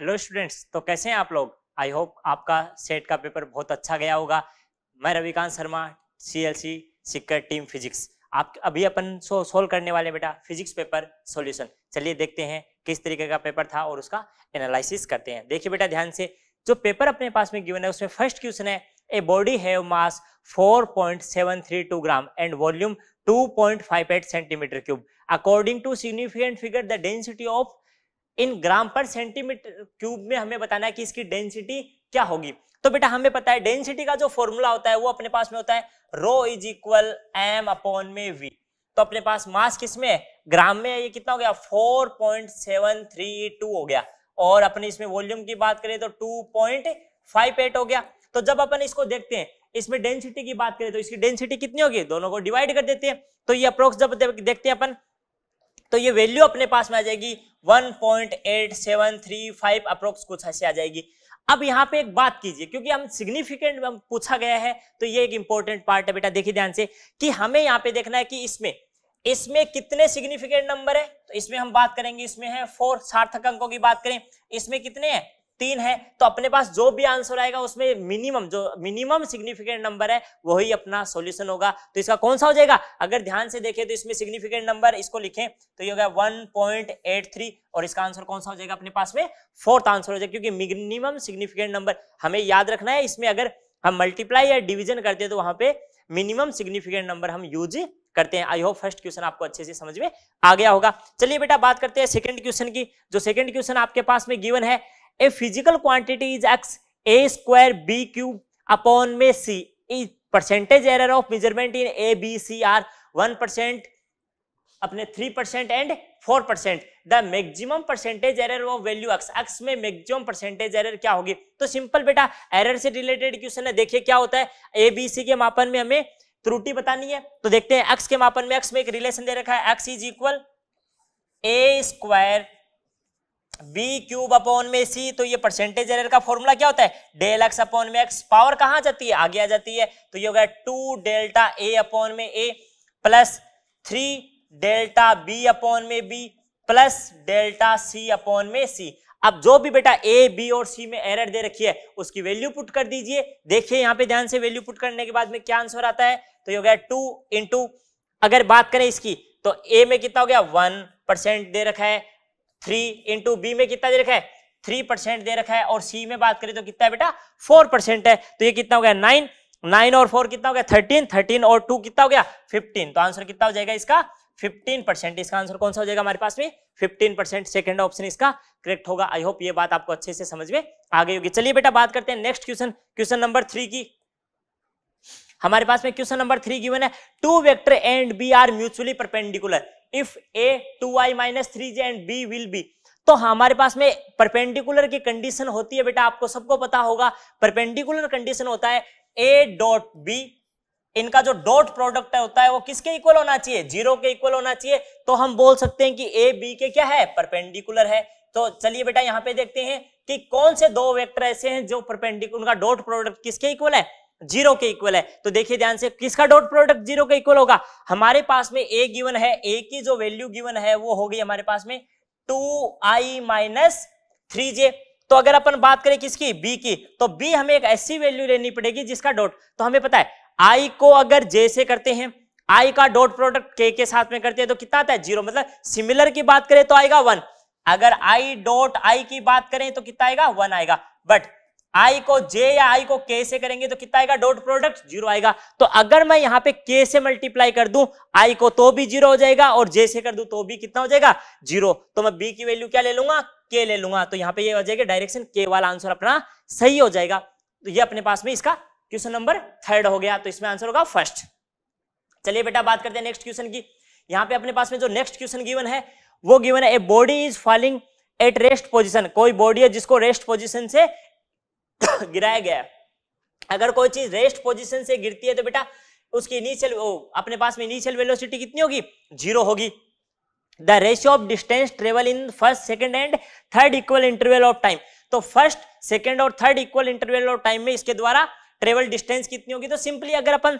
Hello students तो कैसे हैं आप लोग आई होप आपका सेट का पेपर बहुत अच्छा गया होगा मैं Ravikant Sharma C L C Sikar team physics आप अभी अपन सो सोल्व करने वाले बेटा फिजिक्स पेपर सॉल्यूशन चलिए देखते हैं किस तरीके का पेपर था और उसका एनालिसिस करते हैं देखिए बेटा ध्यान से जो पेपर अपने पास में गिवन है उसमें फर्स्ट क्वेश्चन है a body have mass 4.732 gram and volume 2.58 centimetre cube according to significant figure the density of in gram per centimetre cube में हमें बताना है कि इसकी डेंसिटी क्या होगी तो बेटा हमें पता है डेंसिटी का जो फॉर्मूला होता है वो अपने पास में होता है rho is equal M upon में वी तो अपने पास मास किस में है? ग्राम में ये कितना हो गया 4.732 हो गया और अपने इसमें वॉल्यूम की बात करें तो 2.58 हो गया तो जब अपन इसको देखते हैं इसमें डेंसिटी की बात करें तो इसकी डेंसिटी कितनी होगी दोनों को डिवाइड कर देते हैं तो ये अप्रोक्स जब देखते हैं अपन तो ये वैल्यू अपने पास में आ जाएगी 1.8735 अप्रोक्स कुछ ऐसे आ जाएगी अब यहाँ पे एक बात कीजिए क्योंकि हम सिग्निफिकेंट पूछा गया है तो ये एक इंपॉर्टेंट पार्ट है बेटा देखिए ध्यान से कि हमें यहाँ पे देखना है कि इसमें इसमें कितने सिग्निफिकेंट नंबर है तो इसमें हम बात करेंगे इसमें है फोर सार्थक अंकों की बात करें इसमें कितने हैं तीन है तो अपने पास जो भी आंसर आएगा उसमें मिनिमम जो मिनिमम सिग्निफिकेंट नंबर है वही अपना सॉल्यूशन होगा तो इसका कौन सा हो जाएगा अगर ध्यान से देखें तो इसमें सिग्निफिकेंट नंबर इसको लिखें तो ये हो गया 1.83 और इसका आंसर कौन सा हो जाएगा अपने पास में फोर्थ आंसर हो जाएगा क्योंकि मिनिमम सिग्निफिकेंट नंबर हमें याद रखना है इसमें अगर हम मल्टीप्लाई या डिविजन करते हैं तो वहां पर मिनिमम सिग्निफिकेंट नंबर हम यूज करते हैं आई होप फर्स्ट क्वेश्चन आपको अच्छे से समझ में आ गया होगा चलिए बेटा बात करते हैं सेकंड क्वेश्चन की जो सेकंड क्वेश्चन आपके पास में गिवन है a physical quantity is x a square b cube upon में c is e percentage error of measurement in a b c are 1 अपने 3 percent and 4 percent the maximum percentage error of value X X में maximum percentage error क्या होगी तो simple बेटा error से related question है देखिए क्या होता है ए बी सी के मापन में हमें त्रुटि बतानी है तो देखते हैं एक्स के मापन में एक्स में एक रिलेशन दे रखा है X is equal A square B cube upon में सी तो ये परसेंटेज एरर का फॉर्मूला क्या होता है डेल एक्स अपॉन में एक्स पावर कहां जाती है आगे आ जाती है तो ये हो गया टू डेल्टा ए अपॉन में A plus three delta B upon में B plus delta C upon में सी अब जो भी बेटा ए बी और सी में एरर दे रखी है उसकी वैल्यू पुट कर दीजिए देखिए यहां पे ध्यान से वैल्यू पुट करने के बाद में क्या आंसर आता है तो ये हो गया टू इंटू अगर बात करें इसकी तो ए में कितना हो गया वन परसेंट दे रखा है थ्री इंटू बी में कितना दे रखा है थ्री परसेंट दे रखा है और सी में बात करें तो कितना है बेटा फोर परसेंट है तो ये कितना हो गया नाइन नाइन और फोर कितना हो गया थर्टीन थर्टीन और टू कितना हो गया फिफ्टीन तो आंसर कितना हो जाएगा इसका फिफ्टीन परसेंट इसका आंसर कौन सा हो जाएगा हमारे पास में फिफ्टीन परसेंट सेकेंड ऑप्शन इसका करेक्ट होगा आई होप ये बात आपको अच्छे से समझ में आ गई होगी चलिए बेटा बात करते हैं next question question number three की हमारे पास में क्वेश्चन नंबर थ्री गिवन है two vector and B are mutually perpendicular if A two I minus three J and B will be तो हमारे पास में परपेंडिकुलर की कंडीशन होती है बेटा आपको सबको पता होगा परपेंडिकुलर कंडीशन होता है ए डॉट बी इनका जो डॉट प्रोडक्ट होता है वो किसके इक्वल होना चाहिए जीरो के इक्वल होना चाहिए तो हम बोल सकते हैं कि ए बी के क्या है परपेंडिकुलर है तो चलिए बेटा यहाँ पे देखते हैं कि कौन से दो वेक्टर ऐसे हैं जो परपेंडिकुलर उनका डॉट प्रोडक्ट किसके इक्वल है जीरो के इक्वल है तो देखिए ध्यान से किसका डॉट प्रोडक्ट जीरो के इक्वल होगा हमारे पास में ए गिवन है ए की जो वैल्यू गिवन है वो हो गई हमारे पास में two I minus three J तो अगर अपन बात करें किसकी बी की तो बी हमें एक ऐसी वैल्यू लेनी पड़ेगी जिसका डॉट तो हमें पता है आई को अगर जे से करते हैं आई का डॉट प्रोडक्ट के के साथ में करते हैं तो कितना आता है जीरो मतलब सिमिलर की बात करें तो आएगा वन अगर आई डॉट आई की बात करें तो कितना आएगा वन आएगा बट आई को जे या आई को के से करेंगे तो कितना आएगा डॉट प्रोडक्ट जीरो आएगा तो अगर मैं यहां पे के से मल्टीप्लाई कर दूं आई को तो भी जीरो हो जाएगा और जे से कर दूं तो भी कितना हो जाएगा जीरो तो मैं बी की वैल्यू क्या ले लूंगा के ले लूंगा तो यहां पे ये यह हो जाएगा डायरेक्शन के वाला आंसर अपना सही हो जाएगा तो ये अपने पास में इसका क्वेश्चन नंबर थर्ड हो गया तो इसमें आंसर होगा फर्स्ट चलिए बेटा बात करते हैं नेक्स्ट क्वेश्चन की यहां पर अपने पास में जो नेक्स्ट क्वेश्चन गिवन है वो गिवन है a body is falling at rest position कोई बॉडी है जिसको रेस्ट पोजिशन से गिराया गया अगर कोई चीज रेस्ट पोजिशन से गिरती है तो बेटा उसकी इनिशियल अपने पास में इनिशियल वेलोसिटी कितनी होगी जीरो होगी the ratio of distance travel in first second and third equal interval of time तो फर्स्ट सेकेंड और third equal interval of time में इसके द्वारा ट्रेवल डिस्टेंस कितनी होगी तो सिंपली अगर अपन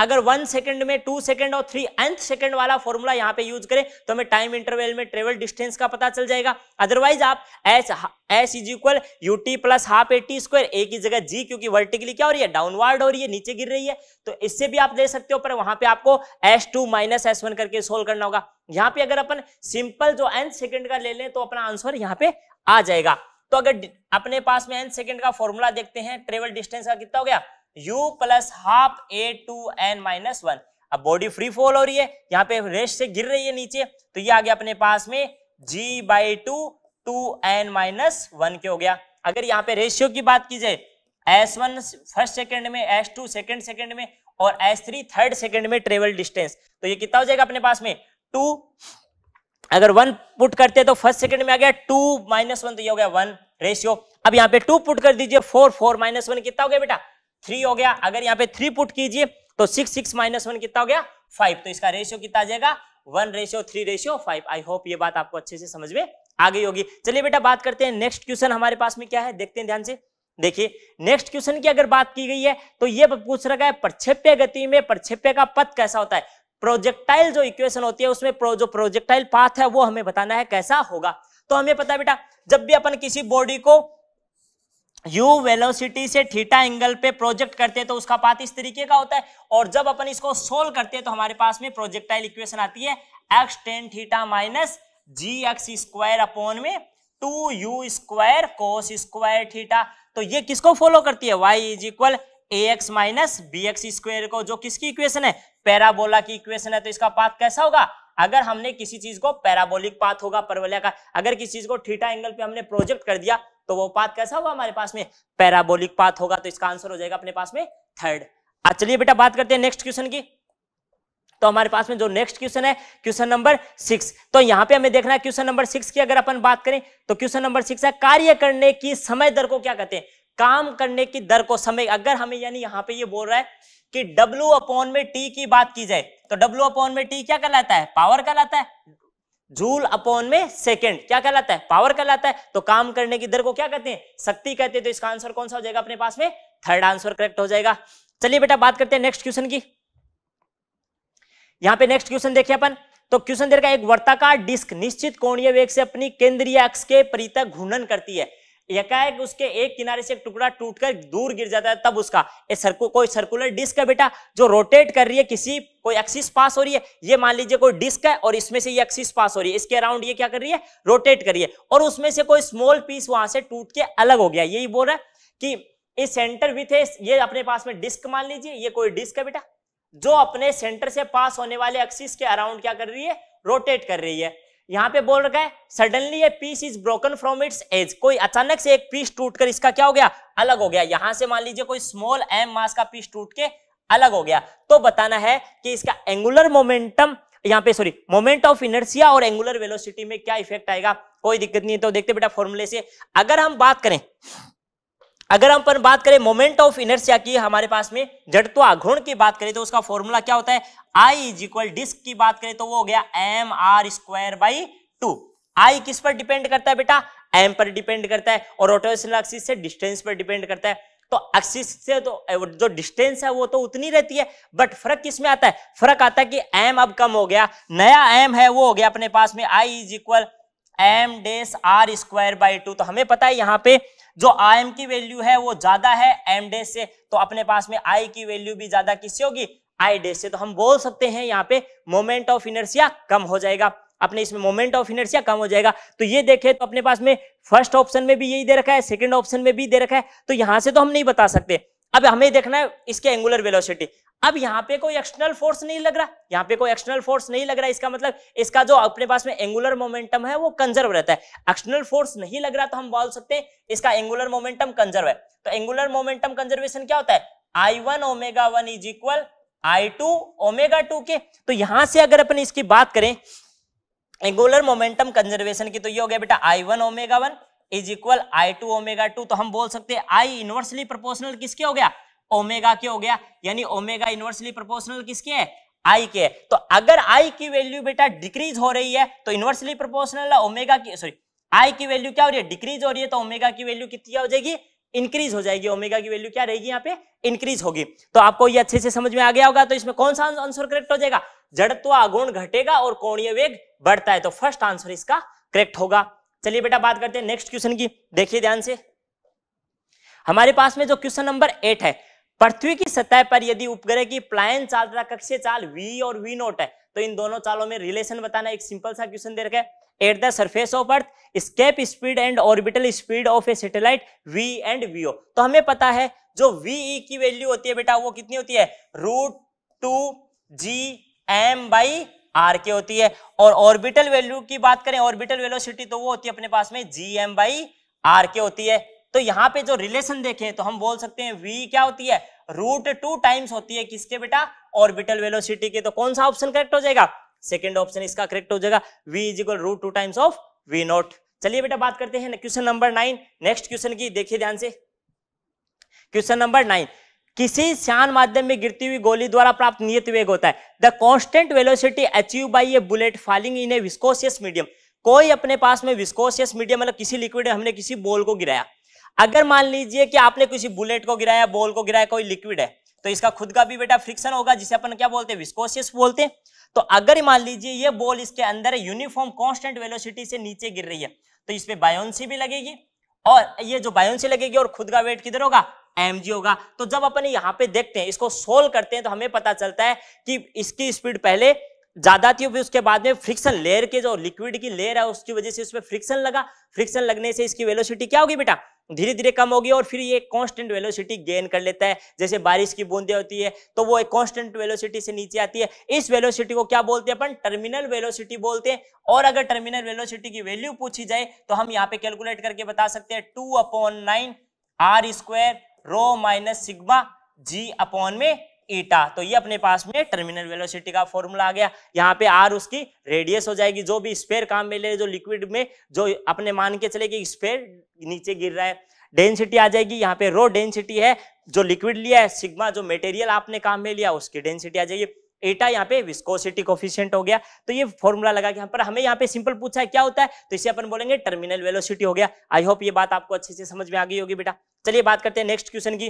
अगर वन सेकंड में टू सेकंड और थ्री एंथ सेकंड वाला फॉर्मूला यहां पे यूज करें तो हमें टाइम इंटरवल में ट्रेवल डिस्टेंस का पता चल जाएगा अदरवाइज आप S S is equal U T plus half A T square A की जगह जी क्योंकि वर्टिकली क्या हो रही है डाउनवर्ड हो रही है नीचे गिर रही है तो इससे भी आप दे सकते हो पर वहां पे आपको S two minus S one करके सोल्व करना होगा यहाँ पे अगर अपन सिंपल जो एंथ सेकंड का ले लें तो अपना आंसर यहाँ पे आ जाएगा तो अगर अपने पास में एंथ सेकंड का फॉर्मूला देखते हैं ट्रेवल डिस्टेंस का कितना हो गया u plus half A two N minus one अब बॉडी फ्री फॉल हो रही है यहाँ पे रेस्ट से गिर रही है नीचे तो ये आ गया अपने पास में g by two two N minus one के हो गया अगर यहाँ पे रेशियो की बात की जाए एस वन फर्स्ट सेकेंड में एस टू सेकेंड सेकेंड में और एस थ्री थर्ड सेकेंड में ट्रेवल डिस्टेंस तो ये कितना हो जाएगा अपने पास में टू अगर वन पुट करते हैं तो फर्स्ट सेकेंड में आ गया टू माइनस वन तो ये हो गया वन रेशियो अब यहाँ पे टू पुट कर दीजिए फोर फोर माइनस वन कितना हो गया बेटा थ्री हो गया अगर यहाँ पे थ्री पुट कीजिए तो सिक्स सिक्स माइनस वन कितना हो गया फाइव तो इसका रेशियो कितना जाएगा one ratio three ratio five I hope ये बात आपको अच्छे से समझ में आ गई होगी चलिए बेटा बात करते हैं नेक्स्ट क्वेश्चन हमारे पास में क्या है देखते हैं ध्यान से देखिए नेक्स्ट क्वेश्चन की अगर बात की गई है तो ये पूछ रखा है प्रक्षेप्य गति में प्रक्षेप्य का पथ कैसा होता है प्रोजेक्टाइल जो इक्वेशन होती है उसमें प्रो, जो प्रोजेक्टाइल पाथ है वो हमें बताना है कैसा होगा तो हमें पता है बेटा जब भी अपन किसी बॉडी को यू वेलोसिटी से थीटा एंगल पे प्रोजेक्ट करते हैं तो उसका पाथ इस तरीके का होता है और जब अपन इसको सोल्व करते हैं तो हमारे पास में प्रोजेक्टाइल इक्वेशन आती है X tan theta minus G X square upon में two U square cos square theta तो ये किसको फॉलो करती है Y is equal A X minus B X square को जो किसकी इक्वेशन है पैराबोला की इक्वेशन है तो इसका पाथ कैसा होगा अगर हमने किसी चीज को पैराबोलिक पाथ होगा परवलय का अगर किसी चीज को थीटा एंगल पे हमने प्रोजेक्ट कर दिया तो वो पाथ कैसा होगा हमारे पास में पैराबोलिक पाथ होगा तो इसका आंसर हो जाएगा अपने पास में थर्ड चलिए बेटा बात करते हैं नेक्स्ट क्वेश्चन की तो हमारे पास में जो नेक्स्ट क्वेश्चन है क्वेश्चन नंबर सिक्स तो यहां पे हमें देखना है क्वेश्चन नंबर सिक्स की अगर अपन बात करें तो क्वेश्चन नंबर सिक्स है कार्य करने की समय दर को क्या कहते हैं काम करने की दर को समय अगर हमें यानी यहां पे ये बोल रहा है कि डब्ल्यू अपॉन में टी की बात की जाए तो डब्ल्यू अपॉन में टी क्या कहलाता है पावर कहलाता है जूल अपॉन में सेकेंड क्या कहलाता है पावर कहलाता है तो काम करने की दर को क्या कहते हैं शक्ति कहते हैं तो इसका आंसर कौन सा हो जाएगा अपने पास में थर्ड आंसर करेक्ट हो जाएगा चलिए बेटा बात करते हैं नेक्स्ट क्वेश्चन की यहां पे नेक्स्ट क्वेश्चन देखिए अपन तो क्वेश्चन देखा एक वर्ताकार डिस्क निश्चित कोणीय वेग से अपनी केंद्रीय अक्ष के परितक घूर्णन करती है एकाएक उसके एक किनारे से एक टुकड़ा टूटकर दूर गिर जाता है तब उसका ये सर्कु, कोई सर्कुलर डिस्क है बेटा जो रोटेट कर रही है किसी कोई एक्सिस पास हो रही है ये मान लीजिए कोई डिस्क है और इसमें से ये एक्सिस पास हो रही है इसके अराउंड ये क्या कर रही है रोटेट कर रही है और उसमें से कोई स्मॉल पीस वहां से टूट के अलग हो गया यही बोल रहा है कि इस सेंटर विथ है ये अपने पास में डिस्क मान लीजिए ये कोई डिस्क है बेटा जो अपने सेंटर से पास होने वाले एक्सिस के अराउंड क्या कर रही है रोटेट कर रही है यहां पे बोल रखा है suddenly a piece is broken from its edge कोई अचानक से एक पीस टूटकर इसका क्या हो गया अलग हो गया यहां से मान लीजिए कोई स्मॉल एम मास का पीस टूट के अलग हो गया तो बताना है कि इसका एंगुलर मोमेंटम यहां पे सॉरी मोमेंट ऑफ इनर्सिया और एंगुलर वेलोसिटी में क्या इफेक्ट आएगा कोई दिक्कत नहीं है तो देखते बेटा फॉर्मुले से अगर हम बात करें अगर हम पर बात करें मोमेंट ऑफ इनर्सिया की हमारे पास में जड़त्व आघूर्ण की बात करें तो उसका फॉर्मूला क्या होता है आई इज इक्वल डिस्क की बात करें तो वो हो गया M R square by two I किस पर डिपेंड करता है बेटा एम पर डिपेंड करता है और रोटेशनल एक्सिस से डिस्टेंस पर डिपेंड करता है तो एक्सिस से तो जो डिस्टेंस है वो तो उतनी रहती है बट फर्क किस में आता है फर्क आता है कि एम अब कम हो गया नया एम है वो हो गया अपने पास में आई इज इक्वल एम डेस आर स्क्वायर बाई टू तो हमें पता है यहाँ पे जो आर की वैल्यू है वो ज्यादा है एम डे से तो अपने पास में आई की वैल्यू भी ज्यादा किससे होगी आई डे से तो हम बोल सकते हैं यहाँ पे मोमेंट ऑफ इनर्सिया कम हो जाएगा अपने इसमें मोमेंट ऑफ इनर्सिया कम हो जाएगा तो ये देखें तो अपने पास में फर्स्ट ऑप्शन में भी यही दे रखा है सेकेंड ऑप्शन में भी दे रखा है तो यहां से तो हम नहीं बता सकते अब हमें देखना है इसके एंगुलर वेलोसिटी अब यहाँ पे कोई एक्सटर्नल फोर्स नहीं लग रहा यहाँ पे कोई एक्सटर्नल फोर्स नहीं लग रहा इसका मतलब इसका जो अपने पास में एंगुलर मोमेंटम है वो कंजर्व रहता है एक्सटर्नल फोर्स नहीं लग रहा तो हम बोल सकते हैं इसका एंगुलर मोमेंटम कंजर्व है तो एंगुलर मोमेंटम कंजर्वेशन क्या होता है I one omega one is equal I two omega two के तो यहां से अगर अपन इसकी बात करें एंगुलर मोमेंटम कंजर्वेशन की तो ये हो गया बेटा I one omega one is equal I two omega two तो हम बोल सकते हैं आई इनवर्सली प्रोपोर्शनल किसके हो गया ओमेगा के हो गया यानी ओमेगा इनवर्सली प्रोपोर्शनल किसके है आई के तो अगर आई की वैल्यू बेटा डिक्रीज हो रही है तो इनवर्सली प्रोपोर्शनल ओमेगा की सॉरी आई की वैल्यू क्या हो रही है डिक्रीज हो रही है तो ओमेगा की वैल्यू कितनी हो जाएगी इंक्रीज हो जाएगी ओमेगा की वैल्यू क्या रहेगी यहाँ पे इंक्रीज होगी तो आपको ये अच्छे से समझ में आ गया होगा तो इसमें कौन सा आंसर करेक्ट हो जाएगा जड़त्व अगुण घटेगा और कोणीय वेग बढ़ता है तो फर्स्ट आंसर इसका करेक्ट होगा चलिए बेटा बात करते हैं नेक्स्ट क्वेश्चन की देखिए ध्यान से हमारे पास में जो क्वेश्चन नंबर एट है पृथ्वी की सतह पर यदि उपग्रह की प्लायन चाल तथा कक्षीय चाल V और V नोट है तो इन दोनों चालों में रिलेशन बताना एक सिंपल सा क्वेश्चन दे रखा है at the surface of earth escape speed and orbital speed of a satellite V and V O तो हमें पता है जो V E की वैल्यू होती है बेटा वो कितनी होती है root two G M by R के होती है और ऑर्बिटल वैल्यू की बात करें ऑर्बिटल वेलोसिटी तो वो होती है अपने पास में जी एम बाई आर के होती है तो यहाँ पे जो रिलेशन देखें तो हम बोल सकते हैं वी क्या होती है रूट टू टाइम्स होती है किसके बेटा ऑर्बिटल वेलोसिटी के तो कौन सा ऑप्शन करेक्ट हो जाएगा सेकेंड ऑप्शन इसका करेक्ट हो जाएगा V is equal root two times of V naught चलिए बेटा बात करते हैं question number nine next question की देखिए ध्यान से क्वेश्चन नंबर नाइन किसी श्यान माध्यम में गिरती हुई गोली द्वारा प्राप्त नियत वेग होता है the constant velocity achieve by a bullet falling in a viscous medium कोई अपने पास में विस्कोसियस मीडियम मतलब किसी लिक्विड हमने किसी बॉल को गिराया अगर मान लीजिए कि आपने किसी बुलेट को गिराया बॉल को गिराया कोई लिक्विड है तो इसका खुद का भी बेटा फ्रिक्शन होगा जिसे अपन क्या बोलते हैं विस्कोसियस बोलते हैं तो अगर मान लीजिए ये बॉल इसके अंदर यूनिफॉर्म कॉन्स्टेंट वेलोसिटी से नीचे गिर रही है तो इसमें बायोन्सी भी लगेगी और ये जो बायोन्सी लगेगी और खुद का वेट किधर होगा एम होगा तो जब अपन यहाँ पे देखते हैं इसको सोल्व करते हैं तो हमें पता चलता है कि इसकी स्पीड पहले ज्यादा थी उसके बाद में फ्रिक्शन लेयर के जो लिक्विड की लेयर है उसकी वजह से उसमें फ्रिक्शन लगा फ्रिक्शन लगने से इसकी वेलोसिटी क्या होगी बेटा धीरे धीरे कम होगी और फिर ये कांस्टेंट वेलोसिटी गेन कर लेता है जैसे बारिश की बूंदें होती है तो वो एक कांस्टेंट वेलोसिटी से नीचे आती है इस वेलोसिटी को क्या बोलते हैं अपन टर्मिनल वेलोसिटी बोलते हैं और अगर टर्मिनल वेलोसिटी की वैल्यू पूछी जाए तो हम यहाँ पे कैलकुलेट करके बता सकते हैं two upon nine R square rho minus sigma G upon में ईटा तो ये अपने पास में टर्मिनल वेलोसिटी का फॉर्मूला आ गया यहाँ पे आर उसकी रेडियस हो जाएगी जो भी स्पेयर काम में ले जो लिक्विड में जो अपने मान के चले कि स्पेयर नीचे गिर रहा है डेंसिटी आ जाएगी यहाँ पे रो डेंसिटी है जो लिक्विड लिया है सिग्मा जो मटेरियल आपने काम में लिया उसकी डेंसिटी आ जाएगी एटा यहाँ पे विस्कोसिटी कोफिशियंट हो गया तो ये फॉर्मूला लगा के पर हमें यहाँ पे सिंपल पूछा है क्या होता है तो इसे अपन बोलेंगे टर्मिनल वेलोसिटी हो गया आई होप ये बात आपको अच्छे से समझ में आ गई होगी बेटा चलिए बात करते हैं नेक्स्ट क्वेश्चन की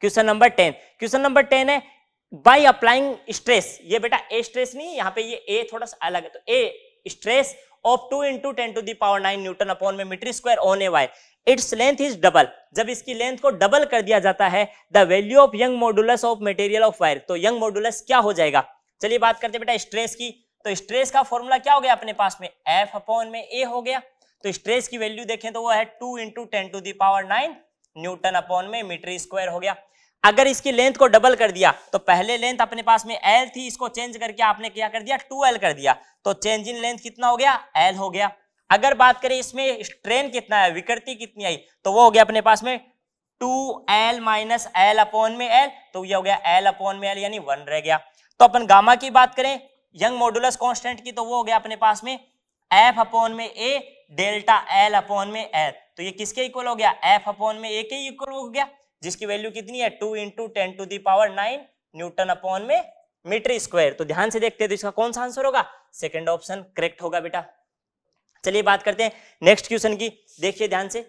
question number ten question number ten है बाई अप्लाइंग स्ट्रेस ये बेटा ए स्ट्रेस नहीं यहाँ पे ये ए थोड़ा सा अलग है तो a stress of two into ten to the power nine newton upon में metre square on a wire its length is double जब इसकी लेंथ को डबल कर दिया जाता है the value of Young modulus of material of wire तो Young modulus क्या हो जाएगा चलिए बात करते हैं बेटा स्ट्रेस की तो स्ट्रेस का फॉर्मूला क्या हो गया अपने पास में एफ अपॉन में ए हो गया तो स्ट्रेस की वैल्यू देखें तो वो है two into ten to the power nine newton upon में मीटर स्क्वायर हो गया अगर इसकी लेंथ को डबल कर दिया तो पहले लेंथ अपने पास में एल थी इसको चेंज करके आपने क्या कर दिया टू एल कर दिया तो चेंज इन लेंथ कितना हो गया एल हो गया अगर बात करें इसमें स्ट्रेन कितना है विकृति कितनी आई तो वो हो गया अपने पास में two L minus L upon में एल तो ये हो गया एल अपॉन में एल यानी वन रह गया तो अपन गामा की बात करें यंग मॉडुलस कांस्टेंट की तो वो हो गया अपने पास में एफ अपॉन में ए डेल्टा एल अपॉन में एल तो ये किसके इक्वल हो गया एफ अपॉन में ए के इक्वल हो गया जिसकी वैल्यू कितनी है two into ten to the power nine newton upon में मीटर स्क्वायर तो ध्यान से देखते हैं तो इसका कौन सा आंसर होगा सेकंड ऑप्शन करेक्ट होगा बेटा चलिए बात करते हैं नेक्स्ट क्वेश्चन की देखिए ध्यान से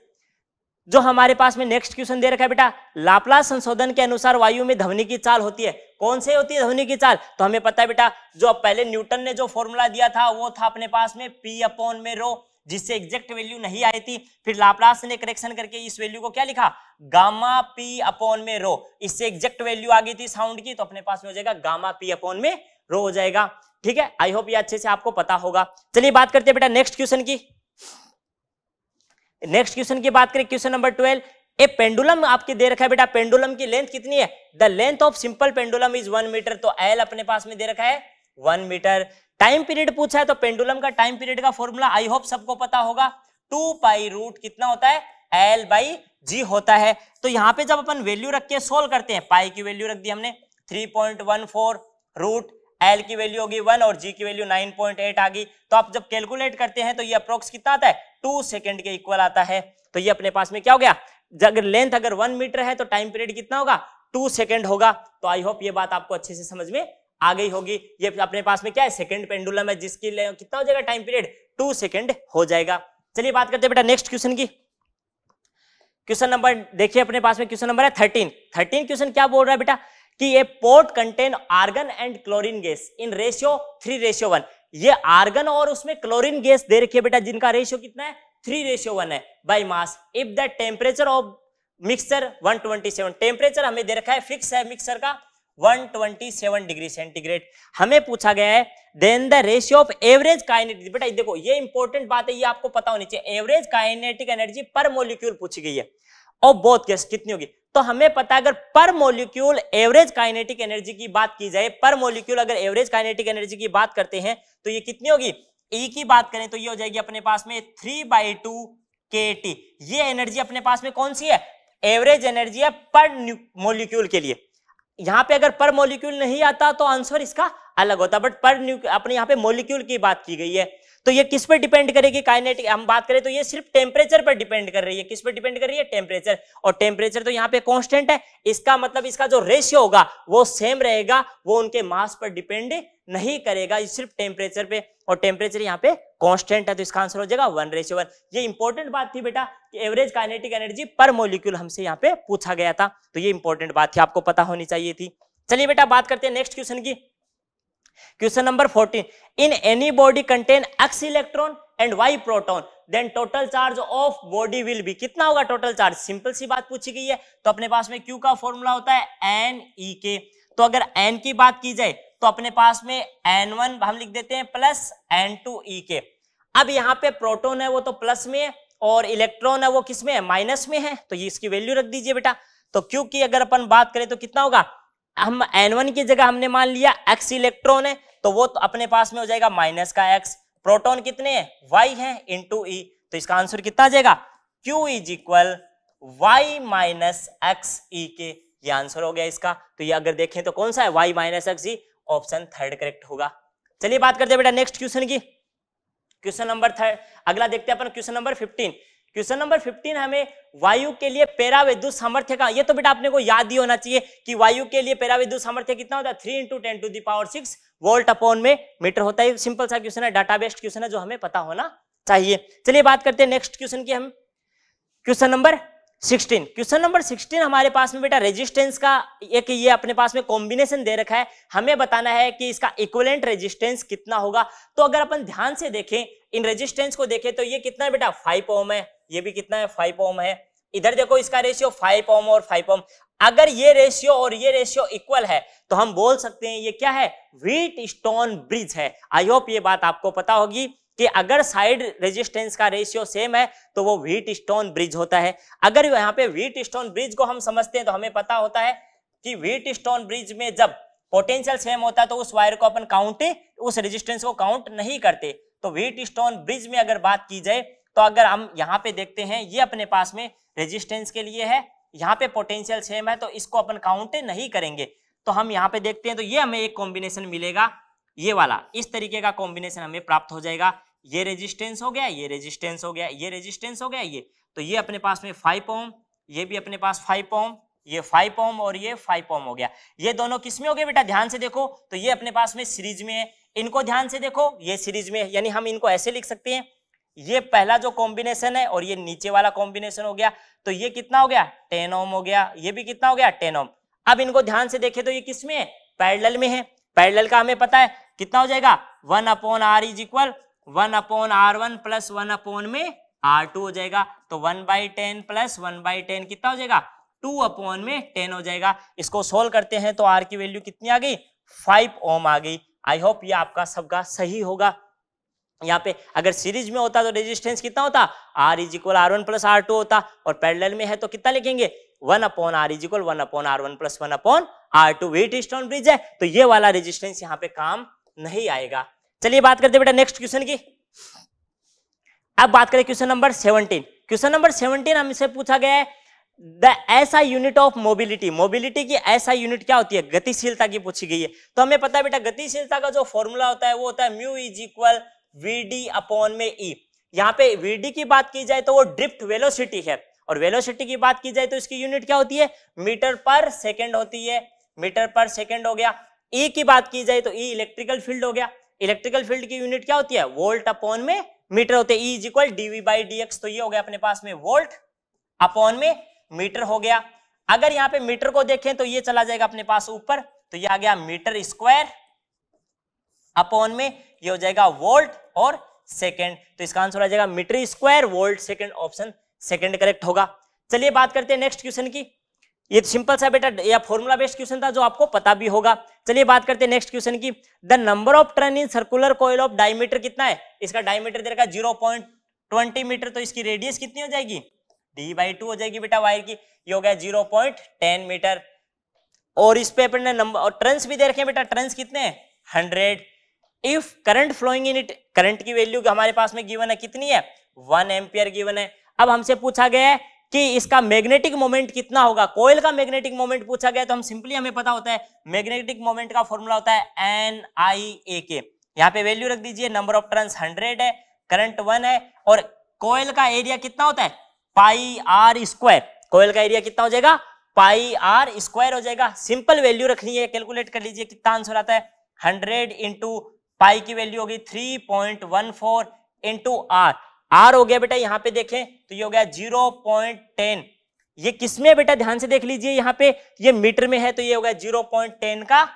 जो हमारे पास में नेक्स्ट क्वेश्चन दे रखा है बेटा लाप्लास संशोधन के अनुसार वायु में ध्वनि की चाल होती है कौन से होती है ध्वनि की चाल तो हमें पता है बेटा जो पहले न्यूटन ने जो फॉर्मूला दिया था वो था अपने पास में पी अपॉन में रो जिससे एग्जैक्ट वैल्यू नहीं आई थी फिर लाप्लास ने करेक्शन करके इस वैल्यू को क्या लिखा गामा पी अपॉन में रो इससे एग्जैक्ट वैल्यू आ गई थी साउंड की तो अपने पास में हो जाएगा गामा पी अपॉन में रो हो जाएगा ठीक है आई होप ये अच्छे से आपको पता होगा चलिए बात करते हैं बेटा नेक्स्ट क्वेश्चन की नेक्स्ट क्वेश्चन की बात करें question number twelve a pendulum आपके दे रखा है बेटा पेंडुलम की लेंथ कितनी है the length of simple pendulum is one metre तो एल अपने पास में दे रखा है वन मीटर टाइम पीरियड पूछा है तो पेंडुलम का टाइम पीरियड का फॉर्मूला आई होप सबको पता होगा टू पाई रूट कितना होता है एल बाई जी होता है तो यहाँ पे जब अपन वैल्यू रख के सोल्व करते हैं पाई की वैल्यू रख दी हमने 3.14 रूट एल की वैल्यू होगी वन और जी की वैल्यू 9.8 आ गई तो आप जब कैलकुलेट करते हैं तो ये अप्रोक्स कितना आता है टू सेकेंड के इक्वल आता है तो ये अपने पास में क्या हो गया अगर लेंथ अगर वन मीटर है तो टाइम पीरियड कितना होगा टू सेकेंड होगा तो आई होप ये बात आपको अच्छे से समझ में आ गई होगी ये अपने पास में क्या है सेकंड पेंडुलम है जिसकी ले कितना हो जाएगा टाइम पीरियड टू सेकंड हो जाएगा चलिए बात करते हैं बेटा नेक्स्ट क्वेश्चन की क्वेश्चन नंबर देखिए अपने पास में क्वेश्चन नंबर है थर्टीन थर्टीन क्वेश्चन क्या बोल रहा है बेटा कि ये port contain argon and chlorine gas in ratio three ratio one ये आर्गन और उसमें क्लोरीन गैस दे रखी है बेटा जिनका रेशियो कितना है थ्री रेशियो वन है by mass if the temperature of mixture 127 temperature हमें दे रखा है फिक्स है मिक्सर का 127 डिग्री सेंटीग्रेड हमें पूछा गया है then the ratio of average kinetic बेटा देखो ये इंपॉर्टेंट बात है ये आपको पता होनी चाहिए average kinetic energy per molecule पूछी गई है और बोथ केस कितनी होगी तो हमें पता है अगर पर मॉलिक्यूल एवरेज काइनेटिक एनर्जी की बात की जाए पर मॉलिक्यूल अगर एवरेज काइनेटिक एनर्जी की बात करते हैं तो ये कितनी होगी ई e की बात करें तो ये हो जाएगी अपने पास में 3 बाई टू के ये एनर्जी अपने पास में कौन सी है एवरेज एनर्जी है पर मॉलिक्यूल के लिए यहां पे अगर पर मोलिक्यूल नहीं आता तो आंसर इसका अलग होता बट पर अपने यहां पे मोलिक्यूल की बात की गई है तो ये किस पर डिपेंड करेगी काइनेटिक हम बात करें तो ये सिर्फ टेम्परेचर पर डिपेंड कर रही है किस पर डिपेंड कर रही है टेम्परेचर और टेम्परेचर तो यहाँ पे कॉन्स्टेंट है इसका मतलब इसका जो रेशियो होगा वो सेम रहेगा वो उनके मास पर डिपेंड नहीं करेगा सिर्फ टेम्परेचर पे और टेम्परेचर यहाँ पे कॉन्स्टेंट है तो इसका आंसर हो जाएगा वन रेशियो वन ये इंपॉर्टेंट बात थी बेटा कि average kinetic energy per molecule हमसे यहाँ पे पूछा गया था तो ये इंपॉर्टेंट बात थी आपको पता होनी चाहिए थी चलिए बेटा बात करते हैं नेक्स्ट क्वेश्चन की question number 14 in any body contain X electron and Y proton then total charge of body will be कितना होगा टोटल चार्ज सिंपल सी बात पूछी गई है तो अपने पास में क्यू का फॉर्मूला होता है एन ई के तो अगर एन की बात की जाए तो अपने पास में एन वन हम लिख देते हैं प्लस एन टू ई के अब यहाँ पे प्रोटोन है वो तो प्लस में है और इलेक्ट्रॉन है वो किस में है माइनस में है तो ये इसकी वैल्यू रख दीजिए बेटा तो क्योंकि अगर अपन बात करें तो कितना होगा हम एन की जगह हमने मान लिया एक्स इलेक्ट्रॉन है तो वो तो अपने पास में हो जाएगा माइनस का एक्स प्रोटोन कितने हैं वाई है इन टू ई तो इसका आंसर कितना आ जाएगा Q is equal Y minus X E के ये आंसर हो गया इसका तो ये अगर देखें तो कौन सा है Y minus X E option third correct होगा चलिए बात करते हैं बेटा नेक्स्ट क्वेश्चन की क्वेश्चन नंबर थर्ड अगला देखते हैं अपन question number fifteen question number 15 हमें वायु के लिए विद्युत सामर्थ्य का ये तो बेटा आपने को याद ही होना चाहिए कि वायु के लिए विद्युत सामर्थ्य कितना होता है three into ten to the power six volt upon में मीटर होता है सिंपल सा क्वेश्चन है डाटा बेस्ड क्वेश्चन है जो हमें पता होना चाहिए चलिए बात करते हैं नेक्स्ट क्वेश्चन की हम क्वेश्चन नंबर 16 क्वेश्चन नंबर 16 हमारे पास में बेटा रेजिस्टेंस का एक ये अपने पास में कॉम्बिनेशन दे रखा है हमें बताना है कि इसका इक्वलेंट रेजिस्टेंस कितना होगा तो अगर अपन ध्यान से देखें इन रेजिस्टेंस को देखें तो ये कितना बेटा फाइव ओम है ये भी कितना है फाइव ओम है इधर देखो इसका रेशियो फाइव ओम और फाइव ओम अगर ये रेशियो और ये रेशियो इक्वल है तो हम बोल सकते हैं ये क्या है व्हीट स्टोन ब्रिज है आई होप ये बात आपको पता होगी कि अगर साइड रेजिस्टेंस का रेशियो सेम है तो वो व्हीट स्टोन ब्रिज होता है अगर यहाँ पे व्हीट स्टोन ब्रिज को हम समझते हैं तो हमें पता होता है कि व्हीट स्टोन ब्रिज में जब पोटेंशियल सेम होता है तो उस वायर को अपन काउंट उस रेजिस्टेंस को काउंट नहीं करते तो व्हीट स्टोन ब्रिज में अगर बात की जाए तो अगर हम यहाँ पे देखते हैं ये अपने पास में रेजिस्टेंस के लिए है यहाँ पे पोटेंशियल सेम है तो इसको अपन काउंट नहीं करेंगे तो हम यहाँ पे देखते हैं तो ये हमें एक कॉम्बिनेशन मिलेगा ये वाला इस तरीके का कॉम्बिनेशन हमें प्राप्त हो जाएगा ये रेजिस्टेंस हो गया ये रेजिस्टेंस हो गया ये रेजिस्टेंस हो गया ये तो ये अपने पास में फाइव पॉम ये भी अपने पास फाइव पॉम ये फाइव पॉम और ये फाइव पॉम हो गया ये दोनों किसमें हो गए बेटा ध्यान से देखो तो ये अपने पास में सीरीज में है इनको ध्यान से देखो ये सीरीज में यानी हम इनको ऐसे लिख सकते हैं ये पहला जो कॉम्बिनेशन है और ये नीचे वाला कॉम्बिनेशन हो गया तो ये कितना हो गया टेन ओम हो गया ये भी कितना हो गया टेन ओम अब इनको ध्यान से देखे तो ये किसमें है पैरेलल में है पैरल का हमें पता है कितना हो जाएगा one upon R is equal one upon R one plus one upon में आर टू हो जाएगा तो one by ten plus one by ten कितना हो जाएगा टू अपोन में टेन हो जाएगा इसको सोल्व करते हैं तो आर की वैल्यू कितनी आ गई फाइव ओम आ गई आई होप ये आपका सबका सही होगा यहाँ पे अगर सीरीज में होता तो रेजिस्टेंस कितना होता R is equal R one plus R two होता और पैरेलल में है तो कितना लिखेंगे one upon R is equal one upon R one plus one upon R two Wheatstone bridge है तो ये वाला रेजिस्टेंस यहाँ पे काम नहीं आएगा चलिए बात करते बेटा नेक्स्ट क्वेश्चन की अब बात करें question number seventeen question number seventeen हमसे पूछा गया है द ऐसा यूनिट ऑफ मोबिलिटी मोबिलिटी की ऐसा यूनिट क्या होती है गतिशीलता की पूछी गई है तो हमें पता है बेटा गतिशीलता का जो फॉर्मूला होता है वो होता है mu is equal VD upon में ई e। यहाँ पे वीडी की बात की जाए तो वो ड्रिफ्ट वेलोसिटी है और वेलोसिटी की बात की जाए तो इसकी यूनिट क्या होती है मीटर पर सेकेंड होती है मीटर पर सेकेंड हो गया ई e की बात की जाए तो ई इलेक्ट्रिकल फील्ड हो गया इलेक्ट्रिकल फील्ड की यूनिट क्या होती है वोल्ट अपॉन में मीटर होते हैं E is equal DV by D X तो ये हो गया अपने पास में वोल्ट अपॉन में मीटर हो गया अगर यहाँ पे मीटर को देखें तो ये चला जाएगा अपने पास ऊपर तो ये आ गया मीटर स्क्वायर अपॉन में ये हो जाएगा वोल्ट और सेकेंड तो इसका आंसर आ जाएगा metre square volt second option second correct होगा चलिए बात करते हैं नेक्स्ट क्वेश्चन की ये सिंपल सा बेटा या फॉर्मूला बेस्ड क्वेश्चन था जो आपको पता भी होगा चलिए बात करते हैं नेक्स्ट क्वेश्चन की the number of turn in circular coil of diameter कितना है इसका डायमीटर रखा जीरो पॉइंट ट्वेंटी मीटर तो इसकी रेडियस कितनी हो जाएगी डी बाई टू हो जाएगी बेटा वायर की ये हो गया जीरो पॉइंट टेन मीटर और इस पे अपने नंबर और ट्रंस भी दे रखे हैं बेटा ट्रंस कितने hundred if current flowing in it current की वैल्यू हमारे पास में गिवन है कितनी है वन एम्पियर गिवन है अब हमसे पूछा गया है कि इसका मैग्नेटिक मोमेंट कितना होगा कोयल का मैग्नेटिक मोमेंट पूछा गया तो हम सिंपली हमें पता होता है मैग्नेटिक मोमेंट का फॉर्मूला होता है एन आई ए के यहाँ पे वैल्यू रख दीजिए नंबर ऑफ टर्न हंड्रेड है करंट वन है और कोयल का एरिया कितना होता है पाई आर स्क्वायर कोयल का एरिया कितना हो जाएगा पाई आर स्क्वायर हो जाएगा सिंपल वैल्यू रखनी है कैलकुलेट कर लीजिए कितना आंसर आता है हंड्रेड इंटू पाई की वैल्यू होगी three point one four into R R हो गया बेटा यहाँ पे देखें तो ये हो गया जीरो पॉइंट टेन ये किसमें बेटा ध्यान से देख लीजिए यहाँ पे ये मीटर में है तो ये हो गया जीरो पॉइंट टेन का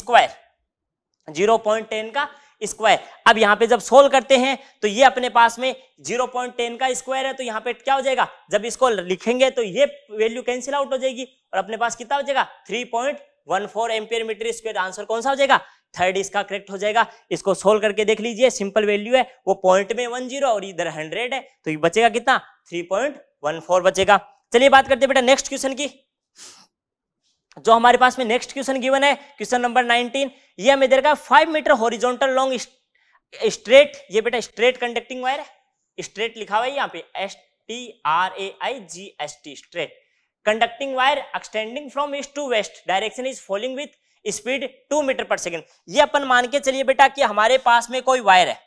स्क्वायर जीरो पॉइंट टेन का स्क्वायर अब यहाँ पे जब सोल्व करते हैं तो ये अपने पास में 0.10 का स्क्वायर है तो यहाँ पे क्या हो जाएगा जब इसको लिखेंगे तो ये वैल्यू कैंसिल आउट हो जाएगी और अपने पास कितना हो जाएगा three point one four ampere metre square answer कौन सा हो जाएगा थर्ड इसका करेक्ट हो जाएगा इसको सोल्व करके देख लीजिए सिंपल वैल्यू है वो पॉइंट में वन जीरो और इधर हंड्रेड है तो ये बचेगा कितना थ्री पॉइंट वन फोर बचेगा चलिए बात करते हैं बेटा नेक्स्ट क्वेश्चन की जो हमारे पास में नेक्स्ट क्वेश्चन गिवन है क्वेश्चन नंबर नाइनटीन ये हमें दे रखा five metre horizontal long straight ये बेटा स्ट्रेट कंडक्टिंग वायर है स्ट्रेट लिखा हुआ है यहाँ पे S T R A I G S T straight conducting wire extending from east to west direction is following with speed two metre per second ये अपन मान के चलिए बेटा कि हमारे पास में कोई वायर है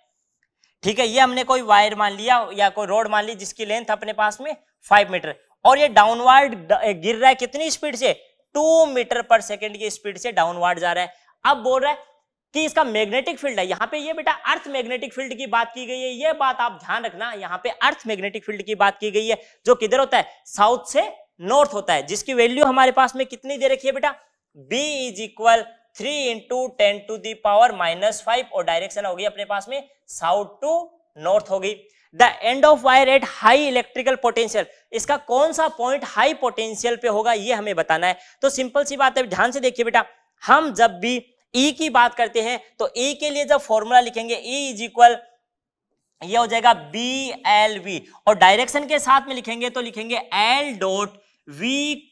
ठीक है ये हमने कोई वायर मान लिया या कोई रोड मान ली जिसकी लेंथ अपने पास में फाइव मीटर और ये डाउनवर्ड गिर रहा है कितनी स्पीड से टू मीटर पर सेकेंड की स्पीड से डाउनवर्ड जा रहा है अब बोल रहा है कि इसका मैग्नेटिक फील्ड है यहाँ पे ये बेटा अर्थ मैग्नेटिक फील्ड की बात की गई है ये बात आप ध्यान रखना यहाँ पे अर्थ मैग्नेटिक फील्ड की बात की गई है जो किधर होता है साउथ से नॉर्थ होता है जिसकी वैल्यू हमारे पास में कितनी दे रखी है बेटा B is equal three into ten to the power minus five और डायरेक्शन होगी अपने पास में साउथ टू नॉर्थ होगी the end of wire at high electrical potential इसका कौन सा पॉइंट हाई पोटेंशियल पे होगा ये हमें बताना है तो सिंपल सी बात है ध्यान से देखिए बेटा हम जब भी ई e की बात करते हैं तो ई e के लिए जब फॉर्मूला लिखेंगे ई इज इक्वल ये हो जाएगा बी एल वी और डायरेक्शन के साथ में लिखेंगे तो लिखेंगे L dot V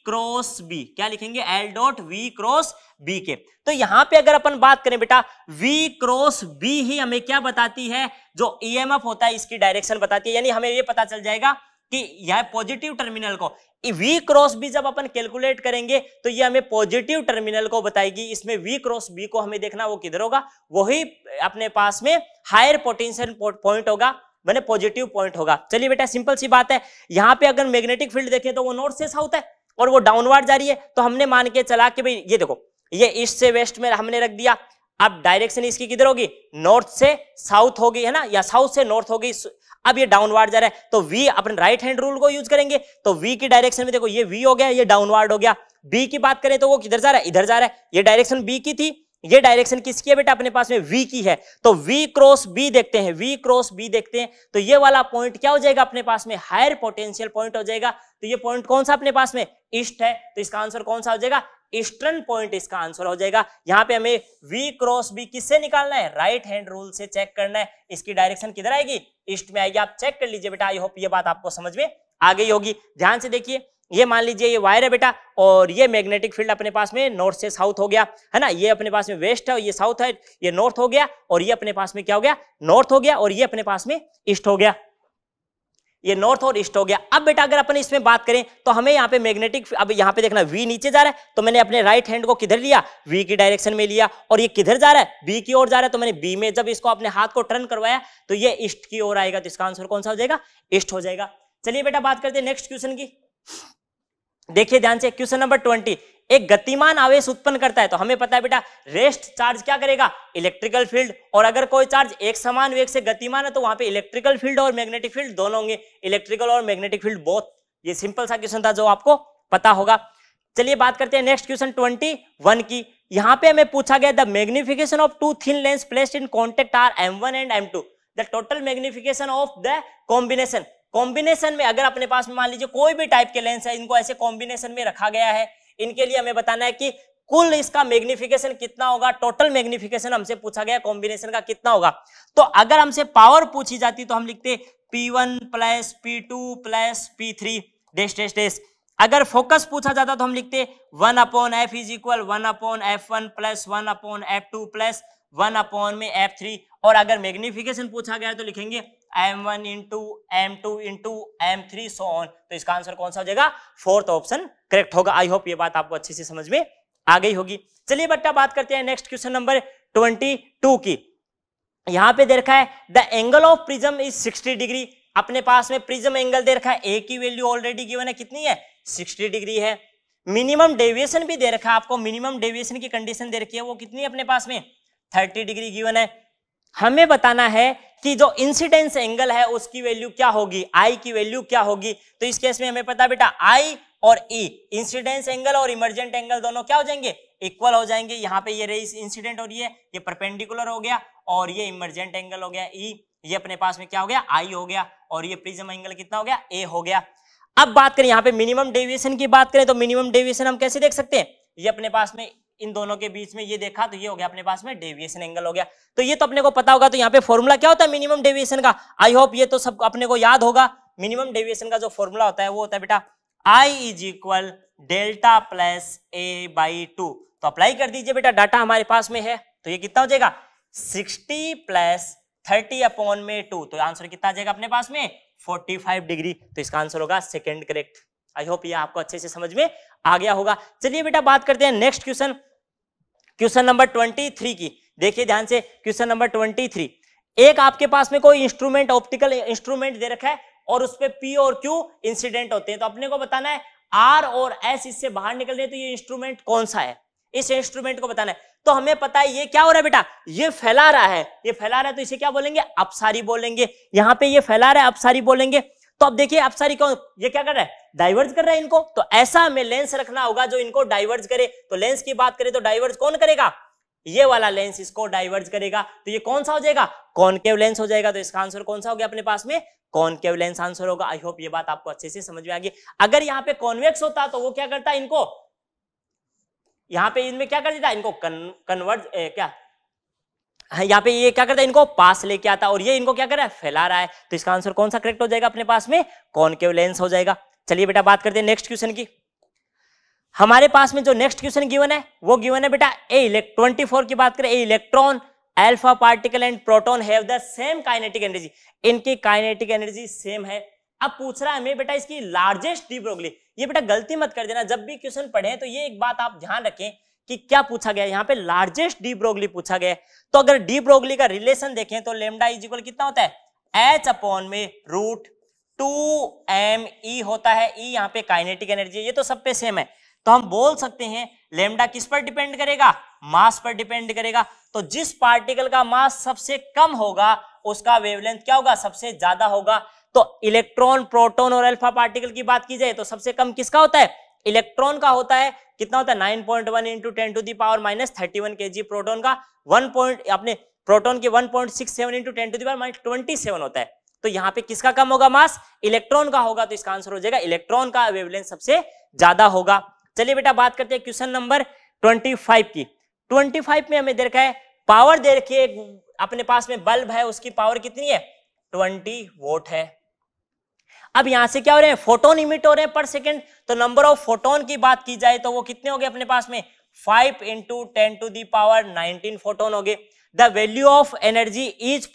cross B क्या लिखेंगे L dot V cross B के तो यहां पे अगर अपन बात करें बेटा वी क्रॉस बी ही हमें क्या बताती है जो एफ e होता है इसकी डायरेक्शन बताती है यानी हमें ये पता चल जाएगा कि यह पॉजिटिव टर्मिनल को वी क्रॉस बी जब अपन कैलकुलेट करेंगे तो ये हमें पॉजिटिव टर्मिनल को बताएगी इसमें वी क्रॉस बी को हमें देखना वो किधर होगा वही अपने पास में हायर पोटेंशियल पॉइंट होगा मैंने पॉजिटिव पॉइंट होगा चलिए बेटा सिंपल सी बात है यहाँ पे अगर मैग्नेटिक फील्ड देखें तो वो नॉर्थ से साउथ है और वो डाउनवर्ड जा रही है तो हमने मान के चला कि भाई ये देखो ये ईस्ट से वेस्ट में हमने रख दिया अब डायरेक्शन इसकी किधर होगी नॉर्थ से साउथ होगी है ना या साउथ से नॉर्थ होगी अब ये डाउनवर्ड जा रहा है तो वी अपने राइट हैंड रूल को यूज करेंगे तो वी की डायरेक्शन में देखो ये वी हो गया ये डाउनवर्ड हो गया बी की बात करें तो वो किधर जा रहा है इधर जा रहा है ये डायरेक्शन बी की थी ये डायरेक्शन किसकी है बेटा अपने पास में वी की है तो वी क्रॉस बी देखते हैं वी क्रॉस बी देखते हैं तो ये वाला पॉइंट क्या हो जाएगा अपने पास में हायर पोटेंशियल पॉइंट हो जाएगा तो ये पॉइंट कौन सा अपने पास में ईस्ट है तो इसका आंसर कौन सा हो जाएगा ईस्टर्न पॉइंट इसका आंसर हो जाएगा यहाँ पे हमें वी क्रॉस बी किससे निकालना है राइट हैंड रूल से चेक करना है इसकी डायरेक्शन किधर आएगी ईस्ट में आएगी आप चेक कर लीजिए बेटा आई होप ये बात आपको समझ में आ गई होगी ध्यान से देखिए ये मान लीजिए ये वायर है बेटा और ये मैग्नेटिक फील्ड अपने पास में नॉर्थ से साउथ हो गया है ना ये अपने पास में वेस्ट है ये साउथ है ये नॉर्थ हो गया और ये अपने पास में क्या हो गया नॉर्थ हो गया और ये अपने पास में ईस्ट हो गया ये नॉर्थ और ईस्ट हो गया अब बेटा अगर अपन इसमें बात करें तो हमें यहाँ पे मैग्नेटिक अब यहाँ पे देखना वी नीचे जा रहा है तो मैंने अपने राइट हैंड को किधर लिया वी की डायरेक्शन में लिया और ये किधर जा रहा है बी की ओर जा रहा है तो मैंने बी में जब इसको अपने हाथ को टर्न करवाया तो ये ईस्ट की ओर आएगा तो इसका आंसर कौन सा हो जाएगा ईस्ट हो जाएगा चलिए बेटा बात करते हैं नेक्स्ट क्वेश्चन की देखिए ध्यान से क्वेश्चन नंबर ट्वेंटी एक गतिमान आवेश उत्पन्न करता है तो हमें पता है बेटा रेस्ट चार्ज क्या करेगा इलेक्ट्रिकल फील्ड और अगर कोई चार्ज एक समान वेग से गतिमान है तो वहां पे इलेक्ट्रिकल फील्ड और मैग्नेटिक फील्ड दोनों होंगे इलेक्ट्रिकल और मैग्नेटिक फील्ड बोथ ये सिंपल सा क्वेश्चन था जो आपको पता होगा चलिए बात करते हैं नेक्स्ट क्वेश्चन ट्वेंटी वन की यहाँ पे हमें पूछा गया the magnification of two thin lens placed in contact are M one and M two the total magnification of the combination combination में अगर अपने पास में मान लीजिए कोई भी टाइप के लेंस है इनको ऐसे कॉम्बिनेशन में रखा गया है इनके लिए हमें बताना है कि कुल इसका मैग्निफिकेशन कितना होगा टोटल मैग्निफिकेशन हमसे पूछा गया कॉम्बिनेशन का कितना होगा तो अगर हमसे पावर पूछी जाती तो हम लिखते P1 one plus P two plus P three डेस अगर फोकस पूछा जाता तो हम लिखते one upon F is equal one upon F one plus one upon F two plus one upon में एफ थ्री और अगर मैग्निफिकेशन पूछा गया तो लिखेंगे M one into M two into M three so on तो इसका आंसर कौन सा हो जाएगा फोर्थ ऑप्शन करेक्ट होगा आई होप ये बात आपको अच्छी से समझ में आ गई होगी चलिए बट्टा बात करते हैं next question number twenty two की यहां पे देखा है the angle of prism is sixty degree अपने पास में प्रिज्म एंगल दे रखा है ए की वैल्यू ऑलरेडी गिवन है कितनी है सिक्सटी डिग्री है मिनिमम डेविएशन भी दे रखा है आपको मिनिमम डेविएशन की कंडीशन दे रखी है वो कितनी है अपने पास में थर्टी डिग्री गिवन है हमें बताना है कि जो इंसिडेंस एंगल है उसकी वैल्यू क्या होगी आई की वैल्यू क्या होगी तो इस केस में हमें पता बेटा आई और ई इंसिडेंस एंगल और इमरजेंट एंगल दोनों क्या हो जाएंगे इक्वल हो जाएंगे यहाँ पे ये रही इंसिडेंट और ये ये परपेंडिकुलर हो गया और ये इमरजेंट एंगल हो गया ई e, ये अपने पास में क्या हो गया आई हो गया और ये प्रिजम एंगल कितना हो गया ए हो गया अब बात करें यहाँ पे मिनिमम डेविएशन की बात करें तो मिनिमम डेविएशन हम कैसे देख सकते हैं ये अपने पास में इन दोनों के बीच में ये देखा तो ये हो गया अपने पास में डेविएशन एंगल हो गया तो ये तो अपने को पता होगा तो यहाँ पे फॉर्मूला क्या होता है मिनिमम डेविएशन का आई होप ये तो सब अपने को याद होगा मिनिमम डेविएशन का जो फॉर्मूला होता है वो होता है बेटा I is equal delta plus A by two तो अप्लाई कर दीजिए बेटा डाटा हमारे पास में है तो ये कितना हो जाएगा सिक्सटी प्लस थर्टी अपॉन में टू तो आंसर कितना आ जाएगा अपने पास में फोर्टी फाइव डिग्री तो इसका आंसर होगा सेकेंड करेक्ट आई होप ये आपको अच्छे से समझ में आ गया होगा चलिए बेटा बात करते हैं next question question number twenty three की देखिए ध्यान से क्वेश्चन नंबर ट्वेंटी थ्री एक आपके पास में कोई इंस्ट्रूमेंट ऑप्टिकल इंस्ट्रूमेंट दे रखा है और उस पर पी और क्यू इंसिडेंट होते हैं तो अपने को बताना है आर और एस इससे बाहर निकल रहे तो ये इंस्ट्रूमेंट कौन सा है इस इंस्ट्रूमेंट को बताना है तो हमें पता है ये क्या हो रहा है बेटा ये फैला रहा है ये फैला रहा है तो इसे क्या बोलेंगे अपसारी बोलेंगे यहां पे ये फैला रहा है अपसारी बोलेंगे तो अब देखिए आप सारी कौन ये क्या कर रहा है डाइवर्ज कर रहा है इनको तो ऐसा हमें लेंस रखना होगा जो इनको डाइवर्ज करे तो लेंस की बात करें तो डाइवर्ज कौन करेगा ये वाला लेंस इसको डाइवर्ज करेगा तो ये कौन सा हो जाएगा कॉनकेव लेंस हो जाएगा तो इसका आंसर कौन सा हो गया अपने पास में कॉनकेव लेंस आंसर होगा आई होप ये बात आपको अच्छे से समझ में आ गई अगर यहाँ पे कॉन्वेक्स होता तो वो क्या करता इनको यहाँ पे इनमें क्या कर देता इनको कन, कन्वर्ज ए, क्या हाँ, यहाँ पे ये क्या करता है इनको पास लेके आता है और ये इनको क्या कर रहा है फैला रहा है तो इसका आंसर कौन सा करेक्ट हो जाएगा अपने पास में कॉनकेव लेंस हो जाएगा चलिए बेटा बात करते हैं नेक्स्ट क्वेश्चन की हमारे पास में जो नेक्स्ट क्वेश्चन गिवन है वो गिवन है बेटा ए इलेक्ट्रॉन 24 की बात करें a electron alpha particle and proton have the same kinetic energy इनकी काइनेटिक एनर्जी सेम है अब पूछ रहा है हमें बेटा इसकी लार्जेस्ट डी ब्रोगली ये बेटा गलती मत कर देना जब भी क्वेश्चन पढ़े तो ये एक बात आप ध्यान रखें कि क्या पूछा गया यहाँ पे लार्जेस्ट डी ब्रोगली पूछा गया तो अगर डी ब्रोगली का रिलेशन देखें तो लेमडा इज इक्वल कितना होता है एच अपॉन में रूट टू एम ई होता है ई e यहाँ पे काइनेटिक एनर्जी है ये तो सब पे सेम है तो हम बोल सकते हैं लेमडा किस पर डिपेंड करेगा मास पर डिपेंड करेगा तो जिस पार्टिकल का मास सबसे कम होगा उसका वेवलेंथ क्या होगा सबसे ज्यादा होगा तो इलेक्ट्रॉन प्रोटॉन और अल्फा पार्टिकल की बात की जाए तो सबसे कम किसका होता है इलेक्ट्रॉन का होता है कितना होता है 9.1 point one into ten to the power minus thirty one K G proton का वन पॉइंट अपने प्रोटोन के one point six seven into ten to the power minus twenty seven होता है तो यहाँ पे किसका कम होगा मास इलेक्ट्रॉन का होगा तो इसका आंसर हो जाएगा इलेक्ट्रॉन का वेवलेंथ सबसे ज्यादा होगा चलिए बेटा बात करते हैं क्वेश्चन नंबर ट्वेंटी फाइव की ट्वेंटी फाइव में हमें देखा है पावर दे रखी अपने पास में बल्ब है उसकी पावर कितनी है ट्वेंटी वोट है अब यहां से क्या हो रहे हैं फोटोन इमिट हो रहे हैं पर सेकेंड तो नंबर ऑफ फोटोन की बात की जाए तो वो कितने हो गए अपने पास में five into ten to the power nineteen photon हो गए the value of energy is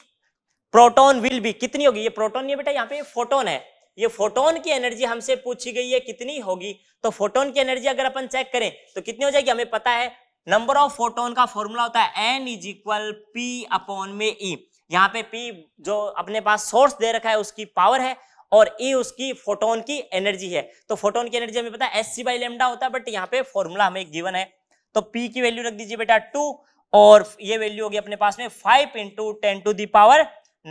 proton will be कितनी होगी ये प्रोटोन नहीं बेटा यहाँ पे फोटोन है ये फोटोन की एनर्जी हमसे पूछी गई है कितनी होगी तो फोटोन की एनर्जी अगर अपन चेक करें तो कितनी हो जाएगी हमें पता है नंबर ऑफ फोटोन का फॉर्मूला होता है N is equal P upon में ई e. यहाँ पे पी जो अपने पास सोर्स दे रखा है उसकी पावर है और ए उसकी फोटोन की एनर्जी है तो फोटोन की एनर्जी हमें पता है एस सी बाई लेमडा होता है बट यहाँ पे फॉर्मूला हमें गिवन है तो पी की वैल्यू रख दीजिए बेटा टू और ये वैल्यू होगी अपने पास में five into ten to the power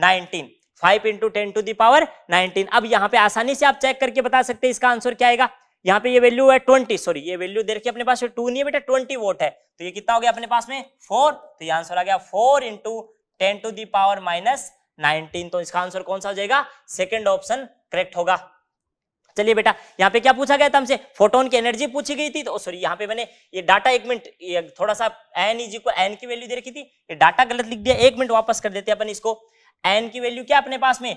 nineteen five into ten to the power nineteen अब यहाँ पे आसानी से आप चेक करके बता सकते हैं इसका आंसर क्या आएगा यहाँ पे ये वैल्यू है ट्वेंटी सॉरी ये वैल्यू देखिए अपने पास टू नहीं है बेटा ट्वेंटी वोट है तो ये कितना हो गया अपने पास में फोर तो ये आंसर आ गया four into ten to the power minus nineteen तो इसका आंसर कौन सा हो जाएगा सेकेंड ऑप्शन करेक्ट होगा चलिए बेटा यहाँ पे क्या पूछा गया था हमसे फोटोन की एनर्जी पूछी गई थी तो सॉरी यहाँ पे मैंने ये डाटा एक मिनट थोड़ा सा एन इज को एन की वैल्यू दे रखी थी ये डाटा गलत लिख दिया एक मिनट वापस कर देते अपन इसको एन की वैल्यू क्या अपने पास में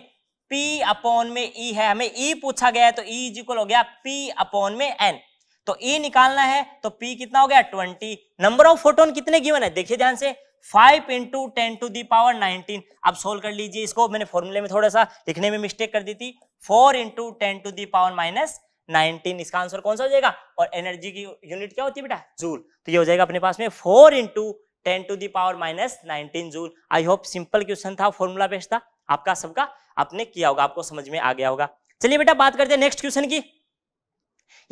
पी अपॉन में ई e है हमें ई e पूछा गया है तो ई इज इक्वल हो गया पी अपॉन में एन तो ई e निकालना है तो पी कितना हो गया ट्वेंटी नंबर ऑफ फोटोन कितने गिवन है देखिए ध्यान से five into ten to the power nineteen आप सोल्व कर लीजिए इसको मैंने फॉर्मूले में थोड़ा सा लिखने में मिस्टेक कर दी थी four into ten to the power minus nineteen इसका आंसर कौन सा हो जाएगा और एनर्जी की यूनिट क्या होती है बेटा जूल तो ये हो जाएगा अपने पास में four into ten to the power minus nineteen joule I hope simple question था फॉर्मूला बेस्ट था आपका सबका आपने किया होगा आपको समझ में आ गया होगा चलिए बेटा बात करते हैं नेक्स्ट क्वेश्चन की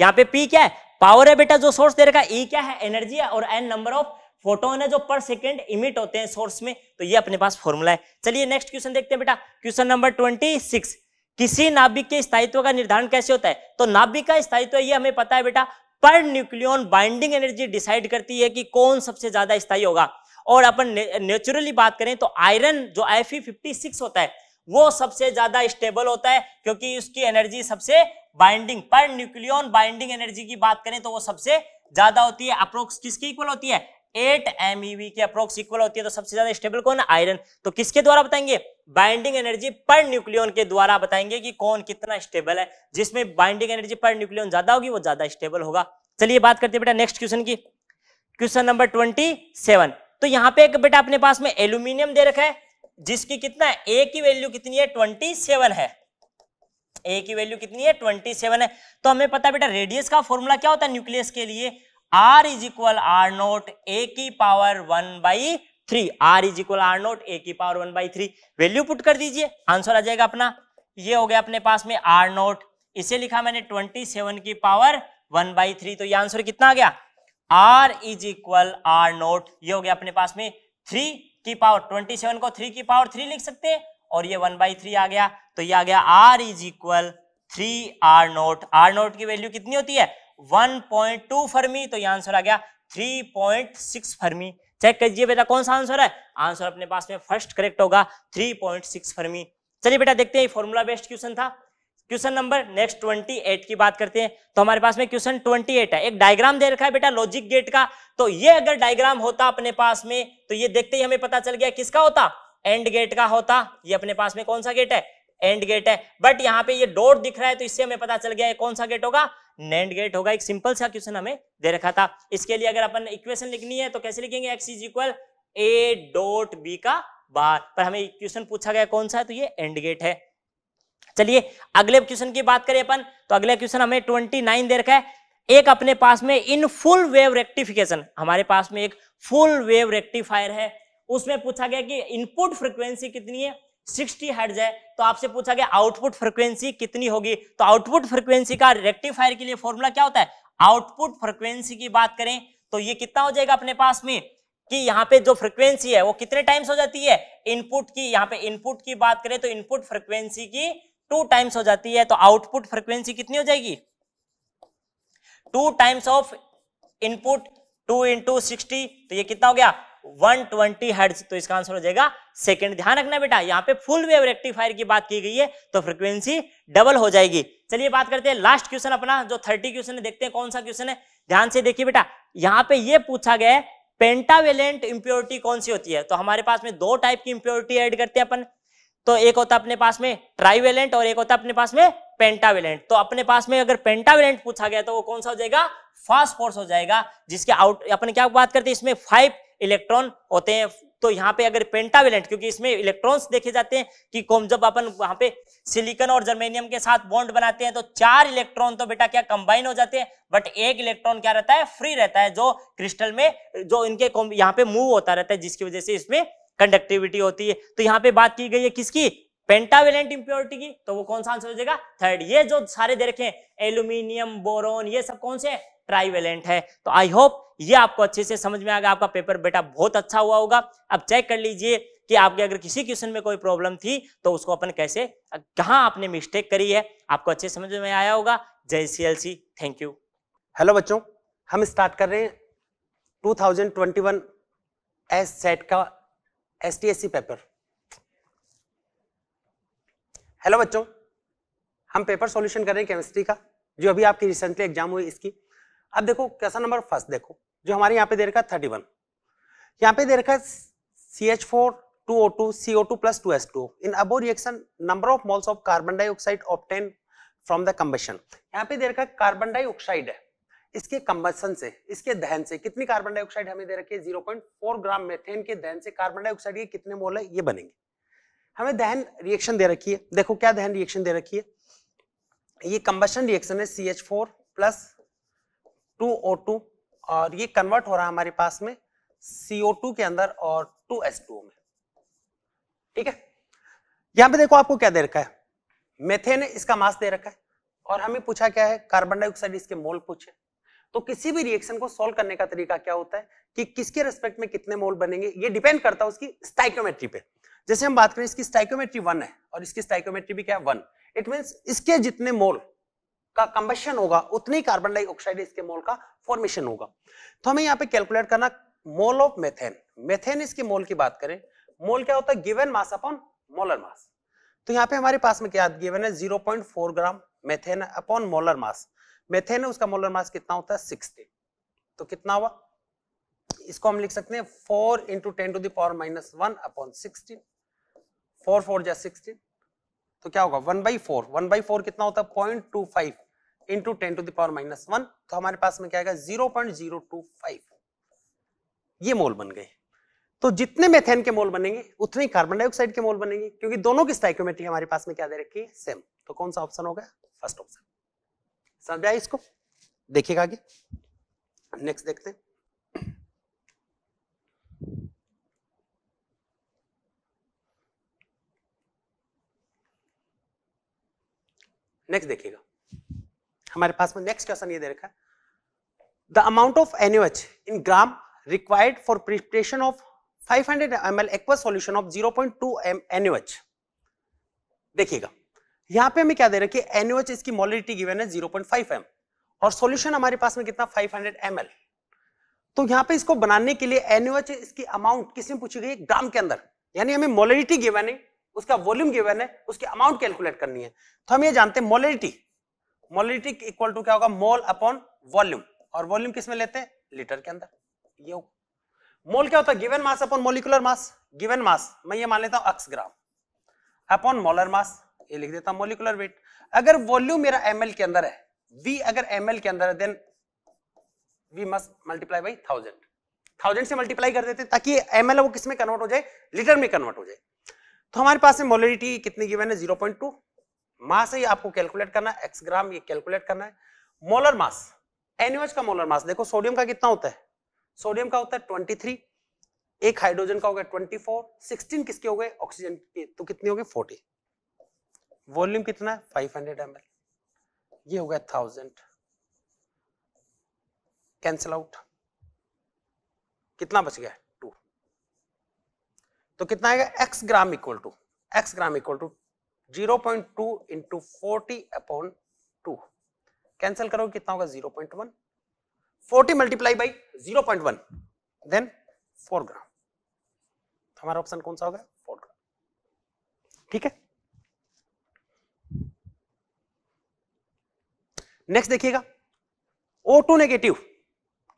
यहाँ पे पी क्या है पावर है बेटा जो सोर्स दे रखा ई e क्या है एनर्जी है और एन नंबर ऑफ फोटोन है जो पर सेकेंड इमिट होते हैं सोर्स में तो ये अपने पास फॉर्मूला है चलिए नेक्स्ट क्वेश्चन देखते हैं बेटा क्वेश्चन नंबर ट्वेंटी सिक्स किसी नाभिक के स्थायित्व का निर्धारण कैसे होता है तो नाभिक का स्थायित्व ये हमें पता है बेटा per nucleon binding energy decide करती है कि कौन सबसे ज्यादा स्थायी होगा और अपन नेचुरली बात करें तो आयरन जो एफ होता है वो सबसे ज्यादा स्टेबल होता है क्योंकि उसकी एनर्जी सबसे binding per nucleon binding energy की बात करें तो वो सबसे ज्यादा होती है अप्रोक्स किसकी इक्वल होती है एट एम ईवी e की अप्रोक्स इक्वल होती है तो सबसे ज्यादा स्टेबल कौन है आयरन तो किसके द्वारा बताएंगे बाइंडिंग एनर्जी पर न्यूक्लियन के द्वारा बताएंगे कि कौन कितना स्टेबल है जिसमें बाइंडिंग एनर्जी पर न्यूक्लियन ज्यादा होगी वो ज्यादा स्टेबल होगा चलिए बात करते हैं बेटा नेक्स्ट क्वेश्चन की क्वेश्चन नंबर ट्वेंटी सेवन तो यहाँ पे एक बेटा अपने पास में एल्यूमिनियम दे रखा है जिसकी कितना है ए की वैल्यू कितनी है ट्वेंटी सेवन है ए की वैल्यू कितनी है ट्वेंटी सेवन है तो हमें पता है बेटा रेडियस का फॉर्मूला क्या होता है न्यूक्लियस के लिए R is equal R not A की power one by three R is equal R not A की power one by three value put कर दीजिए आंसर आ जाएगा अपना ये हो गया अपने पास में आर नोट इसे लिखा मैंने ट्वेंटी सेवन की पावर वन बाई थ्री तो ये आंसर कितना आ गया R is equal R not ये हो गया अपने पास में थ्री की पावर ट्वेंटी सेवन को थ्री की पावर थ्री लिख सकते हैं और ये वन बाई थ्री आ गया तो ये आ गया R is equal three R not R not की वैल्यू कितनी होती है 1.2 फर्मी तो ये आंसर आ गया 3.6 फर्मी चेक कीजिए बेटा कौन सा आंसर है आंसर अपने पास में फर्स्ट करेक्ट होगा 3.6 फर्मी चलिए बेटा देखते हैं फॉर्मूला बेस्ड क्वेश्चन था question number next twenty eight की बात करते हैं तो हमारे पास में क्वेश्चन ट्वेंटी एट है एक डायग्राम दे रखा है बेटा लॉजिक गेट का तो ये अगर डायग्राम होता अपने पास में तो ये देखते ही हमें पता चल गया किसका होता एंड गेट का होता ये अपने पास में कौन सा गेट है एंड गेट है बट यहाँ पे ये डॉट दिख रहा है तो इससे हमें पता चल गया है कौन सा गेट होगा नैंड गेट होगा एक सिंपल सा क्वेश्चन हमें दे रखा था इसके लिए अगर अपन इक्वेशन लिखनी है तो कैसे लिखेंगे X is equal A dot B का बार पर हमें क्वेश्चन पूछा गया कौन सा है तो ये एंड गेट है चलिए अगले क्वेश्चन की बात करें अपन तो अगला क्वेश्चन हमें ट्वेंटी नाइन दे रखा है एक अपने पास में इन फुल वेव रेक्टिफिकेशन हमारे पास में एक फुल वेव रेक्टिफायर है उसमें पूछा गया कि इनपुट फ्रीक्वेंसी कितनी है 60 हर्ट्ज है तो आपसे पूछा गया आउटपुट फ्रिक्वेंसी कितनी होगी तो आउटपुट फ्रिक्वेंसी का रेक्टिफायर के लिए फॉर्मूला क्या होता है आउटपुट फ्रिक्वेंसी की बात करें तो ये कितना हो जाएगा अपने पास में कि यहाँ पे जो फ्रिक्वेंसी है वो कितने टाइम्स हो जाती है इनपुट की यहाँ पे इनपुट की बात करें तो इनपुट फ्रिक्वेंसी की टू टाइम्स हो जाती है तो आउटपुट फ्रिक्वेंसी कितनी हो जाएगी two times of input two into sixty तो ये कितना हो गया 120 हर्ट्ज तो इसका आंसर हो जाएगा सेकंड ध्यान रखना बेटा यहाँ पे फुल वेव रेक्टिफायर की बात की गई है तो फ्रीक्वेंसी डबल हो जाएगी चलिए बात करते हैं लास्ट क्वेश्चन अपना जो 30 क्वेश्चन है देखते हैं कौन सा क्वेश्चन है ध्यान से देखिए बेटा यहाँ पे ये पूछा गया है पेंटावेलेंट इंप्योरिटी कौन सी होती है तो हमारे पास में दो टाइप की इंप्योरिटी एड करते हैं अपन तो एक होता अपने पास में ट्राइवेलेंट और एक होता अपने पास में पेंटावेलेंट तो अपने पास में अगर पेंटावेलेंट पूछा गया तो वो कौन सा हो जाएगा फास्ट फोर्स हो जाएगा जिसके आउट अपन क्या बात करते हैं इसमें फाइव इलेक्ट्रॉन होते हैं तो यहाँ पे अगर पेंटावेलेंट क्योंकि इसमें इलेक्ट्रॉन्स देखे जाते हैं कि कोम जब अपन वहां पे सिलिकन और जर्मेनियम के साथ बॉन्ड बनाते हैं तो चार इलेक्ट्रॉन तो बेटा क्या कंबाइन हो जाते हैं बट एक इलेक्ट्रॉन क्या रहता है फ्री रहता है जो क्रिस्टल में जो इनके यहाँ पे मूव होता रहता है जिसकी वजह से इसमें कंडक्टिविटी होती है तो यहाँ पे बात की गई है किसकी पेंटावेलेंट इंप्योरिटी की तो वो कौन सा आंसर हो जाएगा थर्ड ये जो सारे दे रखे हैं एल्यूमिनियम बोरोन ये सब कौन से ट्राइवेलेंट है तो आई होप ये आपको अच्छे से समझ में आ गया आपका पेपर बेटा बहुत अच्छा हुआ होगा अब चेक कर लीजिए कि आपके अगर किसी क्वेश्चन में कोई प्रॉब्लम थी तो उसको अपन कैसे कहाँ आपने मिस्टेक करी है आपको अच्छे समझ में आया होगा जय C L C thank you hello बच्चों हम स्टार्ट कर रहे हैं 2021 एस सेट का S T S C paper hello बच्चों हम पेपर सॉल्यूशन कर रहे हैं केमिस्ट्री का जो अभी आपकी रिसेंटली एग्जाम हुई इसकी अब देखो कैसा नंबर फर्स्ट देखो जो हमारे यहाँ पे दे रखा थर्टी वन यहाँ पे दे रखा C H four two O two C O two plus two S two in above reaction number of moles of carbon dioxide obtain from the combustion यहाँ पे दे रखा कार्बन डाइऑक्साइड है इसके कम्बसन से इसके दहन से कितनी कार्बन डाइऑक्साइड हमें दे रखी है फोर ग्राम मेथेन के दहन से कार्बन डाइऑक्साइड के कितने मोल है ये बनेंगे हमें दहन रिएक्शन दे रखी है देखो क्या दहन रिएक्शन दे रखी है ये कंबशन रिएक्शन है C H four plus two O two और ये कन्वर्ट हो रहा है हमारे पास में सीओ टू के अंदर और टू एस टू में ठीक है यहां पे देखो आपको क्या दे रखा है मेथेन इसका मास दे रखा है और हमें पूछा क्या है कार्बन डाइऑक्साइड इसके मोल पूछे तो किसी भी रिएक्शन को सॉल्व करने का तरीका क्या होता है कि किसके रेस्पेक्ट में कितने मोल बनेंगे ये डिपेंड करता है उसकी स्टाइकोमेट्री पे जैसे हम बात करें इसकी स्टाइकोमेट्री वन है और इसकी स्टाइकोमेट्री भी क्या है वन इट मीन इसके जितने मोल का कंबेशन होगा उतनी कार्बन डाइऑक्साइड इसके मोल का फॉर्मेशन होगा तो हमें यहाँ पे कैलकुलेट करना मोल ऑफ मेथेन मेथेन इसके मोल की बात करें मोल क्या होता है given mass upon molar mass तो यहाँ पे हमारे पास में क्या गिवन है 0.4 gram methane upon molar mass methane है उसका मोलर मास कितना होता है सिक्सटी तो कितना हुआ इसको हम लिख सकते हैं four into ten to the power minus one upon sixteen four four जै सिक्सटीन तो क्या होगा one by four one by four कितना होता है point two five into ten to the power minus one तो हमारे पास में क्या आएगा zero point zero two five ये मोल बन गए तो जितने मेथेन के मोल बनेंगे उतने ही कार्बन डाइऑक्साइड के मोल बनेंगे क्योंकि दोनों की स्टाइक्योमेट्री हमारे पास में क्या दे रखी है सेम तो कौन सा ऑप्शन होगा फर्स्ट ऑप्शन समझ आए इसको देखिएगा आगे नेक्स्ट देखते हैं नेक्स्ट देखिएगा हमारे पास में नेक्स्ट क्वेश्चन ये दे रखा है the amount of NH in gram required for preparation of 500 ml aqua solution of 0.2 NH देखिएगा यहां पे हमें क्या दे रखी है एनओएच इसकी मोलिटी गिवन है 0.5 एम और सॉल्यूशन हमारे पास में कितना 500 ml तो यहां पे इसको बनाने के लिए एनओएच इसकी अमाउंट किसमें पूछी गई ग्राम के अंदर यानी हमें मोलिटी गिवन है उसका वॉल्यूम गिवन है उसकी अमाउंट कैलकुलेट करनी है तो हम ये जानते हैं मोलिटी मोलिटी इक्वल टू क्या होगा मोल अपॉन वॉल्यूम और वॉल्यूम किसमें लेते हैं लीटर के अंदर ये मोल क्या होता है given mass upon molecular mass given mass मैं ये मान लेता हूं अक्स ग्राम अपॉन मोलर मास ये लिख देता हूं मोलिकुलर वेट अगर वॉल्यूम मेरा एम के अंदर है वी अगर एम के अंदर है then we must multiply by thousand thousand से मल्टीप्लाई कर देते ताकि एम वो किस में कन्वर्ट हो जाए लीटर में कन्वर्ट हो जाए तो हमारे पास में मोलिटी कितनी गिवन है जीरो पॉइंट टू मास है आपको कैलकुलेट करना है एक्स ग्राम ये कैलकुलेट करना है molar mass N H molar mass देखो सोडियम का कितना होता है सोडियम का होता है ट्वेंटी थ्री एक हाइड्रोजन का हो गया ट्वेंटी फोर सिक्सटीन किसके हो गए ऑक्सीजन के तो कितनी होगी फोर्टी वॉल्यूम कितना है 500 हंड्रेड एम ये हो गया थाउजेंड कैंसल आउट कितना बच गया टू तो कितना आएगा x gram equal to x gram equal to 0.2 point two into forty upon two cancel करोगे कितना होगा 0.1 point one forty multiply by zero point one then four gram हमारा ऑप्शन कौन सा होगा फोर ग्राम ठीक है नेक्स्ट देखिएगा ओटो नेगेटिव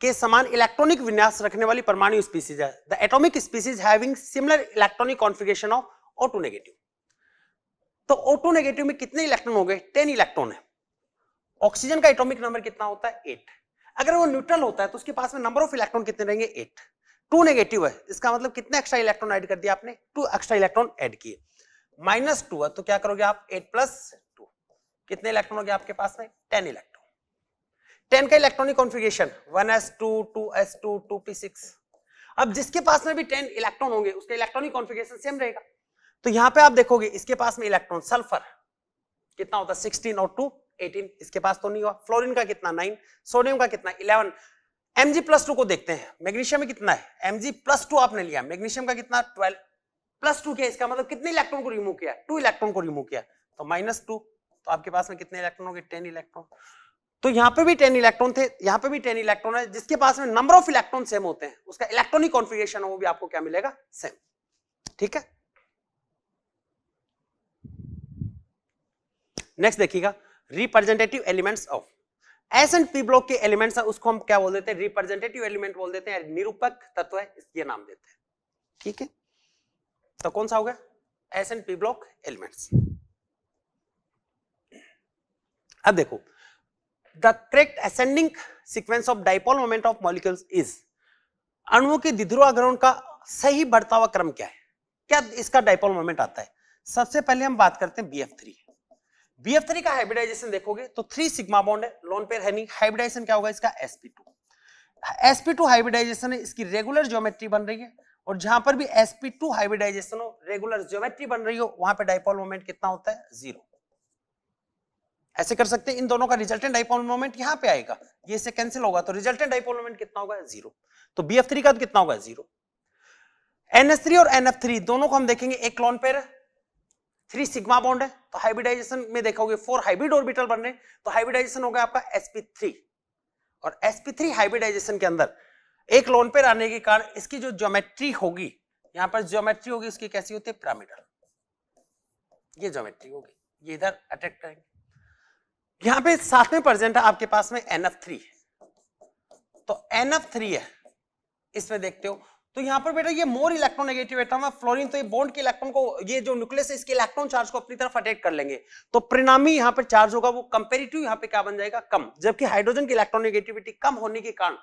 के समान इलेक्ट्रॉनिक विन्यास रखने वाली परमाणु स्पीसीज है the atomic species having similar electronic configuration of O two negative तो ओटो नेगेटिव में कितने इलेक्ट्रॉन हो गए टेन इलेक्ट्रॉन है ऑक्सीजन का एटोमिक नंबर कितना होता है एट अगर वो न्यूट्रल होता है तो उसके पास में नंबर ऑफ इलेक्ट्रॉन कितने रहेंगे एट टू नेगेटिव है इसका मतलब कितने एक्स्ट्रा इलेक्ट्रॉन ऐड कर दिया आपने टू एक्स्ट्रा इलेक्ट्रॉन ऐड किए माइनस टू है तो क्या करोगे आप एट प्लस कितने इलेक्ट्रॉन हो गए आपके पास में टेन इलेक्ट्रॉन टेन का electronic configuration one S two two S two two P six अब जिसके पास में भी टेन इलेक्ट्रॉन होंगे उसके इलेक्ट्रॉनिक कॉन्फ़िगरेशन सेम रहेगा तो यहां पे आप देखोगे इसके पास में इलेक्ट्रॉन सल्फर कितना होता सिक्सटीन और टू एटीन इसके पास तो नहीं हुआ फ्लोरिन का कितना नाइन सोडियम का कितना eleven M G plus two को देखते हैं मैग्नीशियम में कितना है एम जी प्लस टू आपने लिया मैग्नीशियम का कितना ट्वेल्व प्लस टू किया इसका मतलब कितने इलेक्ट्रॉन को रिमूव किया टू इलेक्ट्रॉन को रिमूव किया तो माइनस टू तो आपके पास में कितने इलेक्ट्रॉन होंगे टेन इलेक्ट्रॉन तो यहाँ पे भी टेन इलेक्ट्रॉन थे यहाँ पे भी टेन इलेक्ट्रॉन है जिसके पास में नंबर ऑफ इलेक्ट्रॉन सेम होते हैं उसका इलेक्ट्रॉनिक कॉन्फ़िगरेशन वो भी आपको क्या मिलेगा सेम ठीक है नेक्स्ट देखिएगा representative elements of S and P block के एलिमेंट्स है उसको हम क्या बोल देते हैं रिप्रेजेंटेटिव एलिमेंट बोल देते हैं निरूपक तत्व है इसके नाम देते हैं ठीक है तो कौन सा हो गया S and P block elements अब देखो the correct ascending sequence of dipole moment of molecules is अणुओं के दिध्रुआग्रहण का सही बढ़ता हुआ क्रम क्या है क्या इसका डाइपोल मोमेंट आता है सबसे पहले हम बात करते हैं B F three B F three का हाइब्रिडाइजेशन देखोगे तो थ्री सिग्मा बॉन्ड है लोन पेयर है नहीं हाइब्रिडाइजेशन क्या होगा इसका SP two SP two hybridization है इसकी रेगुलर ज्योमेट्री बन रही है और जहां पर भी एसपी टू हाइब्रिडाइजेशन हो रेगुलर ज्योमेट्री बन रही हो वहां पर डाइपोल मोमेंट कितना होता है जीरो ऐसे कर सकते हैं इन दोनों का रिजल्टेंट डाइपोल मोमेंट यहाँ पे आएगा ये से कैंसिल होगा तो रिजल्टेंट डाइपोल मोमेंट कितना होगा जीरो तो बी एफ थ्री का कितना होगा जीरो एन एस थ्री और एन एफ थ्री दोनों को हम देखेंगे एक क्लोन पेयर थ्री सिग्मा बॉन्ड है तो हाइब्रिडाइजेशन में देखोगे फोर हाइब्रिड ऑर्बिटल बन रहे तो हाइब्रिडाइजेशन होगा आपका sp3 और sp3 हाइब्रिडाइजेशन के अंदर एक लोन पेयर आने के कारण इसकी जो ज्योमेट्री होगी यहाँ पर ज्योमेट्री होगी उसकी कैसी होती है पिरामिडल ये ज्योमेट्री होगी ये इधर अट्रैक्ट करेंगे यहां पे सातवें परसेंट है आपके पास में एन थ्री है तो एन एफ थ्री है इसमें देखते हो तो यहां पर बेटा ये मोर नेगेटिव एटम है फ्लोरीन तो ये बॉन्ड के इलेक्ट्रॉन को ये जो न्यूक्लियस है इसके इलेक्ट्रॉन चार्ज को अपनी तरफ अटैक कर लेंगे तो परिणामी यहां पर चार्ज होगा वो कंपेरेटिव यहां पे क्या बन जाएगा कम जबकि हाइड्रोजन की इलेक्ट्रॉन नेगेटिविटी कम होने के कारण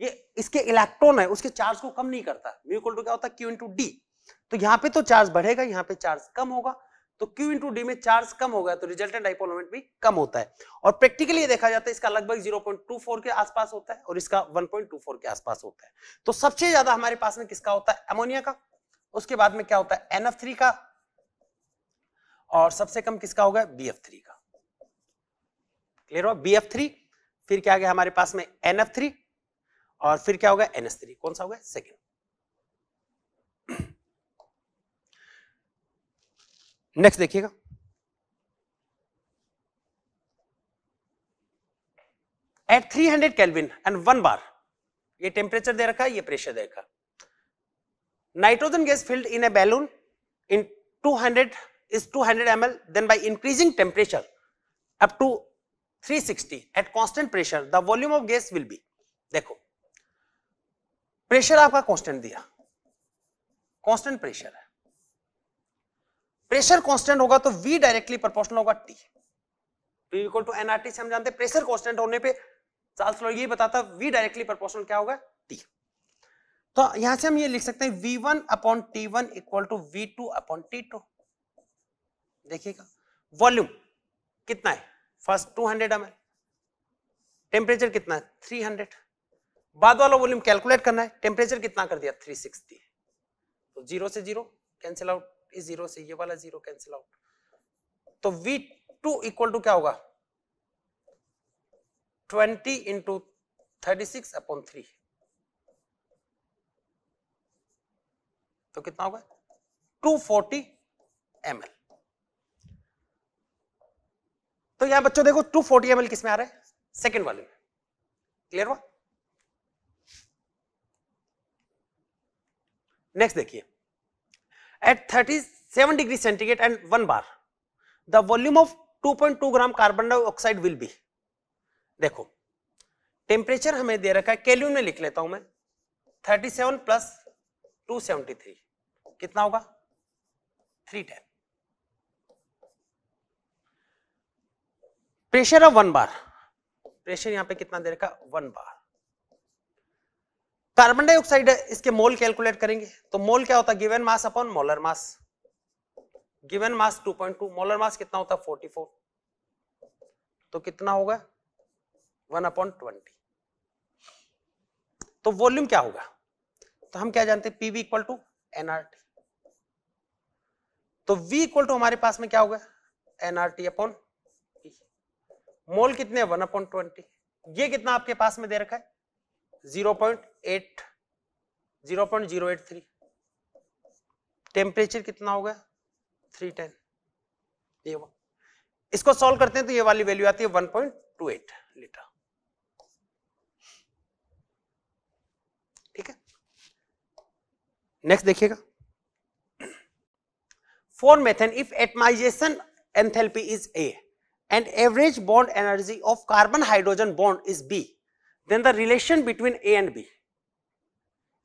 ये इसके इलेक्ट्रॉन है उसके चार्ज को कम नहीं करता म्यूकोल टू क्या होता है क्यू इंटू डी तो यहाँ पे तो चार्ज बढ़ेगा यहाँ पे चार्ज कम होगा तो Q इंटू डी में चार्ज कम हो गया तो रिजल्टेंट डाइपोल मोमेंट भी कम होता है और प्रैक्टिकली ये देखा जाता है इसका लगभग 0.24 के आसपास होता है और इसका 1.24 के आसपास होता है तो सबसे ज्यादा हमारे पास में किसका होता है अमोनिया का उसके बाद में क्या होता है NF3 का और सबसे कम किसका होगा बी एफ थ्री का क्लियर हुआ थ्री फिर क्या गया हमारे पास में NF3 और फिर क्या होगा एनएस कौन सा होगा सेकेंड नेक्स्ट देखिएगा at 300 hundred kelvin and one bar ये टेम्परेचर दे रखा है ये प्रेशर दे रखा nitrogen gas filled in a balloon in 200 hundred is two hundred M L then by increasing temperature up to three sixty at constant pressure the volume of gas will be देखो pressure आपका constant दिया constant pressure है pressure constant होगा तो V directly proportional होगा T equal to N R T से हम जानते हैं प्रेशर कांस्टेंट होने पे चार्ल्स लॉ ये बताता है वी डायरेक्टली प्रपोर्शनल क्या होगा टी तो यहां से हम ये लिख सकते हैं V one upon T one equal to V two upon T two देखिएगा वॉल्यूम कितना है first two hundred M L temperature कितना है थ्री हंड्रेड बाद वाला वॉल्यूम कैलकुलेट करना है टेम्परेचर कितना कर दिया थ्री सिक्सटी तो जीरो से जीरो कैंसिल आउट इस जीरो से ये वाला जीरो कैंसिल आउट तो वी टू इक्वल टू क्या होगा twenty into thirty six upon three तो कितना होगा टू फोर्टी एम एल तो यहां बच्चों देखो टू फोर्टी एम एल किसमें आ रहा है सेकेंड वाले में क्लियर हुआ नेक्स्ट देखिए at 37 degree centigrade and 1 bar the volume of 2.2 gram carbon dioxide will be देखो टेम्परेचर हमें दे रखा है कैल्यूम में लिख लेता हूं मैं 37 प्लस 273 कितना होगा 310 pressure of one bar pressure यहां पे कितना दे रखा वन बार कार्बन डाइऑक्साइड इसके मोल कैलकुलेट करेंगे तो मोल क्या होता है given mass upon molar mass given mass 2.2 molar mass कितना होता है 44 तो कितना होगा 1 अपॉन ट्वेंटी तो वॉल्यूम क्या होगा तो हम क्या जानते हैं पीवी इक्वल टू एनआरटी तो V इक्वल टू हमारे पास में क्या होगा एनआरटी अपॉन मोल कितने वन अपॉन ट्वेंटी ये कितना आपके पास में दे रखा है eight zero zero point eight three temperature कितना हो गया थ्री 310. ये वो. इसको सॉल्व करते हैं तो ये वाली वैल्यू आती है one point two eight litre ठीक है नेक्स्ट देखिएगा for methane if atomisation enthalpy is A and average bond energy of carbon hydrogen bond is B then the relation between A and B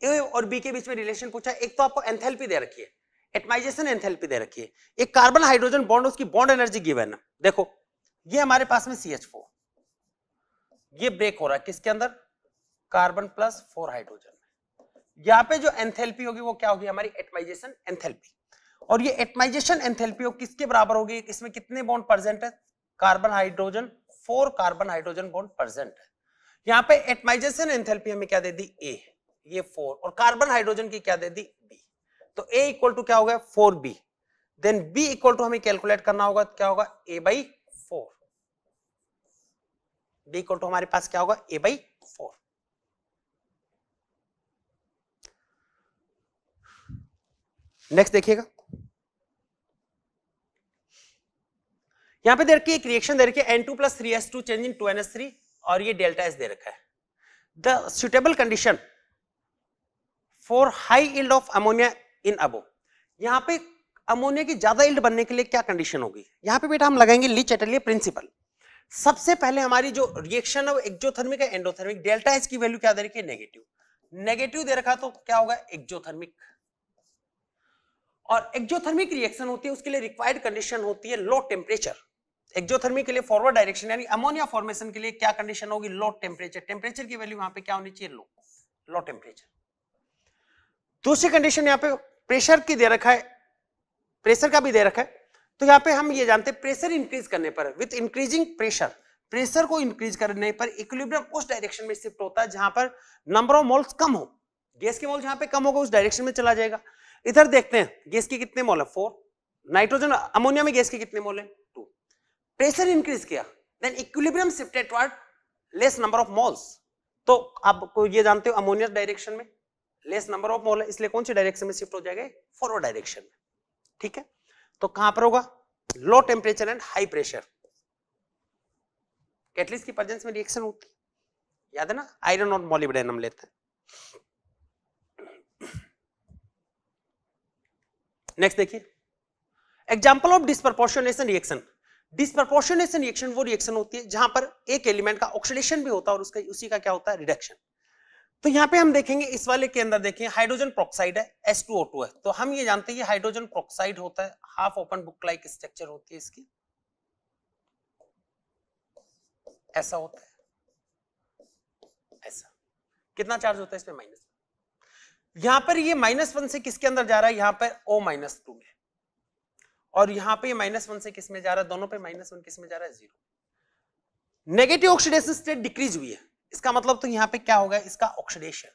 A और B के बीच में relation पूछा एक तो आपको एंथेल्पी दे रखी है एटमाइजेशन एंथेल्पी दे रखी है एक कार्बन हाइड्रोजन बॉन्ड उसकी बॉन्ड एनर्जी गिवन है देखो ये हमारे पास में सी एच फोर ये ब्रेक हो रहा है किसके अंदर कार्बन प्लस फोर हाइड्रोजन यहाँ पे जो एंथेल्पी होगी वो क्या होगी हमारी एटमाइजेशन एंथेल्पी और ये एटमाइजेशन एंथेल्पी हो किसके बराबर होगी इसमें कितने बॉन्ड प्रेजेंट है carbon hydrogen four carbon hydrogen bond present है यहाँ पे एटमाइजेशन एंथेल्पी हमें क्या दे दी ए ये फोर और कार्बन हाइड्रोजन की क्या दे दी बी तो ए इक्वल टू क्या होगा four B then B equal to हमें कैलकुलेट करना होगा क्या होगा A by four B equal to हमारे पास क्या होगा ए बाई फोर नेक्स्ट देखिएगा यहां पे देखिए एक रिएक्शन दे N two plus three S two change in to N S three और ये डेल्टा एस दे रखा है the suitable condition for high yield of ammonia in above यहां पे अमोनिया की ज्यादा इल्ड बनने के लिए क्या कंडीशन होगी यहां पे बेटा हम लगाएंगे लिच एटलिए प्रिंसिपल सबसे पहले हमारी जो रिएक्शन है वो एक्जोथर्मिक है एंडोथर्मिक डेल्टा एस की वैल्यू क्या दे रखी है नेगेटिव नेगेटिव दे रखा तो क्या होगा एक्जोथर्मिक और एक्जोथर्मिक रिएक्शन होती है उसके लिए रिक्वायर्ड कंडीशन होती है लो टेम्परेचर एक्जोथर्मी के लिए फॉरवर्ड डायरेक्शन यानी अमोनिया फॉर्मेशन के लिए क्या कंडीशन होगी लो टेम्परेचर टेम्परेचर की वैल्यू यहां पे क्या होनी चाहिए लो लो टेम्परेचर दूसरी कंडीशन यहाँ पे प्रेशर की दे रखा है प्रेशर का भी दे रखा है तो यहाँ पे हम ये जानते हैं प्रेशर इंक्रीज करने पर विथ इंक्रीजिंग प्रेशर प्रेशर को इंक्रीज करने पर इक्विलिब्रियम उस डायरेक्शन में शिफ्ट होता है जहां पर नंबर ऑफ मोल्स कम हो गैस के मोल जहां पे कम होगा उस डायरेक्शन में चला जाएगा इधर देखते हैं गैस के कितने मोल है फोर नाइट्रोजन अमोनिया में गैस के कितने मोल है प्रेशर इंक्रीज किया then equilibrium shifted toward less number of moles तो आपको ये जानते हो अमोनिया डायरेक्शन में लेस नंबर ऑफ मोल इसलिए कौन सी डायरेक्शन में शिफ्ट हो जाएगा फॉरवर्ड डायरेक्शन में ठीक है तो कहां पर होगा low temperature and high pressure catalyst की प्रेजेंस में रिएक्शन होती है याद है ना आयरन और मॉलिब्डेनम लेते हैं नेक्स्ट देखिए example of disproportionation reaction disproportionation reaction वो रिएक्शन होती है जहां पर एक एलिमेंट का ऑक्सीडेशन भी होता है और उसका उसी का क्या होता है रिडक्शन तो यहाँ पे हम देखेंगे इस वाले के अंदर देखेंगे हाइड्रोजन प्रोक्साइड है टू है तो हम ये जानते हैं हाइड्रोजन प्रोक्साइड होता है half open book like structure होती है इसकी ऐसा होता है ऐसा कितना चार्ज होता है इसमें माइनस यहां पर ये माइनस वन से किसके अंदर जा रहा है यहां पर ओ माइनस टू में और यहां पे माइनस वन से किस में जा रहा है दोनों पे माइनस वन किस में जा रहा है zero negative oxidation state decrease हुई है इसका मतलब तो यहां पे क्या होगा इसका ऑक्सीडेशन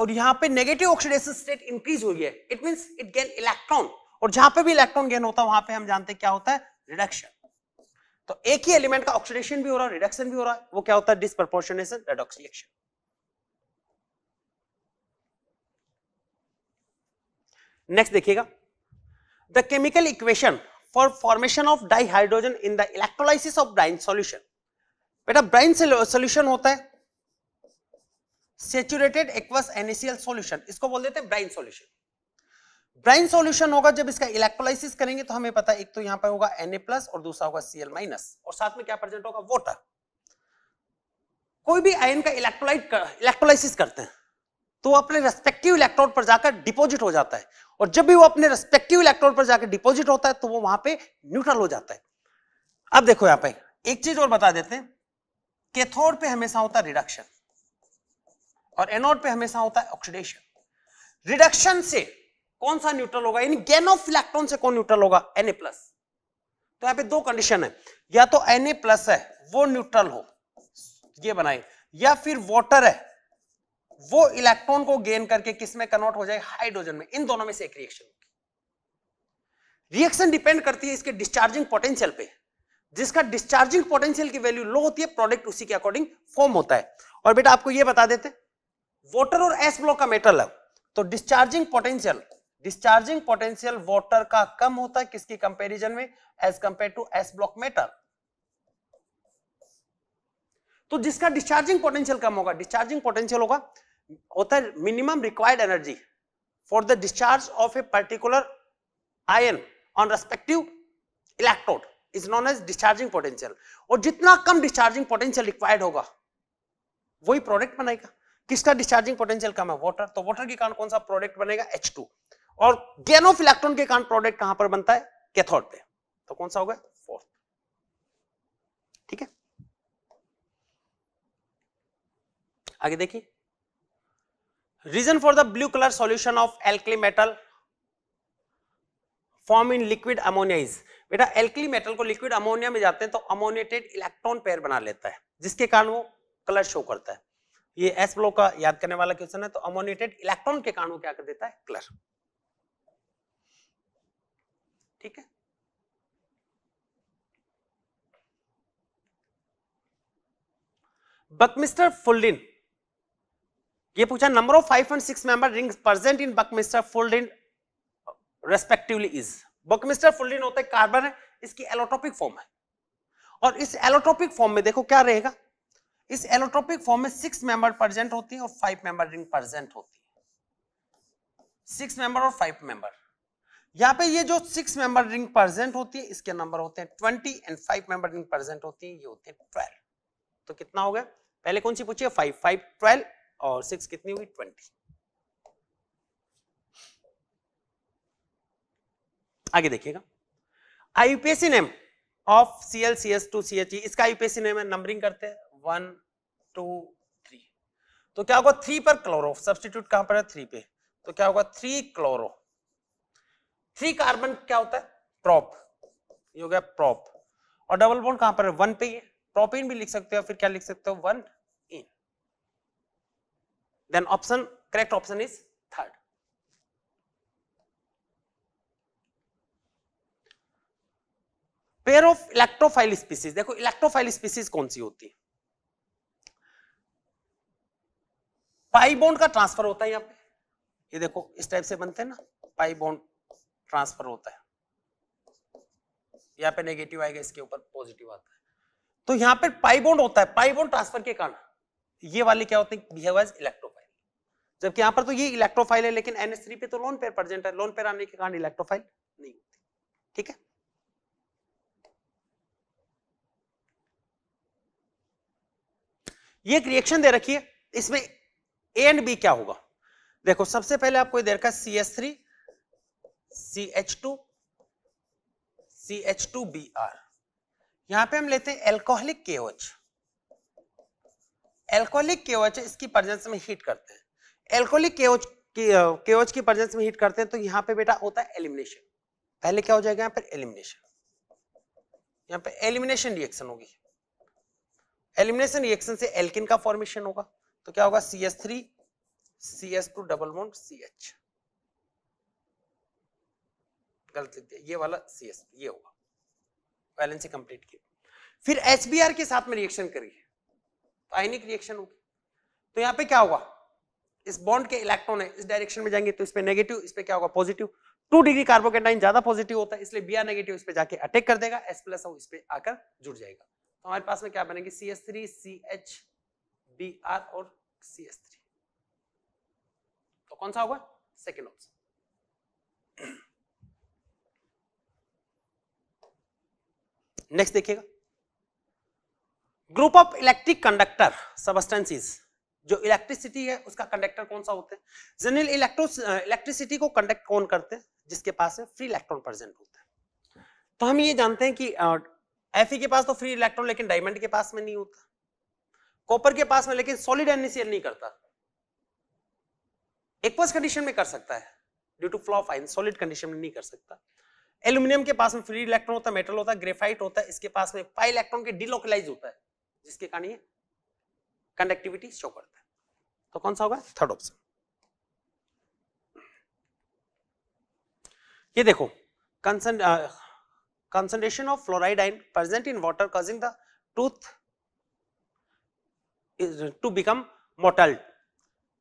और यहां पे नेगेटिव ऑक्सीडेशन स्टेट इंक्रीज हुई है it mean it gain electron और जहां पे भी इलेक्ट्रॉन गेन होता है वहां पे हम जानते हैं क्या होता है रिडक्शन तो एक ही एलिमेंट का ऑक्सीडेशन भी हो रहा है रिडक्शन भी हो रहा है वो क्या होता है डिस्प्रपोर्शनेशन रेडोक्सिलेक्शन नेक्स्ट देखिएगा the chemical equation for formation of dihydrogen in the electrolysis of brine solution बेटा brine सोल्यूशन होता है सेचुरेटेड एक्वस एनएसीएल सोल्यूशन इसको बोल देते हैं ब्राइन सोल्यूशन ब्राइन सोल्यूशन होगा जब इसका इलेक्ट्रोलाइसिस करेंगे तो हमें पता है एक तो यहां पर होगा Na प्लस और दूसरा होगा Cl माइनस और साथ में क्या प्रेजेंट होगा वोटर कोई भी आयन का इलेक्ट्रोलाइट इलेक्ट्रोलाइसिस करते हैं तो अपने रेस्पेक्टिव इलेक्ट्रोड पर जाकर डिपोजिट हो जाता है और जब भी वो अपने रेस्पेक्टिव इलेक्ट्रॉन पर जाकर डिपॉजिट होता है तो वो वहां पे न्यूट्रल हो जाता है अब देखो यहां पे एक चीज और बता देते हैं कैथोड पे हमेशा होता है रिडक्शन और एनोड पे हमेशा होता है ऑक्सीडेशन रिडक्शन से कौन सा न्यूट्रल होगा यानी गेन ऑफ इलेक्ट्रॉन से कौन न्यूट्रल होगा Na प्लस तो यहां पे दो कंडीशन है या तो ए प्लस है वो न्यूट्रल हो ये बनाए या फिर वाटर है वो इलेक्ट्रॉन को गेन करके किस में कन्वर्ट हो जाए हाइड्रोजन में इन दोनों में से एक रिएक्शन होगी रिएक्शन डिपेंड करती है इसके डिस्चार्जिंग पोटेंशियल पे जिसका डिस्चार्जिंग पोटेंशियल की वैल्यू लो होती है प्रोडक्ट उसी के अकॉर्डिंग फॉर्म होता है और बेटा आपको यह बता देते वॉटर और एस ब्लॉक का मेटल है तो discharging potential discharging potential water का कम होता है किसकी कंपेरिजन में as compare to S block metal तो जिसका डिस्चार्जिंग पोटेंशियल कम होगा डिस्चार्जिंग पोटेंशियल होगा होता है minimum required energy for the discharge of a particular ion on respective electrode is known as discharging potential और जितना कम डिस्चार्जिंग पोटेंशियल रिक्वायर्ड होगा वही प्रोडक्ट बनाएगा किसका डिस्चार्जिंग पोटेंशियल कम है वाटर तो वाटर के कारण कौन सा प्रोडक्ट बनेगा एच टू और गेन ऑफ इलेक्ट्रॉन के कारण प्रोडक्ट कहां पर बनता है कैथोड पे तो कौन सा होगा फोर्थ ठीक है आगे देखिए reason for the blue colour solution of alkali metal form in liquid ammonia बेटा एल्कली मेटल को लिक्विड अमोनिया में जाते हैं तो अमोनिएटेड इलेक्ट्रॉन पेयर बना लेता है जिसके कारण वो कलर शो करता है ये एस ब्लॉक का याद करने वाला क्वेश्चन है तो अमोनिएटेड इलेक्ट्रॉन के कारण वो क्या कर देता है कलर ठीक है बकमिस्टर फुल्डिन ये पूछा number of five and six member ring present in buckminsterfullerene respectively is buckminsterfullerene होता है कार्बन है इसकी एलोट्रोपिक फॉर्म है और इस एलोट्रोपिक फॉर्म में देखो क्या रहेगा इस एलोट्रोपिक फॉर्म में सिक्स मेंबर प्रेजेंट होती है और फाइव मेंबर रिंग प्रेजेंट होती है सिक्स मेंबर और फाइव मेंबर यहां पे ये जो सिक्स मेंबर रिंग प्रेजेंट होती है इसके नंबर होते हैं twenty and five member ring present होती है ये होते हैं ट्वेल्व तो कितना हो गया पहले कौन सी पूछिए फाइव फाइव ट्वेल्व और सिक्स कितनी हुई ट्वेंटी आगे देखिएगा IUPAC name of C L C S two C H E इसका आईयूपीएसी नेम है नंबरिंग करते हैं वन टू थ्री तो क्या होगा थ्री पर क्लोरो सब्सटीट्यूट कहां पर है थ्री पे तो क्या होगा थ्री क्लोरो थ्री कार्बन क्या होता है प्रॉप ये हो गया प्रॉप और डबल बोन कहां पर है वन पे ही प्रोपीन भी लिख सकते हो फिर क्या लिख सकते हो one then option correct option is third. Pair of electrophile species देखो इलेक्ट्रोफाइल स्पीसीज कौन सी होती है पाई बॉन्ड का ट्रांसफर होता है यहाँ पे ये देखो इस टाइप से बनते हैं ना पाई बॉन्ड ट्रांसफर होता है यहाँ पे नेगेटिव आएगा इसके ऊपर पॉजिटिव आता है तो यहाँ पे पाई बॉन्ड होता है पाई बॉन्ड ट्रांसफर के कारण ये वाले क्या होते हैं बिहेव एज इलेक्ट्रो जबकि यहाँ पर तो ये इलेक्ट्रोफाइल है लेकिन एनएस थ्री पे तो लोन पेयर प्रजेंट है लोन पेयर आने के कारण इलेक्ट्रोफाइल नहीं होती ठीक है ये रिएक्शन दे रखी है इसमें ए एंड बी क्या होगा देखो सबसे पहले आपको दे रखा है C S three C H two C H two B R यहां पर हम लेते हैं एल्कोहलिक केओएच एल्कोहलिक केओएच इसकी प्रेजेंस में हीट करते हैं एल्कोहलिक केओच की केओच की प्रेजेंस में हीट करते हैं तो यहाँ पे बेटा होता है एलिमिनेशन पहले क्या हो जाएगा यहाँ पर एलिमिनेशन यहाँ पे एलिमिनेशन रिएक्शन होगी एलिमिनेशन रिएक्शन से एल्किन का फॉर्मेशन होगा तो क्या होगा C S three C S two double bond C H गलत लिख दिया ये वाला सी एस ये होगा बैलेंस कंप्लीट किया फिर एच बी आर के साथ में रिएक्शन करिए तो आइनिक रिएक्शन होगी तो यहाँ पे क्या होगा इस बॉन्ड के इलेक्ट्रॉन है इस डायरेक्शन में जाएंगे तो इस पे नेगेटिव इस पे क्या होगा पॉजिटिव टू डिग्री कार्बोकेटाइन ज्यादा पॉजिटिव होता है इसलिए बी आर नेगेटिव इस पे जाके अटैक कर देगा एस प्लस इस पे आकर जुड़ जाएगा तो हमारे पास में क्या बनेगी C S three C H B R और सी एस थ्री तो कौन सा होगा सेकेंड ऑप्शन नेक्स्ट देखिएगा group of electric conductor substances जो इलेक्ट्रिसिटी है उसका कंडक्टर कौन सा होते हैं जनरल इलेक्ट्रो इलेक्ट्रिसिटी को कंडक्ट कौन करते हैं जिसके पास में फ्री इलेक्ट्रॉन प्रेजेंट होते हैं तो हम ये जानते हैं कि एफ के पास तो फ्री इलेक्ट्रॉन लेकिन डायमंड के पास में नहीं होता कॉपर के पास में लेकिन सॉलिड एनसीएल नहीं करता एक्वस कंडीशन में कर सकता है due to flaw fine solid condition में नहीं कर सकता एल्यूमिनियम के पास में फ्री इलेक्ट्रॉन होता है मेटल होता है ग्रेफाइट होता है इसके पास में पाई इलेक्ट्रॉन के डिलोकलाइज होता है जिसके कारण ये कंडक्टिविटी शो करता है तो कौन सा होगा थर्ड ऑप्शन ये देखो concentration of fluoride ion present in water causing the tooth to become mottle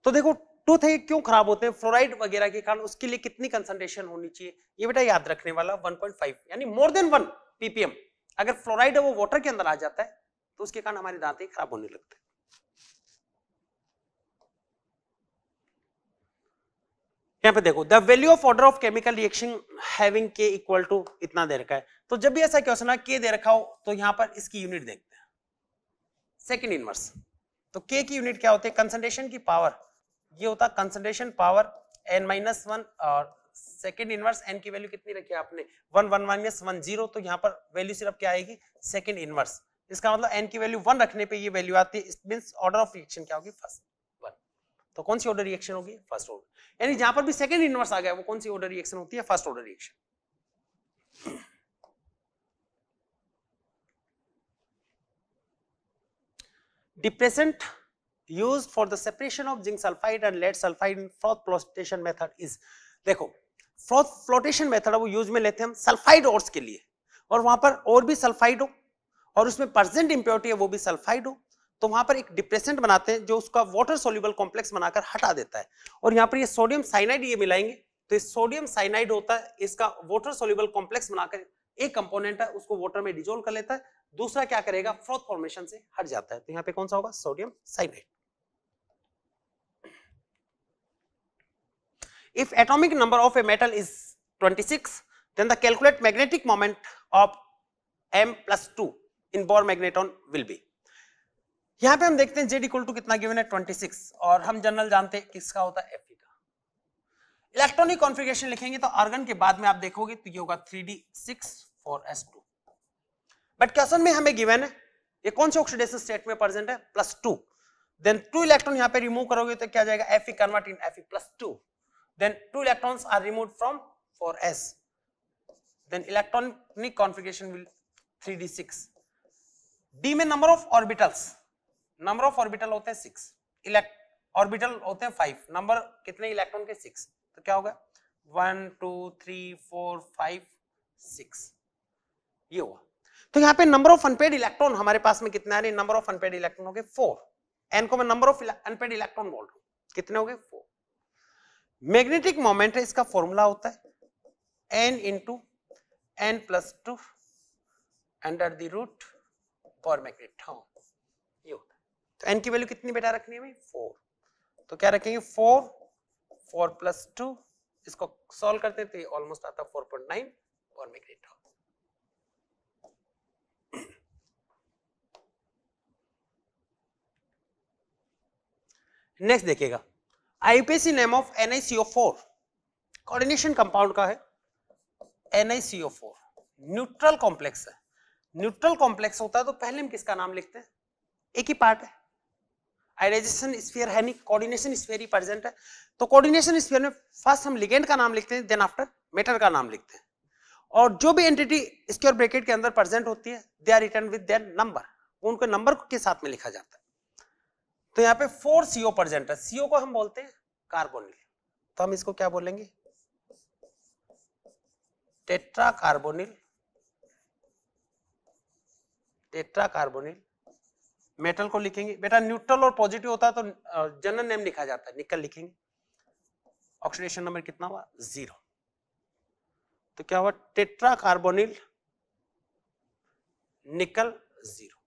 तो देखो टूथ है क्यों खराब होते हैं फ्लोराइड वगैरह के कारण उसके लिए कितनी कंसंट्रेशन होनी चाहिए ये बेटा याद रखने वाला 1.5 यानी मोर देन 1 ppm अगर फ्लोराइड वो वाटर के अंदर आ जाता है तो उसके कारण हमारे दांत खराब होने लगते हैं यहाँ पे देखो the value of order of chemical reaction having K equal to इतना दे रखा है तो जब भी ऐसा क्वेश्चन है के दे रखा हो तो यहाँ पर इसकी यूनिट देखते हैं सेकेंड इनवर्स तो के की यूनिट क्या होती है कंसनट्रेशन की पावर ये होता है concentration power N minus one और सेकेंड इनवर्स एन की वैल्यू कितनी रखी है आपने one one minus one zero तो यहाँ पर वैल्यू सिर्फ क्या आएगी सेकेंड इनवर्स इसका मतलब एन की वैल्यू वन रखने पर यह वैल्यू आती है मीन्स ऑर्डर ऑफ रिएक्शन क्या होगी फर्स्ट तो कौन सी ऑर्डर रिएक्शन होगी फर्स्ट ऑर्डर यानी जहां पर भी सेकेंड इनवर्स आ गया वो कौन सी ऑर्डर रिएक्शन होती है first order reaction depressant use for the separation of zinc sulphide and lead sulphide in froth flotation method is देखो फ्रॉथ फ्लोटेशन मेथड वो यूज में लेते हैं हम सल्फाइड ऑर्स के लिए और वहां पर और भी सल्फाइड हो और उसमें परसेंट इंप्योरिटी है वो भी सल्फाइड हो तो वहां पर एक डिप्रेसेंट बनाते हैं जो उसका वाटर सोल्यूबल कॉम्प्लेक्स बनाकर हटा देता है और यहाँ पर ये सोडियम साइनाइड ये मिलाएंगे तो ये सोडियम साइनाइड होता है इसका वाटर सोल्यूबल कॉम्प्लेक्स बनाकर एक कंपोनेंट है उसको वाटर में डिजोल्व कर लेता है दूसरा क्या करेगा फ्रोथ फॉर्मेशन से हट जाता है तो यहाँ पे कौन सा होगा sodium cyanide if atomic number of a metal is 26 then the calculate magnetic moment of m plus 2 in bohr magneton will be यहां पे हम देखते हैं जेड इक्वल टू कितना गिवन है 26 और हम जनरल जानते हैं किसका होता है एफ e का इलेक्ट्रॉनिक कॉन्फ़िगरेशन लिखेंगे तो आर्गन के बाद में आप देखोगे तो ये होगा three D six four S two but question में हमें गिवन है ये कौन से ऑक्सीडेशन स्टेट में प्रेजेंट है plus two then two electron यहाँ पे रिमूव करोगे तो क्या जाएगा F E convert in F E plus two then two electron are remove from four S then electronic configuration will three D six D में number of orbitals number of orbital होते हैं six elect orbital होते हैं five number कितने electron के six तो क्या होगा one two three four five six ये हुआ तो यहाँ पे नंबर ऑफ अनपेड इलेक्ट्रॉन हमारे पास में कितने आ रहे हैं नंबर ऑफ अनपेड इलेक्ट्रॉन हो गए फोर एन को मैं नंबर ऑफ अनपेड इलेक्ट्रॉन बोल रहा हूँ कितने हो गए फोर मैग्नेटिक मोमेंट इसका फॉर्मूला होता है N into N plus two under the root पर मैग्नेट हाँ तो एन की वैल्यू कितनी बेटा रखनी है फोर तो क्या रखेंगे फोर फोर प्लस टू इसको सॉल्व करते थे तो ऑलमोस्ट आता फोर पॉइंट नाइन और मैग्नेट नेक्स्ट देखिएगा IUPAC name of four coordination compound का है एनआईसीओ फोर न्यूट्रल कॉम्प्लेक्स है न्यूट्रल कॉम्प्लेक्स होता है तो पहले हम किसका नाम लिखते हैं एक ही पार्ट है आइडाइजेशन स्फीयर है नहीं कोऑर्डिनेशन स्फीयर ही प्रेजेंट है तो कोऑर्डिनेशन स्फीयर में फर्स्ट हम लिगेंड का नाम लिखते हैं देन आफ्टर मेटर का नाम लिखते हैं और जो भी एंटिटी स्क्योर ब्रैकेट के अंदर प्रेजेंट होती है they are written with their number उनके नंबर के साथ में लिखा जाता है तो यहाँ पे फोर सीओ प्रेजेंट है सीओ को हम बोलते हैं कार्बोनिल तो हम इसको क्या बोलेंगे tetracarbonyl tetracarbonyl metal को लिखेंगे बेटा न्यूट्रल और पॉजिटिव होता है तो जनरल नेम लिखा जाता है निकल लिखेंगे ऑक्सीडेशन नंबर कितना हुआ जीरो तो क्या हुआ tetracarbonyl nickel zero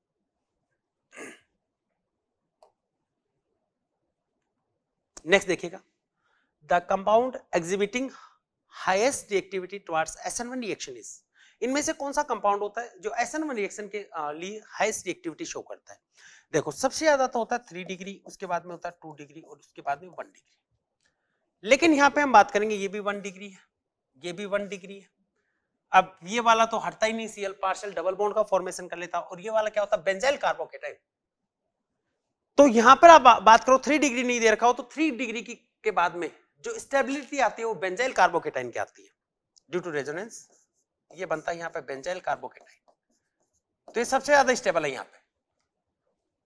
next देखिएगा the compound exhibiting highest reactivity towards S one reaction is इनमें से कौन सा कंपाउंड होता है जो एस वन रिएक्शन के लिए हाईएस्ट रिएक्टिविटी शो करता है देखो सबसे ज्यादा तो होता है थ्री डिग्री उसके बाद में होता है टू डिग्री और उसके बाद में वन डिग्री लेकिन यहाँ पे हम बात करेंगे ये भी वन डिग्री है ये भी वन डिग्री है अब ये वाला तो हटता ही नहीं सीएल पार्शल डबल बॉन्ड का फॉर्मेशन कर लेता और ये वाला क्या होता है बेंजाइल कार्बोकेटाइन तो यहां पर आप बात करो थ्री डिग्री नहीं दे रखा हो तो थ्री डिग्री की के बाद में जो स्टेबिलिटी आती है वो बेंजाइल कार्बोकेटाइन की आती है ड्यू टू रेजोनेंस ये बनता है यहाँ पे बेंजाइल कार्बोकेटाइन तो ये सबसे ज्यादा स्टेबल है यहाँ पे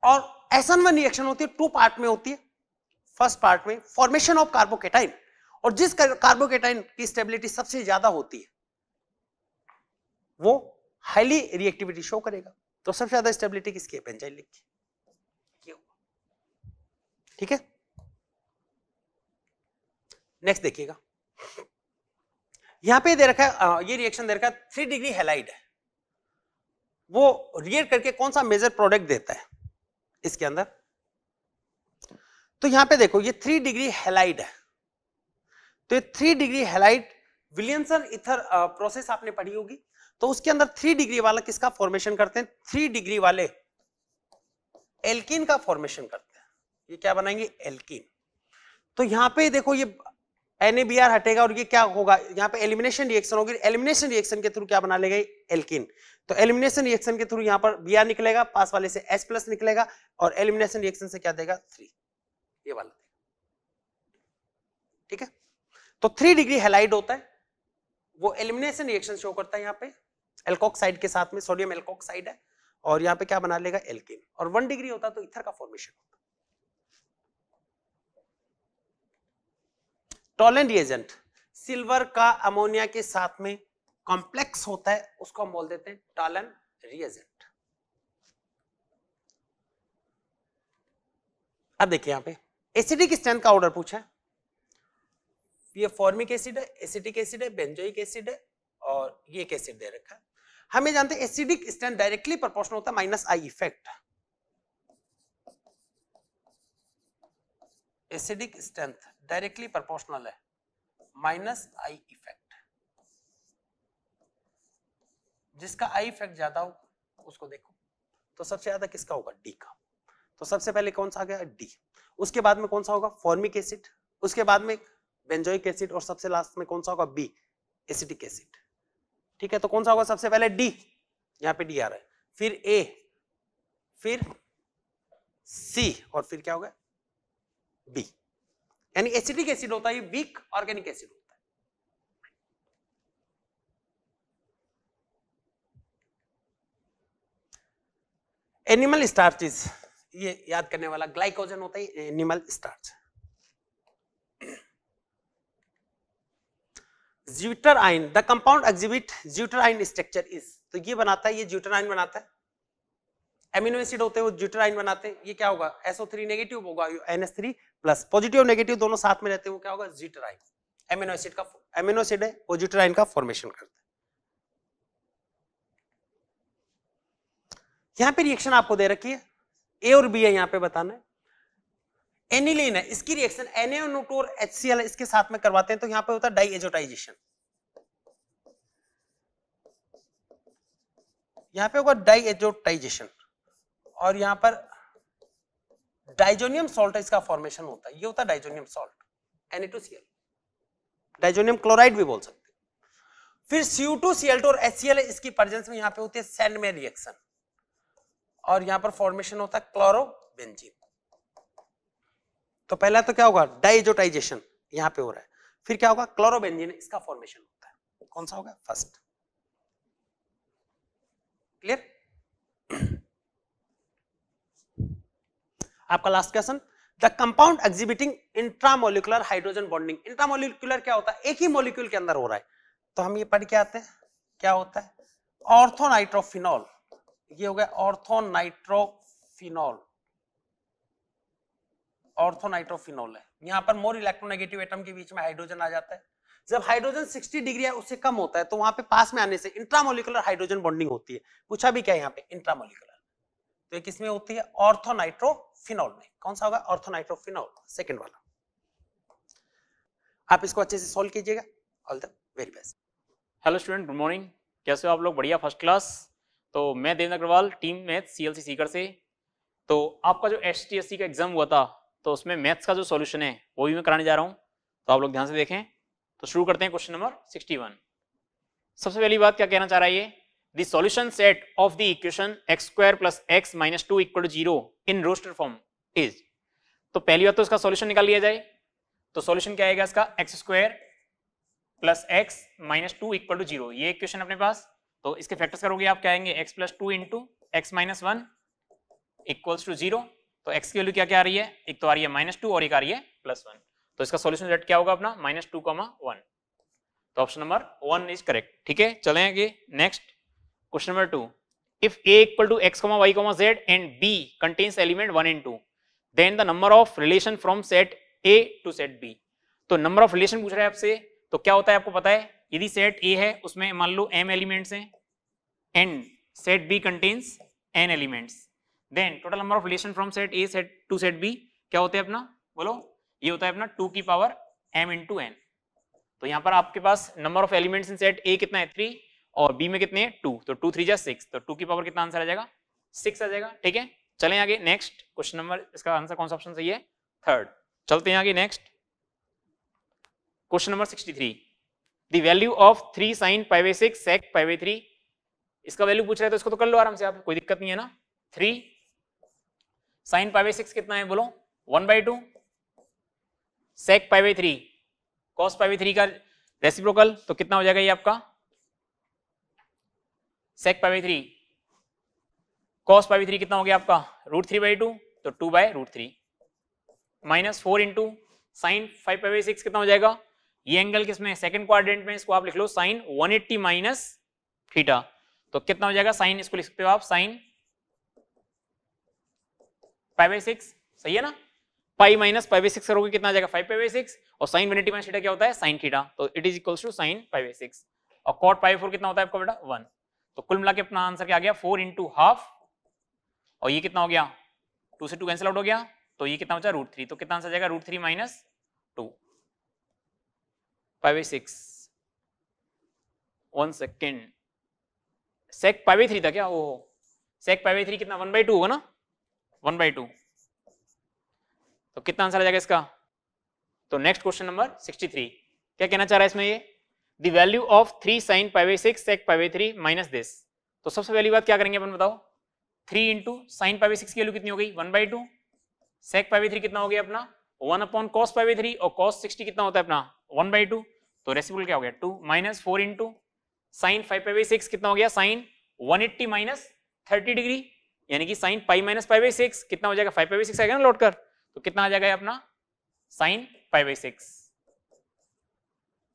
और एसन वन रिएक्शन होती है टू पार्ट में होती है फर्स्ट पार्ट में फॉर्मेशन ऑफ कार्बोकेटाइन और जिस कार्बोकेटाइन की स्टेबिलिटी सबसे ज्यादा होती है वो हाईली रिएक्टिविटी शो करेगा तो सबसे ज्यादा स्टेबिलिटी किसकी है बेंजाइलिन ठीक है नेक्स्ट देखिएगा यहां पे दे रखा है ये रिएक्शन दे रखा है थ्री डिग्री हेलाइड है वो रिएक्ट करके कौन सा मेजर प्रोडक्ट देता है इसके अंदर तो यहां पे देखो ये थ्री डिग्री हेलाइड है तो ये three degree halide Williamson ether process आपने पढ़ी होगी तो उसके अंदर थ्री डिग्री वाला किसका फॉर्मेशन करते हैं थ्री डिग्री वाले एल्किन का फॉर्मेशन करते हैं ये क्या बनाएंगे एल्किन तो यहां पे देखो ये आर हटेगा और ये क्या होगा यहां पे एलिमिनेशन रिएक्शन होगी एलिमिनेशन रिएक्शन के थ्रू क्या बना लेगा एल्किन तो एलिमिनेशन रिएक्शन के थ्रू यहां पर बी आर निकलेगा पास वाले से एच प्लस निकलेगा और एलिमिनेशन रिएक्शन से क्या देगा थ्री ये वाला ठीक है तो थ्री डिग्री हेलाइड होता है वो एलिमिनेशन रिएक्शन शो करता है यहाँ पे एल्कोक्साइड के साथ में सोडियम एल्कोक्साइड है और यहाँ पे क्या बना लेगा एल्किन और वन डिग्री होता तो इथर का फॉर्मेशन होता टॉलेंट रिएजेंट सिल्वर का अमोनिया के साथ में कॉम्प्लेक्स होता है उसको हम बोल देते हैं टॉलन रिएजेंट अब देखिए यहां पे एसिडिक स्ट्रेंथ का ऑर्डर पूछा है ये फॉर्मिक एसिड है एसिडिक एसिड है बेंजोइक एसिड है और ये एसिड दे रखा है हमें जानते हैं एसिडिक स्ट्रेंथ डायरेक्टली प्रोपोर्शनल होता है minus I effect acidic strength directly proportional है माइनस आई इफेक्ट जिसका आई इफेक्ट ज्यादा हो उसको देखो तो सबसे ज्यादा किसका होगा डी का तो सबसे पहले कौन सा आ गया डी उसके बाद में कौन सा होगा फॉर्मिक एसिड उसके बाद में बेंजोइक एसिड और सबसे लास्ट में कौन सा होगा बी एसिटिक एसिड ठीक है तो कौन सा होगा सबसे पहले डी यहाँ पे डी आ रहा है फिर ए फिर सी और फिर क्या होगा बी यानी एसिटिक एसिड होता है weak organic acid animal starches ये याद करने वाला ग्लाइकोजन होता है animal starch zwitterion the compound exhibit zwitterion structure is तो ये बनाता है ये ज्यूटर आइन बनाता है एमिनो एसिड होते हैं ज्यूटर आइन बनाते हैं ये क्या होगा एसओ थ्री नेगेटिव होगा N S three plus positive और नेगेटिव दोनों साथ में रहते हैं वो क्या होगा ज्यूटर आइन एमिनो एसिड का एमिनो एसिड है वो ज्यूटर आइन का फॉर्मेशन करता है यहां पे रिएक्शन आपको दे रखी है ए और बी है यहां पे बताना है एनिलीन है इसकी रिएक्शन एनएनोटो और एल इसके साथ में करवाते हैं तो यहां पे होता है एजोटाइजेशन यहां पे होगा एजोटाइजेशन और यहां पर डाइजोनियम सॉल्ट इसका फॉर्मेशन होता है ये होता है डाइजोनियम सॉल्ट एनएटोसीएल डाइजोनियम क्लोराइड भी बोल सकते हैं फिर एल टू और एल इसकी प्रेजेंस में यहां पे होती है सैंड में रिएक्शन और यहां पर फॉर्मेशन होता है क्लोरोबेंजीन तो पहला तो क्या होगा डाइजोटाइजेशन यहां पे हो रहा है फिर क्या होगा क्लोरोबेंजीन इसका फॉर्मेशन होता है कौन सा होगा फर्स्ट क्लियर आपका last question the compound exhibiting intramolecular hydrogen bonding intramolecular क्या होता है एक ही मोलिक्यूल के अंदर हो रहा है तो हम ये पढ़ के आते हैं क्या होता है ऑर्थोनाइट्रोफिनॉल ये हो गया ऑर्थोनाइट्रोफिनॉल ऑर्थोनाइट्रोफिनॉल है यहां पर मोर इलेक्ट्रोनेगेटिव एटम के बीच में हाइड्रोजन आ जाता है जब हाइड्रोजन 60 डिग्री है उससे कम होता है तो वहां पे पास में आने से इंट्रामोलिकुलर हाइड्रोजन बॉन्डिंग होती है पूछा भी क्या यहाँ पे इंट्रामोलिकुलर तो ये किसमें होती है ऑर्थोनाइट्रोफिनॉल में कौन सा होगा ऑर्थोनाइट्रोफिनॉल सेकेंड वाला आप इसको अच्छे से सोल्व कीजिएगा all the very best hello student good morning कैसे हो आप लोग बढ़िया फर्स्ट क्लास तो मैं Devendra Agrawal team math C L Sikar से तो आपका जो एस टी एस सी का एग्जाम हुआ था तो उसमें मैथ्स का जो सॉल्यूशन है वो भी मैं कराने जा रहा हूँ तो आप लोग ध्यान से देखें तो शुरू करते हैं क्वेश्चन नंबर 61 सबसे पहली बात क्या कहना चाह रहा है ये the solution set of the equation x square plus x minus two equal to zero in roster form is तो पहली बात तो इसका सोल्यूशन निकाल लिया जाए तो सोल्यूशन क्या आएगा इसका x square plus x minus two equal to zero ये इक्वेशन अपने पास तो इसके फैक्टर्स करोगे आप क्या आएंगे x plus two into x minus one equals to zero तो एक्स की वैल्यू क्या क्या आ रही है एक तो आ रही है माइनस टू और एक आ रही है प्लस वन तो इसका सोल्यूशन रेट क्या होगा अपना माइनस टू कॉमा वन तो option number one is correct ठीक है चले आगे next question number two if a equal to x comma y comma z and b contains element 1 and 2 then the number of relation from set a to set b तो number of relation पूछ रहा है आपसे तो क्या होता है आपको पता है यदि सेट ए है उसमें मान लो एम एलिमेंट्स हैं and set B contains N elements then total number of relation from set A set to set B क्या होते हैं अपना बोलो ये होता है अपना टू की power M in to N तो यहाँ पर आपके पास number of elements in set A कितना है थ्री और बी में कितने हैं टू तो टू थ्री जा सिक्स तो टू की पावर कितना आंसर आ जाएगा सिक्स आ जाएगा ठीक है चलें आगे नेक्स्ट क्वेश्चन नंबर इसका आंसर कौन सा ऑप्शन सही है थर्ड चलते हैं आगे next question number sixty three the value of three sine pi by six sec pi by three इसका वैल्यू पूछ रहे तो इसको तो कर लो आराम से आप कोई दिक्कत नहीं है ना थ्री साइन पाइवे सिक्स कितना है बोलो one by two sec pi by three cos pi by three का रेसिप्रोकल तो कितना हो जाएगा ये आपका sec pi by three cos pi by three कितना हो गया आपका रूट थ्री बाई टू तो two by root three minus four into sine five pi by six कितना हो जाएगा ये एंगल किसमें सेकंड क्वाड्रेंट में इसको आप लिख लो साइन 180 एट्टी माइनस थीटा तो कितना हो जाएगा साइन इसको लिख सकते हो आप साइन फाइव बाई सिक्स सही है ना pi minus five by six करोगे कितना आ जाएगा फाइव पाई बाई सिक्स और साइन वन एट्टी माइनस क्या होता है साइन थीटा तो it is equals to sine five by six और कॉट फाइव फोर कितना होता है आपका बेटा वन तो कुल मिला के अपना आंसर क्या आ गया फोर इंटू हाफ और ये कितना हो गया टू से टू कैंसिल आउट हो गया तो ये कितना बचा रूट थ्री तो कितना आंसर जाएगा root three minus pi by 6 तो कितना आंसर आ जाएगा इसका तो नेक्स्ट क्वेश्चन नंबर 63 क्या कहना चाह रहा है इसमें ये the value of three sine pi six three minus this तो सबसे पहली बात क्या करेंगे अपन बताओ three into sine pi six की वैल्यू कितनी हो गई one by two sec pi three कितना हो गया अपना one upon cos pi three और कॉस सिक्सटी कितना होता है अपना वन बाई टू तो रेसिपुल क्या हो गया two minus four into sine five pi by six कितना हो गया sine one eighty minus thirty degree यानी कि sine pi minus five by six कितना हो जाएगा फाइव पाई बाई सिक्स आएगा ना लौट कर तो कितना आ जाएगा अपना साइन फाइव बाई सिक्स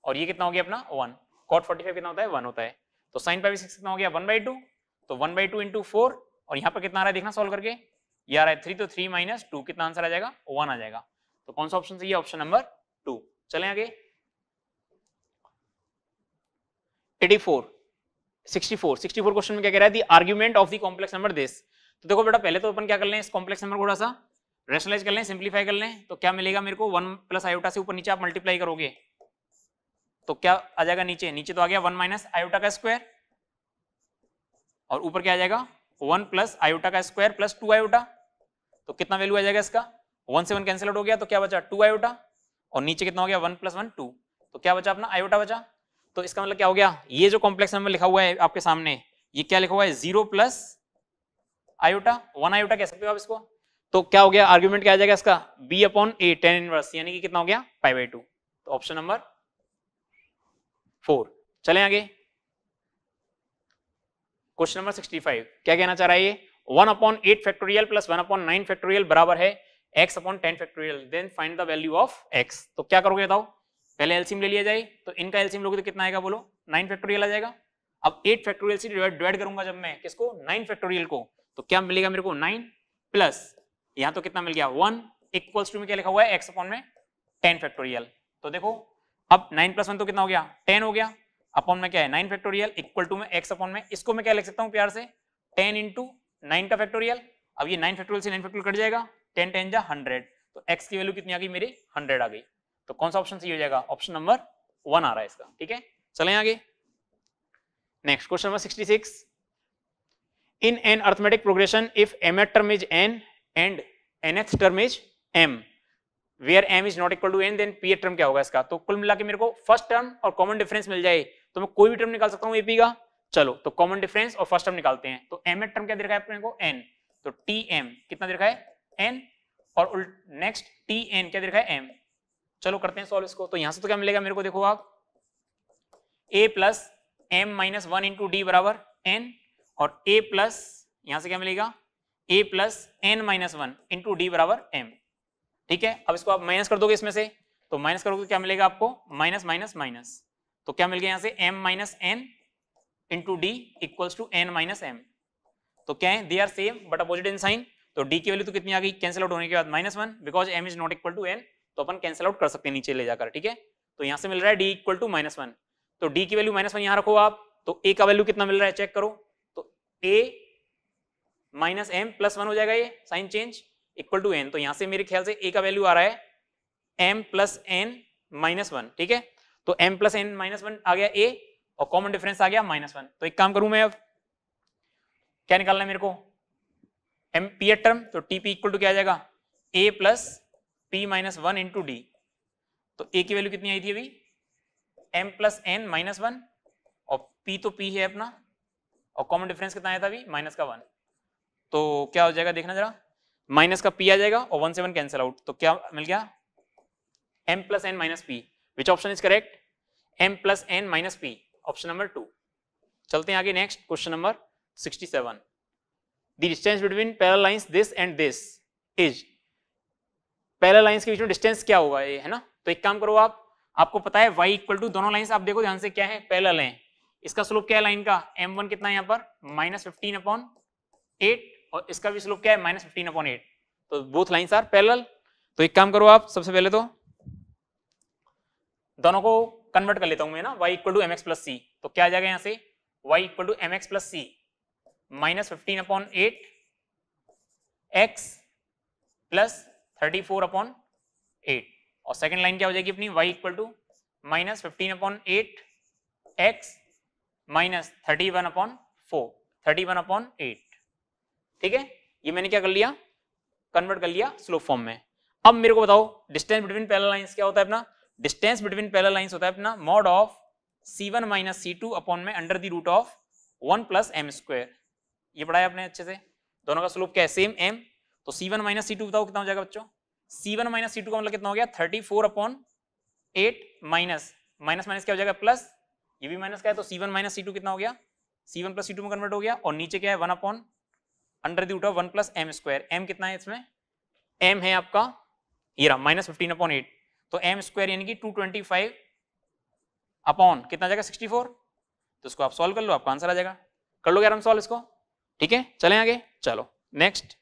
और ये कितना हो गया अपना वन कॉट फोर्टी फाइव कितना होता है वन होता है तो साइन फाइव बाई सिक्स कितना हो गया वन बाई टू तो one by two into four और यहाँ पर कितना आ रहा है देखना सॉल्व करके ये आ रहा है थ्री तो थ्री माइनस टू कितना आंसर आ जाएगा वन आ जाएगा तो कौन सा ऑप्शन सही है ऑप्शन नंबर टू चले आगे एटी क्वेश्चन में क्या कह रहा है argument of the complex number this तो देखो बेटा पहले तो अपन क्या कर लें इस कॉम्प्लेक्स नंबर थोड़ा सा रेशनलाइज कर लें सिंप्लीफाई कर लें तो क्या मिलेगा मेरे को वन प्लस आयोटा से ऊपर नीचे आप मल्टीप्लाई करोगे तो क्या आ जाएगा नीचे नीचे तो आ गया वन माइनस आयोटा का स्क्वायर और ऊपर क्या आ जाएगा वन प्लस आयोटा का स्क्वायर प्लस टू आयोटा तो कितना वैल्यू आ जाएगा इसका वन से वन कैंसिल आउट हो गया तो क्या बचा टू आयोटा और नीचे कितना हो गया वन प्लस वन टू तो क्या बचा अपना आयोटा बचा तो इसका मतलब क्या हो गया ये जो कॉम्प्लेक्स नंबर लिखा हुआ है आपके सामने ये क्या लिखा हुआ है zero plus iota one iota कह सकते हो आप इसको तो क्या हो गया आर्ग्यूमेंट क्या आ जाएगा इसका B upon A tan inverse यानी कि कितना हो गया फाइव बाई टू तो ऑप्शन नंबर फोर चले आगे क्वेश्चन नंबर सिक्सटी फाइव क्या कहना चाह रहा है ये one upon eight factorial plus one upon nine factorial बराबर है x upon ten factorial then find the value of x तो क्या करोगे बताओ पहले एलसीम ले लिया जाए तो इनका एलसीम लोगे तो कितना आएगा बोलो नाइन फैक्टोरियल आ जाएगा अब एट फैक्टोरियल से डिवाइड करूंगा जब मैं किसको नाइन फैक्टोरियल को तो क्या मिलेगा मेरे को नाइन प्लस यहाँ तो कितना मिल गया वन इक्वल्स टू में क्या लिखा हुआ है एक्स अपॉन में टेन फैक्टोरियल तो देखो अब नाइन प्लस वन तो कितना हो गया टेन हो गया अपॉन में क्या है नाइन फैक्टोरियल इक्वल टू में एक्स अपॉन में इसको मैं क्या लिख सकता हूँ प्यार से टेन इंटू नाइन का फैक्टोरियल अब ये नाइन फैक्टोरियल से नाइन फैक्टोरियल कट जाएगा टेन टेन जा हंड्रेड तो एक्स की वैल्यू कितनी आ गई मेरी हंड्रेड आ गई तो कौन सा ऑप्शन सही हो जाएगा ऑप्शन नंबर वन आ रहा है इसका ठीक है चले आगे next question number sixty six in an arithmetic progression if M th term is N and N th term is M where M is not equal to N then P th term क्या होगा इसका तो कुल मिला के मेरे को first term और कॉमन डिफरेंस मिल जाए तो मैं कोई भी टर्म निकाल सकता हूँ एपी का चलो तो कॉमन डिफरेंस और फर्स्ट टर्म निकालते हैं तो एम एट टर्म क्या देखा है अपने को एन तो टी एम कितना देखा है एन और नेक्स्ट टी एन क्या देखा है एम चलो करते हैं सॉल्व इसको तो यहां से तो क्या मिलेगा मेरे को देखो आप A plus M minus one into D बराबर एन और ए प्लस यहां से क्या मिलेगा A plus N minus one into D बराबर एम ठीक है अब इसको आप माइनस कर दोगे इसमें से तो माइनस करोगे तो क्या मिलेगा आपको माइनस माइनस माइनस तो क्या मिल गया यहां से M minus N into D equals to N minus M तो क्या है they are same but opposite in sign तो डी की वैल्यू तो कितनी आ गई कैंसिल आउट होने के बाद minus one because M is not equal to N तो अपन कैंसिल आउट कर सकते हैं नीचे ले जाकर ठीक है तो यहाँ से मिल रहा है D equal to minus one तो डी की वैल्यू माइनस वन यहाँ रखो आप तो ए का वैल्यू कितना मिल रहा है चेक करो तो A minus M plus one हो जाएगा ये sign change equal to N तो यहाँ से मेरे ख्याल से ए का वैल्यू आ रहा है M plus N minus one ठीक है तो M plus N minus one आ गया ए और कॉमन डिफरेंस आ गया माइनस वन तो एक काम करूं मैं अब क्या निकालना है मेरे को एम पी टर्म तो टीपी इक्वल टू क्या आ जाएगा A plus p minus one into D तो a की वैल्यू कितनी आई थी अभी m plus N minus one और p तो p है अपना और कॉमन डिफरेंस कितना आया था अभी माइनस का वन तो क्या हो जाएगा देखना जरा माइनस का p आ जाएगा और वन से वन कैंसिल आउट तो क्या मिल गया M plus N minus P which option is correct M plus N minus P option number two चलते हैं आगे next question number seven the distance between parallel lines this and this is parallel lines के बीच में distance क्या होगा ये है ना तो एक काम करो आप आपको पता है वाई इक्वल टू दोनों लाइंस आप देखो ध्यान से क्या है पैरल हैं इसका स्लोप क्या है लाइन का m1 कितना है यहाँ पर माइनस फिफ्टीन अपॉन एट और इसका भी स्लोप क्या है माइनस फिफ्टीन अपॉन एट तो बोथ लाइन्स आर पैरल तो एक काम करो आप सबसे पहले तो दोनों को कन्वर्ट कर लेता हूं मैं ना y equal to m x plus c तो क्या आ जाएगा यहाँ से y equal to m x plus c minus fifteen upon eight x plus thirty four upon eight और सेकेंड लाइन क्या हो जाएगी अपनी y equal to minus fifteen upon eight x minus thirty one upon four thirty one upon eight ठीक है ये मैंने क्या कर लिया कन्वर्ट कर लिया स्लोप फॉर्म में अब मेरे को बताओ डिस्टेंस बिटवीन पैरल लाइंस क्या होता है अपना डिस्टेंस बिटवीन पैरल लाइंस होता है अपना mod of c one minus c two upon में under the root of one plus m square ये पढ़ाया आपने अच्छे से दोनों का स्लोप क्या है सेम एम तो c one minus c two बताओ कितना हो जाएगा बच्चों c one minus c two का मतलब कितना हो गया thirty four upon eight minus minus minus क्या हो जाएगा प्लस ये भी माइनस का है तो c one minus c two कितना हो गया c one plus c two में कन्वर्ट हो गया और नीचे क्या है वन अपॉन अंडर दी उठा one plus m square m कितना है इसमें एम है आपका ये रहा माइनस फिफ्टीन अपॉन एट तो एम स्क्वायर यानी कि टू ट्वेंटी फाइव अपॉन कितना जाएगा सिक्सटी फोर तो इसको आप सॉल्व कर लो आपका आंसर आ जाएगा कर लो आराम सॉल्व इसको ठीक है चले आगे चलो next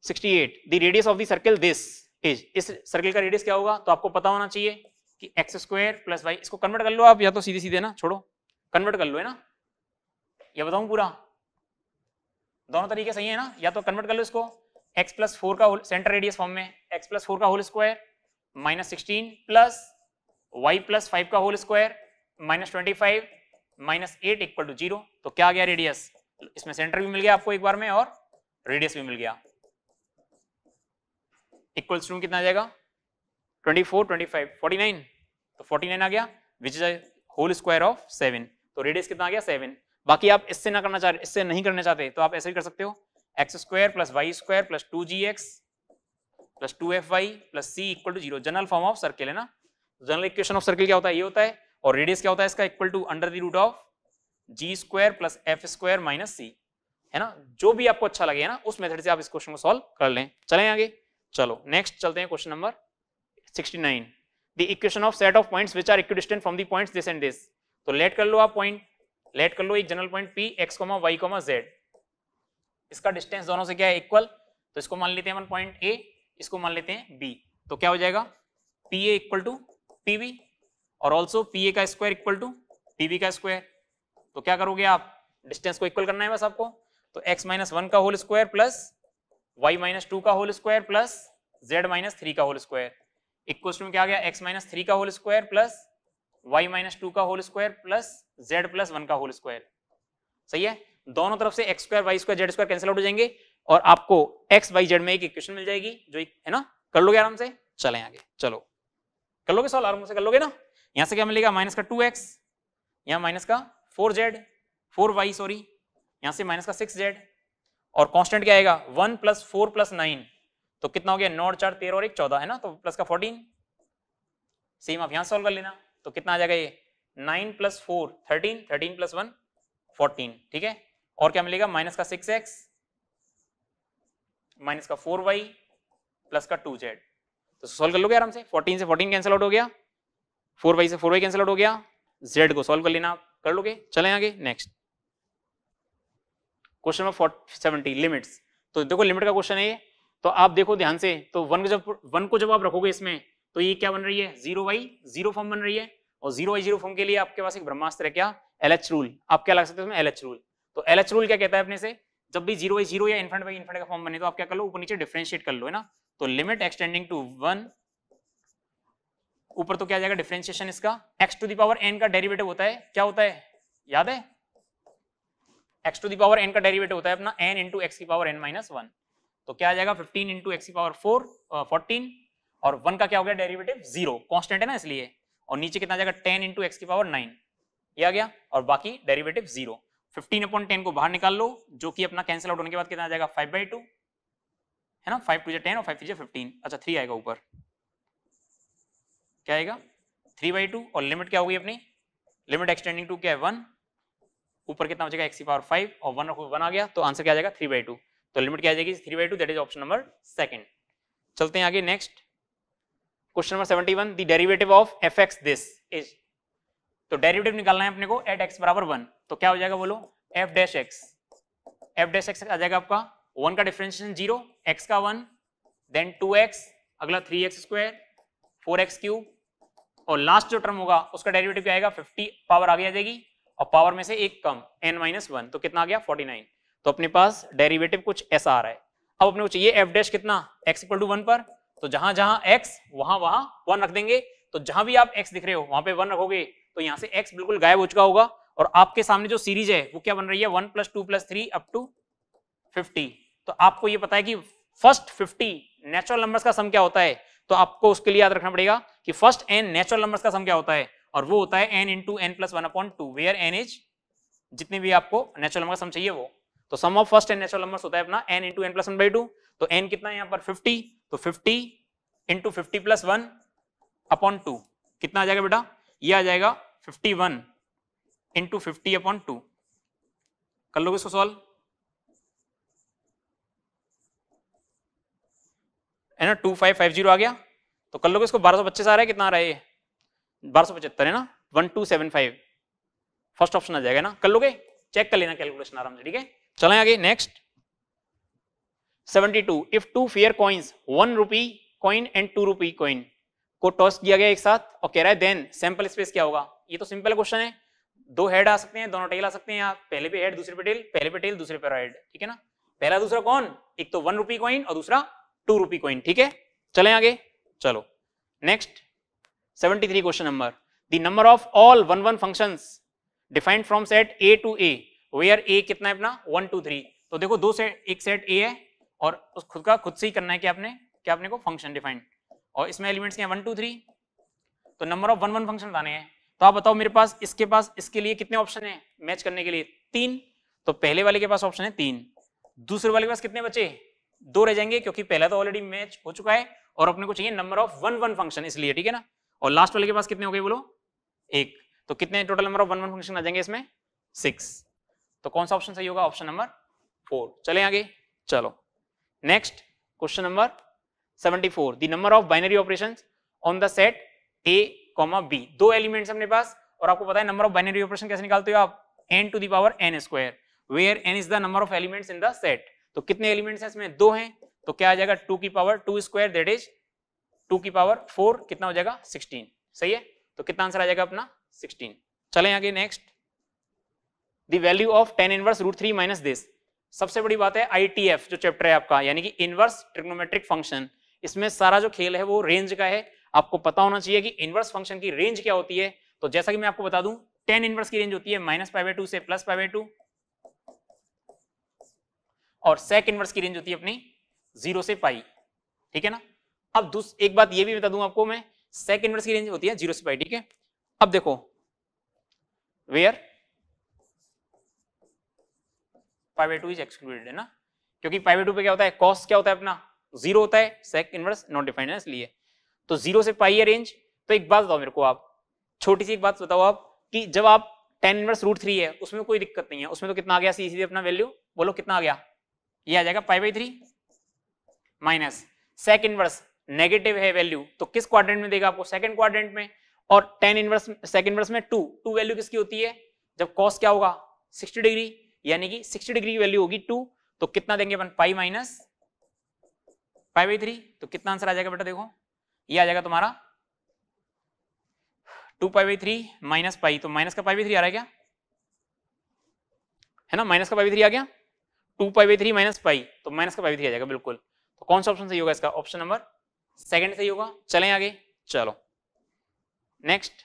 68 the radius of the circle this is इस सर्कल का रेडियस क्या होगा तो आपको पता होना चाहिए कि एक्स स्क्वायर प्लस वाई इसको कन्वर्ट कर लो आप या तो सीधे सीधे ना छोड़ो कन्वर्ट कर लो है ना ये बताऊं पूरा दोनों तरीके सही है ना या तो कन्वर्ट कर लो इसको एक्स प्लस फोर का होल सेंटर रेडियस फॉर्म में एक्स प्लस फोर का whole square minus sixteen plus y plus five का whole square minus twenty five minus eight equal to zero तो क्या आ गया रेडियस इसमें सेंटर भी मिल गया आपको एक बार में और रेडियस भी मिल गया इक्वल्स टू कितना आ जाएगा 24, 25, 49 तो 49 आ गया which is whole square of seven तो रेडियस कितना आ गया सेवन बाकी आप इससे ना करना चाह रहे इससे नहीं करना चाहते तो आप ऐसे ही कर सकते हो x square plus y square plus two g x plus two f y plus c equal to zero general form of circle है ना जनरल इक्वेशन ऑफ सर्किल क्या होता है ये होता है और रेडियस क्या होता है इसका equal to under the root of g square plus f square minus c है ना जो भी आपको अच्छा लगे है ना उस मेथड से आप इस क्वेश्चन को सॉल्व कर लें चलें आगे चलो नेक्स्ट चलते हैं question number 69 the equation of set of points which are equidistant from the points this and this तो लेट कर लो आप पॉइंट लेट कर लो एक general point P x comma y comma z इसका डिस्टेंस दोनों से क्या है इक्वल तो इसको मान लेते हैं अपन पॉइंट ए इसको मान लेते हैं बी तो क्या हो जाएगा P A equal to P B और ऑल्सो पी ए का square equal to P B का स्क्वायर तो क्या करोगे आप डिस्टेंस को इक्वल करना है बस आपको तो एक्स माइनस वन का whole square plus y minus two का whole square plus z minus three का होल स्क्वायर एक क्वेश्चन में क्या आ गया एक्स माइनस थ्री का whole square plus y minus two का whole square plus z plus one का होल स्क्वायर सही है दोनों तरफ से x square y square z square cancel out हो जाएंगे और आपको एक्स वाई जेड में एक इक्वेशन मिल जाएगी जो एक है ना कर लोगे आराम से चले आगे चलो कर लोगे सॉल्व आराम से कर लोगे ना यहाँ से क्या मिलेगा माइनस का टू एक्स यहाँ माइनस का four z four y sorry यहाँ से माइनस का सिक्स जेड और कांस्टेंट क्या आएगा one plus four plus nine तो कितना हो गया नौ चार तेरह और एक चौदह है ना तो प्लस का फोर्टीन सेम आप यहां सॉल्व कर लेना तो कितना आ जाएगा ये nine plus four thirteen thirteen plus one fourteen ठीक है और क्या मिलेगा माइनस का सिक्स एक्स माइनस का फोर वाई प्लस का टू जेड तो सोल्व कर लोगे आराम से फोर्टीन से फोर्टीन कैंसिल आउट हो गया फोर वाई से फोर वाई कैंसिल आउट हो गया जेड को सोल्व कर लेना आप कर लोगे चले आगे next question number seventy limits तो देखो लिमिट का क्वेश्चन है ये तो आप देखो ध्यान से तो वन जब वन को जब आप रखोगे इसमें तो ये क्या बन रही है जीरो बाई जीरो फॉर्म बन रही है और जीरो बाई जीरो फॉर्म के लिए आपके पास एक ब्रह्मास्त्र है क्या एल एच रूल आप क्या लग सकते हो एल एच रूल तो एल एच रूल क्या कहता है अपने से जब भी जीरो बाई जीरो या इन्फेंट बाई इन्फेंट का फॉर्म बने तो आप क्या कर लो ऊपर नीचे डिफ्रेंशिएट कर लो है ना तो लिमिट एक्सटेंडिंग टू वन ऊपर तो क्या जाएगा डिफरेंशिएशन इसका x to the power n का डेरिवेटिव होता है क्या होता है याद है एक्स टू दावर एन का डेरिवेटिव होता है अपना एन इंटू एक्स की पावर एन माइनस वन तो क्या आ जाएगा फिफ्टीन इंटू एक्स की पावर फोर फोर्टीन और वन का क्या हो गया डेरिवेटिव जीरो कॉन्स्टेंट है ना इसलिए और नीचे कितना जाएगा टेन इंटू एक्स की पावर नाइन ये आ गया और बाकी derivative zero fifteen upon ten को बाहर निकाल लो जो कि अपना कैंसिल आउट होने के बाद कितना आ जाएगा फाइव बाई टू है ना फाइव टू टेन और फाइव थ्री फिफ्टीन अच्छा थ्री आएगा ऊपर क्या आएगा थ्री बाई टू और लिमिट क्या होगी अपनी लिमिट एक्सटेंडिंग टू क्या है वन ऊपर कितना हो जाएगा एक्स पावर फाइव और वन वन आ गया तो आंसर क्या जाएगा थ्री बाई टू तो लिमिट क्या जाएगी three by two that is option number second चलते हैं आगे next question number seventy one the derivative of f x this is तो डेरिवेटिव निकालना है अपने को एट एक्स बराबर वन तो क्या हो जाएगा बोलो f dash x f dash x आ जाएगा आपका वन का डिफरेंशिएशन जीरो एक्स का वन देन टू एक्स अगला three x square four x cube और लास्ट जो टर्म होगा उसका डेरिवेटिव क्या आएगा फिफ्टी पावर आगे आ जाएगी और पावर में से एक कम एन माइनस वन तो कितना आ गया फोर्टी नाइन तो अपने पास डेरिवेटिव कुछ ऐसा आ रहा है अब अपने को चाहिए एफ डैश कितना एक्स इक्वल टू वन पर तो जहां जहां एक्स वहां वहां वन रख देंगे तो जहां भी आप एक्स दिख रहे हो वहां पे वन रखोगे तो यहाँ से एक्स बिल्कुल गायब हो चुका होगा और आपके सामने जो सीरीज है वो क्या बन रही है one plus two plus three up to fifty तो आपको ये पता है कि फर्स्ट फिफ्टी नेचुरल नंबर्स का सम क्या होता है तो आपको उसके लिए याद रखना पड़ेगा कि फर्स्ट एन नेचुरल नंबर्स का सम क्या होता है और वो होता है n in to n plus one upon two where n is जितने भी आपको नेचुरल नंबर सम चाहिए वो तो sum of first n natural numbers होता है अपना n into N plus one by two तो एन कितना है यहाँ पर फिफ्टी तो fifty into fifty plus one upon two कितना आ जाएगा बेटा ये आ जाएगा fifty one into fifty upon two कर लोगे इसको सॉल्व है ना टू फाइव फाइव जीरो आ गया तो कर लोगे इसको बारह सौ पच्चीस आ रहा है कितना आ रहा है बारह सौ पचहत्तर है ना one two seven five first option आ जाएगा ना कर लोगे चेक कर लेना कैलकुलेशन आराम से ठीक है चले आगे next seventy two if two fair coins one rupee coin and two rupee coin को टॉस किया गया एक साथ और कह रहा है देन सैंपल स्पेस क्या होगा ये तो सिंपल क्वेश्चन है दो हेड आ सकते हैं दोनों टेल आ सकते हैं यहाँ पहले पे हेड दूसरे पे टेल पहले पे टेल दूसरे पे हेड ठीक है ना पहला दूसरा कौन एक तो वन रुपी कॉइन और दूसरा टू रुपी कॉइन ठीक है चले आगे चलो next 73 question number. The number of all 1 1 functions defined from set A to A, where A कितना है अपना 1 2 3. तो देखो दो सेट एक सेट A है और उस खुद का खुद से ही करना है कि आपने क्या आपने को फंक्शन डिफाइन और इसमें एलिमेंट्स क्या वन टू थ्री तो number of one one function बताने हैं तो आप बताओ मेरे पास इसके पास इसके लिए कितने ऑप्शन है मैच करने के लिए तीन तो पहले वाले के पास ऑप्शन है तीन दूसरे वाले के पास कितने बचे दो रह जाएंगे क्योंकि पहला तो ऑलरेडी मैच हो चुका है और अपने को चाहिए number of one one function इसलिए ठीक है ना और लास्ट वाले के पास कितने हो गए बोलो एक तो कितने total number of one one function आ जाएंगे इसमें सिक्स तो कौन सा ऑप्शन सही होगा ऑप्शन नंबर फोर चले आगे चलो next question number seventy four the number of binary operation on the set A comma B दो एलिमेंट अपने पास और आपको पता है नंबर ऑफ बाइनरी ऑपरेशन कैसे निकालते हो आप n to the power n square where n is the number of elements in the set तो कितने एलिमेंट्स हैं इसमें दो हैं तो क्या आ जाएगा टू की power two square that is two की पावर फोर कितना हो जाएगा सिक्सटीन सही है तो कितना आंसर आ जाएगा अपना सिक्सटीन चले आगे next the value of tan inverse root three minus this सबसे बड़ी बात है आईटीएफ जो चैप्टर है आपका यानी कि इनवर्स ट्रिग्नोमेट्रिक फंक्शन इसमें सारा जो खेल है वो रेंज का है आपको पता होना चाहिए कि इनवर्स फंक्शन की रेंज क्या होती है तो जैसा कि मैं आपको बता दूं टेन इनवर्स की रेंज होती है माइनस फाइव टू से प्लस फाइव टू और सेक इनवर्स की रेंज होती है अपनी जीरो से पाई ठीक है ना अब एक बात ये भी बता दूं आपको मैं सेक इनवर्स की रेंज होती है जीरो से पाई ठीक है अब देखो where pi by two is excluded है ना क्योंकि पाई बाई टू पे क्या होता है कॉस्ट क्या होता है अपना जीरो होता है सेक इनवर्स नॉट डिफाइंड है इसलिए तो जीरो से पाई है रेंज तो एक बात बताओ मेरे को आप छोटी सी एक बात बताओ आप कि जब आप टेन इनवर्स रूट थ्री है उसमें कोई दिक्कत नहीं है उसमें तो कितना आ गया सीधे अपना वैल्यू बोलो कितना आ गया ये आ जाएगा pi by three minus sec inverse negative है वैल्यू तो किस क्वाड्रेंट में देगा आपको सेकंड क्वाड्रेंट में और टेन इनवर्स सेकंड इनवर्स में टू टू वैल्यू किसकी होती है जब कॉस क्या होगा सिक्सटी डिग्री यानी कि सिक्सटी डिग्री की वैल्यू होगी टू तो कितना देंगे अपन pi minus pi by three तो कितना आंसर आ जाएगा बेटा देखो ये आ जाएगा तुम्हारा two pi by three minus pi तो माइनस का पाई बाई थ्री आ रहा है क्या है ना माइनस का पाई थ्री आ गया two pi by three minus pi तो माइनस का पाई बाई थ्री आ जाएगा बिल्कुल तो कौन सा ऑप्शन सही होगा इसका ऑप्शन नंबर सेकंड सही होगा चलें आगे चलो next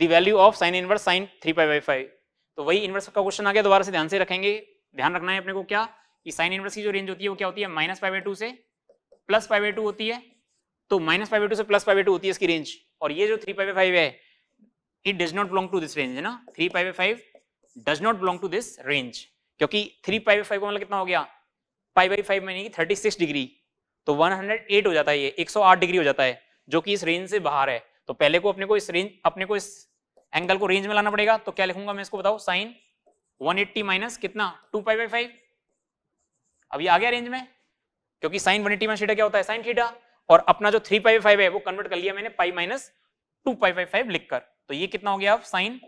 the value of sine inverse sine three pi by five तो वही इनवर्स का क्वेश्चन आ गया दोबारा से ध्यान से रखेंगे ध्यान रखना है अपने को क्या कि साइन इनवर्स की जो रेंज होती है वो क्या होती है माइनस फाइव बाई टू से प्लस फाइव बाई टू होती है तो माइनस फाइव बाई टू से प्लस फाइव बाई टू होती है इसकी रेंज और ये जो थ्री पाई बाई फाइव है it does not belong to this range है ना three pi by five does not belong to this range क्योंकि थ्री पाई बाई फाइव का मतलब कितना हो गया पाई बाई फाइव में थर्टी सिक्स डिग्री तो 108 हो जाता है ये 108 डिग्री हो जाता है जो कि इस रेंज से बाहर है तो पहले को अपने को इस रेंज अपने को इस एंगल को रेंज में लाना पड़ेगा तो क्या लिखूंगा मैं इसको बताओ साइन 180 एट्टी माइनस कितना टू पाई बाई फाइव अभी आ गया रेंज में क्योंकि साइन वन एट्टी माइनस क्या होता है साइन थीटा और अपना जो थ्री पाई फाइव है वो कन्वर्ट कर लिया मैंने pi minus two pi by five लिखकर तो ये कितना हो गया अब साइन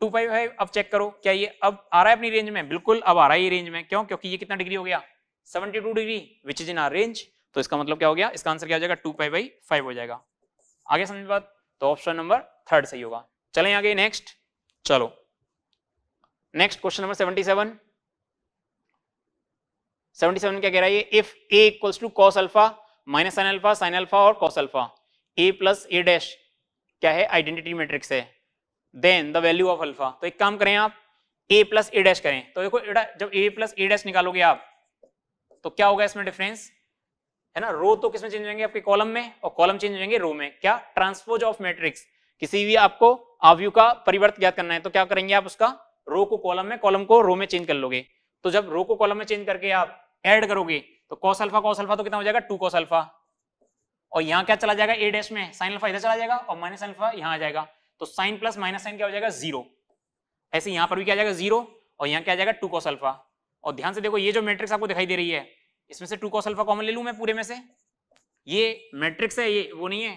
टू पाई फाइव अब चेक करो क्या ये अब आ रहा है अपनी रेंज में बिल्कुल अब आ रहा है ये रेंज में क्यों क्योंकि ये कितना डिग्री हो गया 72 degree which is in R range तो इसका मतलब क्या हो गया इसका आंसर क्या हो जाएगा टू पाई बाई फाइव हो जाएगा आगे समझ बात तो ऑप्शन नंबर थर्ड सही होगा चले आगे नेक्स्ट चलो next question number seventy seven seventy seven क्या कह रहा है if A equals to cos alpha minus sine alpha sine alpha और cos alpha A plus A dash क्या है आइडेंटिटी मैट्रिक्स है then the value of alpha तो एक काम करें आप ए प्लस ए डैश करें तो देखो जब ए प्लस ए डैश निकालोगे आप तो क्या होगा इसमें डिफरेंस है ना रो तो किसमें चेंज होंगे आपके कॉलम में और कॉलम चेंज होंगे रो में क्या ट्रांसपोज ऑफ मैट्रिक्स किसी भी आपको आवयु का परिवर्तन ज्ञात करना है तो क्या करेंगे आप उसका रो को कॉलम में कॉलम को रो में चेंज कर लोगे तो जब रो को कॉलम में चेंज करके आप ऐड करोगे तो कॉस अल्फा कॉस अल्फा तो कितना हो जाएगा टू कॉस अल्फा और यहाँ क्या चला जाएगा ए डैश में साइन अल्फा इधर चला जाएगा और माइनस अल्फा यहाँ आ जाएगा तो साइन प्लस माइनस साइन क्या हो जाएगा जीरो ऐसे यहाँ पर भी क्या जाएगा जीरो और यहाँ क्या जाएगा टू कॉस अल्फा और ध्यान से देखो ये जो मैट्रिक्स आपको दिखाई दे रही है इसमें से टू कॉस अल्फा कॉमन ले लू मैं पूरे में से ये मैट्रिक्स है ये वो नहीं है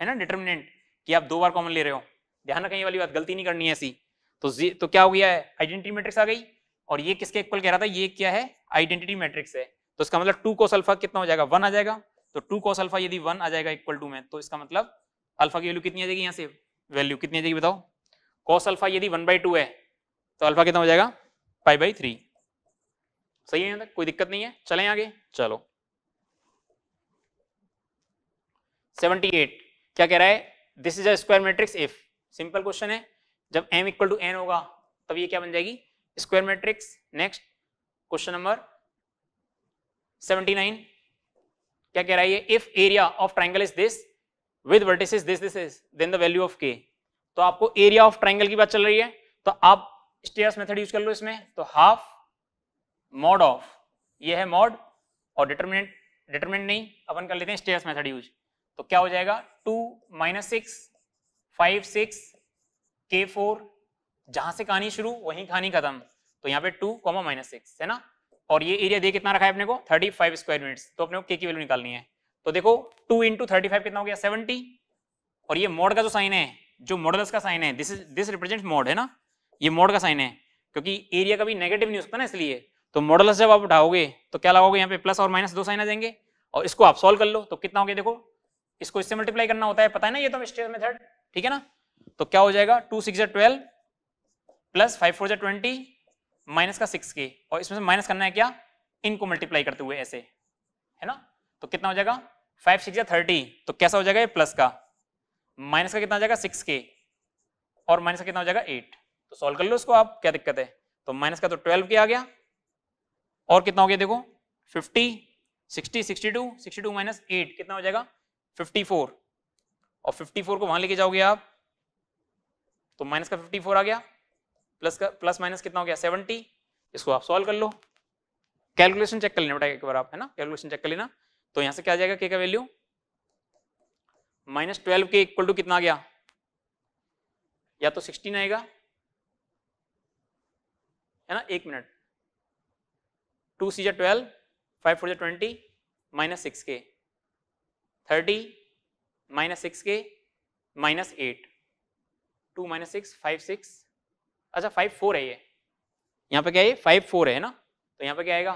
है ना डिटर्मिनेंट कि आप दो बार कॉमन ले रहे हो ध्यान रखें ये वाली बात गलती नहीं करनी है ऐसी तो तो क्या हो गया है आइडेंटिटी मैट्रिक्स आ गई और ये किसके इक्वल कह रहा था ये क्या है आइडेंटिटी मैट्रिक्स है तो इसका मतलब टू कोस अल्फा कितना हो जाएगा वन आ जाएगा तो टू कोस अल्फा यदि वन आ जाएगा इक्वल टू में तो इसका मतलब अल्फा की वैल्यू कितनी आ जाएगी यहाँ से वैल्यू कितनी आ जाएगी बताओ कोस अल्फा यदि वन बाई टू है तो अल्फा कितना हो जाएगा फाइव बाई थ्री सही है कोई दिक्कत नहीं है चलें आगे चलो 78 क्या कह रहा है this is a square matrix if simple question है जब m इक्वल टू एन होगा तब ये क्या बन जाएगी square matrix next question number 79 क्या कह रहा है ये if area of triangle is this with vertices this this is then the value of K तो आपको एरिया ऑफ ट्राइंगल की बात चल रही है तो आप स्टेयर्स मेथड यूज कर लो इसमें तो हाफ मॉड ऑफ ये है मॉड और डिटर्मिनेंट डिटर्मिनेंट नहीं अपन कर लेते हैं स्टेयर्स मेथड यूज तो क्या हो जाएगा two minus six five six K four जहां से कहानी शुरू वहीं कहानी खत्म तो यहाँ पे टू कॉमा माइनस सिक्स है ना और ये एरिया दे कितना रखा है अपने को थर्टी फाइव स्क्वायर मिनट्स तो अपने को के की वैल्यू निकालनी है तो देखो टू इंटू थर्टी फाइव कितना हो गया सेवेंटी और ये मॉड का जो साइन है जो मॉडल्स का साइन है this is this represent mod है ना ये मॉड का साइन है क्योंकि एरिया कभी नेगेटिव नहीं हो सकता ना इसलिए तो मॉडल जब आप उठाओगे तो क्या लगाओगे यहाँ पे प्लस और माइनस दो साइन आ जाएंगे और इसको आप सोल्व कर लो तो कितना हो गया देखो इसको इससे मल्टीप्लाई करना होता है पता है ना ये तो स्टेयर मेथड ठीक है ना तो क्या हो जाएगा two six twelve plus five four twenty minus का सिक्स के और इसमें से माइनस करना है क्या इनको मल्टीप्लाई करते हुए ऐसे है ना तो कितना हो जाएगा फाइव सिक्स थर्टी तो कैसा हो जाएगा ये प्लस का माइनस का कितना हो जाएगा सिक्स के और माइनस का कितना हो जाएगा एट तो सॉल्व कर लो इसको आप क्या दिक्कत है तो माइनस का तो ट्वेल्व के आ गया और कितना हो गया देखो 50, 60, 62, 62 माइनस एट कितना हो जाएगा 54 और 54 को वहां लेके जाओगे आप तो माइनस का 54 आ गया प्लस का प्लस माइनस कितना हो गया 70 इसको आप सॉल्व कर लो कैलकुलेशन चेक कर लेना बेटा एक बार आप है ना कैलकुलेशन चेक कर लेना तो यहां से क्या आ जाएगा के का value minus twelve K equal to कितना आ गया या तो सिक्सटीन आएगा है ना एक minute two C J twelve five four जो twenty minus six K thirty minus six K minus eight two minus six five six अच्छा फाइव फोर है ये यहाँ पे क्या है फाइव फोर है ना तो यहाँ पे क्या आएगा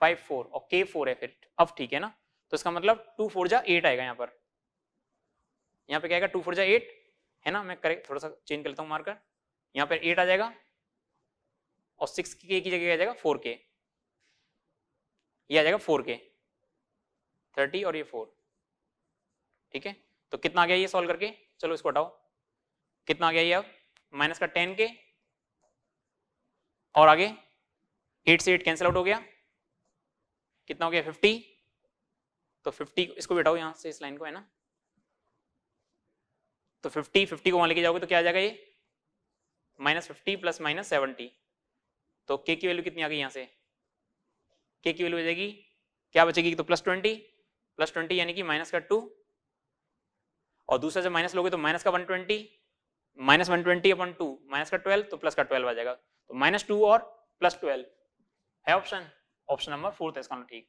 फाइव फोर और के फोर है फिर अब ठीक है ना तो इसका मतलब टू फोर जा एट आएगा यहाँ पर यहाँ पे क्या आएगा टू फोर जा एट है ना मैं करेक्ट थोड़ा सा चेंज कर लेता हूँ मार्कर यहाँ पर एट आ जाएगा और सिक्स के की जगह आ जाएगा फोर के ये आ जाएगा फोर के थर्टी और ये फोर ठीक है तो कितना आ गया ये सॉल्व करके चलो इसको हटाओ कितना आ गया ये अब माइनस का टेन के और आगे एट से एट कैंसिल आउट हो गया कितना हो गया फिफ्टी तो फिफ्टी इसको बैठाओ यहां से इस लाइन को है ना तो फिफ्टी फिफ्टी को वहां लेके जाओगे तो क्या आ जाएगा ये minus fifty plus minus seventy तो के की वैल्यू कितनी आ गई यहाँ से के की वैल्यू हो जाएगी क्या बचेगी तो प्लस ट्वेंटी प्लस ट्वेंटी यानी कि माइनस का टू और दूसरा जब माइनस लोगे तो माइनस का one twenty minus one twenty अपन टू माइनस का ट्वेल्व तो प्लस का ट्वेल्व आ जाएगा तो माइनस टू और प्लस ट्वेल्व है ऑप्शन ऑप्शन नंबर फोर्थ है इसका मतलब ठीक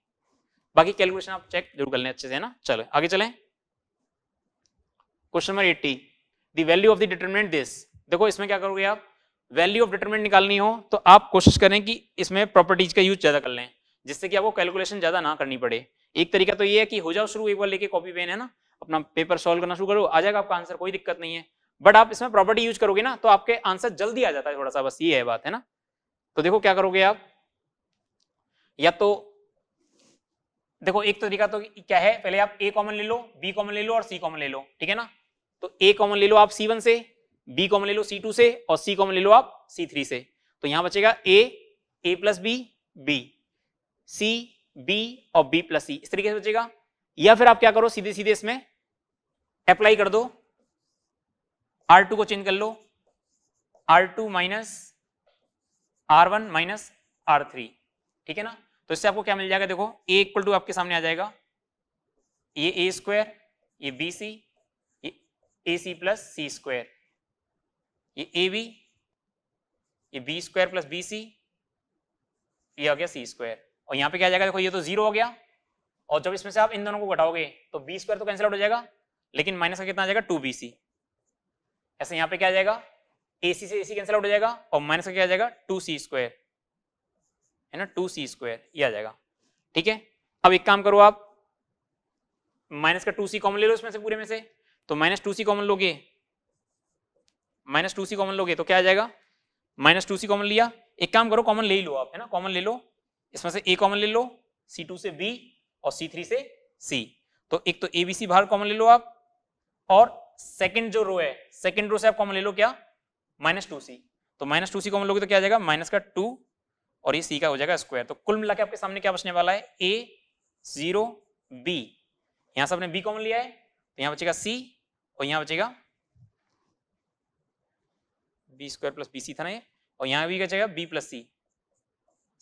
बाकी कैलकुलेशन आप चेक जरूर कर लें अच्छे से है ना चलो आगे चले question number eighty the value of the determinant this देखो इसमें क्या करोगे आप वैल्यू ऑफ डिटरमिनेंट निकालनी हो तो आप कोशिश करें कि इसमें प्रॉपर्टीज का यूज ज़्यादा कर लें जिससे कि आपको कैलकुलेशन ज़्यादा ना करनी पड़े एक तरीका तो ये है कि हो जाओ शुरू एक बार लेके कॉपी पेन है ना अपना पेपर सॉल्व करना शुरू करो आ जाएगा आपका आंसर कोई दिक्कत नहीं है बट आप इसमें प्रॉपर्टी यूज करोगे ना तो आपके आंसर जल्दी आ जाता है थोड़ा सा बस ये है बात है ना तो देखो क्या करोगे आप या तो देखो एक तरीका तो क्या है पहले आप ए कॉमन ले लो बी कॉमन ले लो और सी कॉमन ले लो ठीक है ना तो ए कॉमन ले लो आप सी वन से बी कॉमन ले लो सी टू से और सी कॉमन ले लो आप सी थ्री से तो यहां बचेगा A A plus B B C B और बी प्लस सी इस तरीके से बचेगा या फिर आप क्या करो सीधे सीधे इसमें अप्लाई कर दो आर टू को चेंज कर लो R two minus R one minus R three ठीक है ना तो इससे आपको क्या मिल जाएगा देखो A इक्वल टू आपके सामने आ जाएगा ये ए स्क्वायर ये B C A C plus C square ये ए बी ये B square plus B C ये हो गया सी स्क्वायर और यहाँ पे क्या जाएगा देखो ये तो जीरो हो गया और जब इसमें से आप इन दोनों को घटाओगे तो बी स्क्वायर तो कैंसिल आउट हो जाएगा लेकिन माइनस का कितना आ जाएगा टू बी सी ऐसे यहाँ पे क्या जाएगा ए सी से ए सी कैंसिल आउट हो जाएगा और माइनस का क्या आ जाएगा टू सी स्क्वायर है ना टू सी स्क्वायर ये आ जाएगा ठीक है अब एक काम करो आप माइनस का टू सी कॉमन ले लो इसमें से पूरे में से तो माइनस टू सी कॉमन लोगे माइनस टू सी कॉमन लोगे तो क्या आ जाएगा माइनस टू सी कॉमन लिया एक काम करो कॉमन ले ही लो आप है ना कॉमन ले लो इसमें से ए कॉमन ले लो सी टू से बी और सी थ्री से सी तो एक तो ए बी सी बाहर कॉमन ले लो आप और सेकेंड जो रो है सेकेंड रो से आप कॉमन ले लो क्या माइनस टू सी तो माइनस टू सी कॉमन लोगे तो क्या आ जाएगा माइनस का टू और ये सी का हो जाएगा स्क्वायर तो कुल मिला के आपके सामने क्या बचने वाला है ए जीरो बी यहां से आपने बी कॉमन लिया है तो यहाँ बचेगा सी और यहाँ बचेगा B square plus B C था ना ये और यहाँ भी क्या जाएगा बी प्लस सी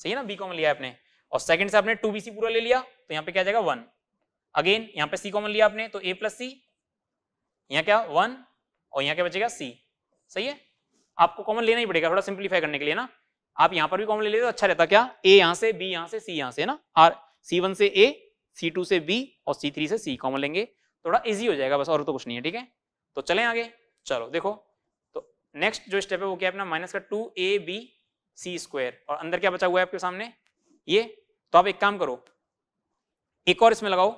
सही है ना बी कॉमन लिया आपने और सेकंड से आपने टू बी सी पूरा ले लिया तो यहाँ पे क्या जाएगा वन अगेन यहाँ पे सी कॉमन लिया आपने तो ए प्लस सी यहाँ क्या वन और यहाँ क्या बचेगा सी सही है आपको कॉमन लेना ही पड़ेगा थोड़ा सिंप्लीफाई करने के लिए ना आप यहाँ पर भी कॉमन ले लेते तो अच्छा रहता क्या ए यहाँ से बी यहाँ से सी यहाँ से है ना आर सी वन से ए सी टू से बी और सी थ्री से सी कॉमन लेंगे थोड़ा इजी हो जाएगा बस और तो कुछ नहीं है ठीक है तो चलें आगे चलो देखो नेक्स्ट जो स्टेप है वो क्या अपना माइनस का two A B C square और अंदर क्या बचा हुआ है आपके सामने ये तो आप एक काम करो एक और इसमें लगाओ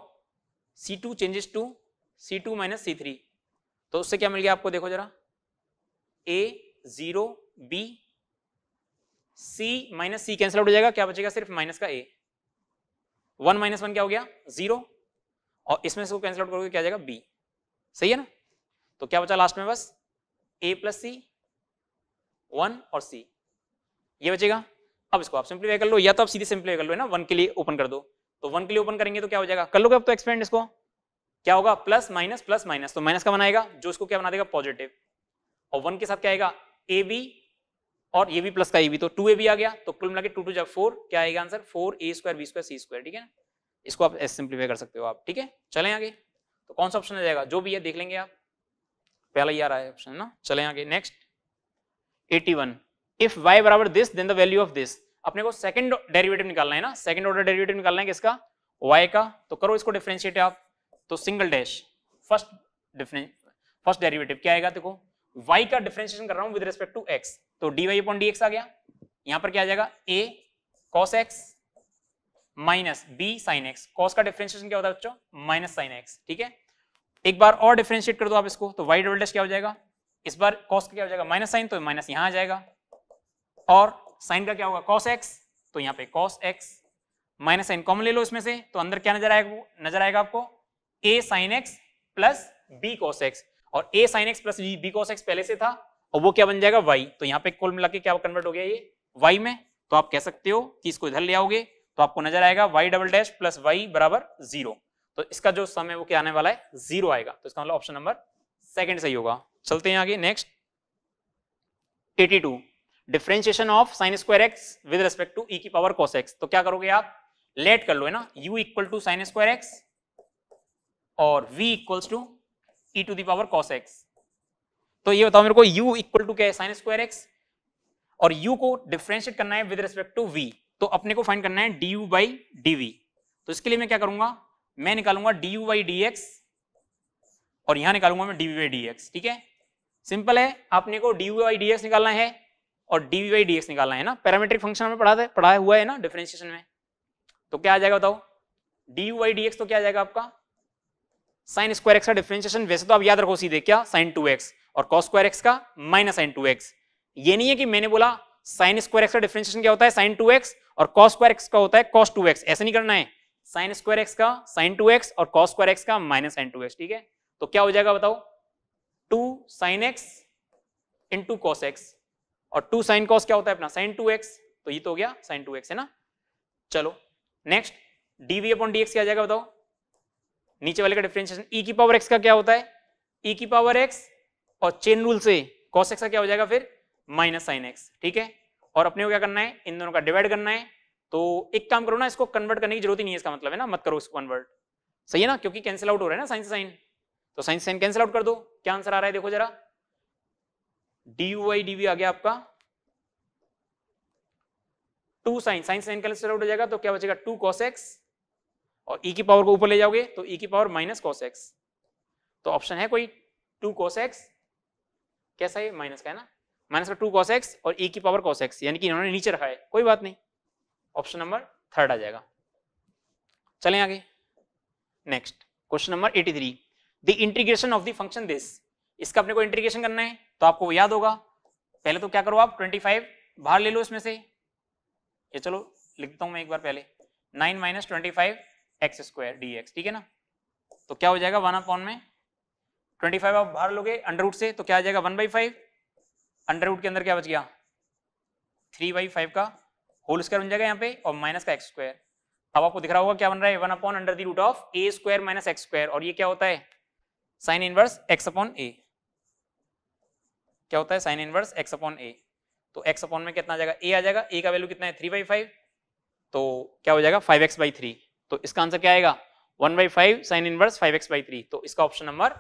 C two changes to C two minus C three तो उससे क्या मिल गया आपको देखो जरा A zero B C minus C cancel out हो जाएगा क्या बचेगा सिर्फ माइनस का ए वन माइनस वन क्या हो गया जीरो और इसमें से कैंसिल आउट करोगे क्या जाएगा बी सही है ना तो क्या बचा लास्ट में बस ए प्लस सी वन और सी ये बचेगा अब इसको आप सिंप्लीफाई कर लो या तो आप सीधे सिंप्लीफाई कर लो ना वन के लिए ओपन कर दो तो वन के लिए ओपन करेंगे तो क्या हो जाएगा कर लोगे आप तो एक्सपेंड इसको क्या होगा प्लस माइनस प्लस माइनस तो माइनस का बनाएगा जो इसको क्या बना देगा पॉजिटिव और वन के साथ क्या आएगा ए बी और ये भी प्लस का ए बी तो टू ए बी आ गया तो कुल मिला के टू टू जब फोर क्या आएगा answer four A square B square C square ठीक है इसको आप सिंप्लीफाई कर सकते हो आप ठीक है चले आगे तो कौन सा ऑप्शन आ जाएगा जो भी है देख लेंगे आप पहला ही आ रहा है ऑप्शन ना चले आगे नेक्स्ट 81 इफ y बराबर this then the value of this अपने को सेकंड डेरिवेटिव निकालना है ना सेकंड ऑर्डर डेरिवेटिव निकालना है किसका y का तो करो इसको डिफरेंशिएट आप तो single dash first difference first derivative क्या आएगा देखो y का डिफरेंशिएशन कर रहा हूं विद रिस्पेक्ट टू x तो dy अपॉन dx आ गया यहां पर क्या आ जाएगा a cos x माइनस बी साइन एक्स कॉस का डिफरेंशिएशन क्या होता है बच्चों माइनस साइन एक्स ठीक है एक बार और डिफ्रेंशिएट कर दो आप इसको तो वाई डबल डैश क्या हो जाएगा इस बार कॉस का क्या हो जाएगा माइनस साइन तो माइनस यहाँ आ जाएगा और साइन का क्या होगा कॉस एक्स तो यहाँ पे cos X minus sine common ले लो इसमें से तो अंदर क्या नजर आएगा नजर आएगा आपको A sine X plus B cos X और A sine X plus B cos X पहले से था और वो क्या बन जाएगा वाई तो यहाँ पे कुल मिला के क्या कन्वर्ट हो गया ये वाई में तो आप कह सकते हो कि इसको इधर ले आओगे तो आपको नजर आएगा Y double dash plus Y बराबर जीरो तो इसका जो समय वो क्या आने वाला है जीरो आएगा तो इसका मतलब ऑप्शन नंबर सेकंड सही होगा चलते हैं आगे next 82 differentiation of sine square X with respect to E की पावर कॉस एक्स तो क्या करोगे आप लेट कर लो है ना U equal to sine square X और V equals to E two the power cos X तो ये बताओ मेरे को यू इक्वल टू क्या है साइन स्क्वायर एक्स और यू को डिफ्रेंशिएट करना है विद रेस्पेक्ट टू वी तो अपने को फाइंड करना है D U by D V तो इसके लिए मैं क्या करूंगा मैं निकालूंगा D U by D X और यहां निकालूंगा मैं डीवी वाई डी एक्स ठीक है सिंपल है आपने को D U by D X निकालना है और डीवी वाई डी एक्स निकालना है ना पैरामेट्रिक फंक्शन में पढ़ा था हुआ है ना डिफ्रेंसिएशन में तो क्या आ जाएगा बताओ डी यू डी एक्स तो क्या आ जाएगा आपका साइन स्क्वायर एक्स का डिफ्रेंशिएशन वैसे तो आप याद रखो सीधे क्या साइन टू एक्स और कॉस स्क्वायर एक्स का माइनस साइन टू एक्स ये नहीं है कि मैंने बोला साइन स्क्वायर एक्स का डिफ्रेंशिएशन क्या होता है साइन टू एक्स और कॉस स्क्वायर एक्स का होता है कॉस टू एक्स ऐसा नहीं करना है साइन स्क्वायर एक्स का साइन टू एक्स और कॉस स्क्वायर एक्स का माइनस साइन टू एक्स ठीक है तो क्या हो जाएगा बताओ two sine X into cos X और टू साइन कॉस क्या होता है अपना साइन टू एक्स तो ये तो हो गया साइन टू एक्स है ना चलो next D V upon D X क्या जाएगा बताओ नीचे वाले का डिफ्रेंशिएशन ई की पावर एक्स का क्या होता है ई की पावर एक्स और चेन रूल से कॉस एक्स का क्या हो जाएगा फिर माइनस साइन एक्स ठीक है और अपने को क्या करना है इन दोनों का डिवाइड करना है तो एक काम करो ना इसको कन्वर्ट करने की जरूरत ही नहीं है इसका मतलब है ना मत करो इसको कन्वर्ट सही है ना क्योंकि कैंसिल आउट हो रहा है ना साइन साइन तो साइन साइन कैंसिल आउट कर दो क्या आंसर आ रहा है देखो जरा डी यू आई डीवी आ गया आपका two sine sine sine cancel out हो जाएगा तो क्या बचेगा टू कॉस एक्स और ई e की पावर को ऊपर ले जाओगे तो ई e की पावर माइनस कॉस एक्स तो ऑप्शन है कोई टू कॉस एक्स कैसा है माइनस का है ना माइनस का टू कॉस एक्स और ई e की पावर कॉस एक्स यानी कि इन्होंने नीचे रखा है कोई बात नहीं ऑप्शन नंबर थर्ड आ जाएगा चलें आगे next question number 83 the integration of the function this इसका अपने को इंटीग्रेशन करना है तो आपको याद होगा पहले तो क्या करो आप 25 बाहर ले लो इसमें से ये चलो लिखता हूं मैं एक बार पहले 9 minus twenty five X square D X ठीक है ना तो क्या हो जाएगा वन अपॉन में 25 आप बाहर लोगे अंडर रूट से तो क्या आ जाएगा one by five under root के अंदर क्या बच गया थ्री बाई फाइव का होल स्क्वायर बन जाएगा यहाँ पे और माइनस का एक्स स्क्वायर अब आपको दिख रहा होगा क्या बन रहा है one upon under the root of A square minus X square और ये क्या होता है sine inverse X upon A क्या होता है sine inverse X upon A तो एक्स अपॉन में कितना आ जाएगा ए आ जाएगा ए का वैल्यू कितना है थ्री बाई फाइव तो क्या हो जाएगा फाइव एक्स बाई थ्री तो इसका आंसर क्या आएगा one by five sine inverse five X by three तो इसका ऑप्शन नंबर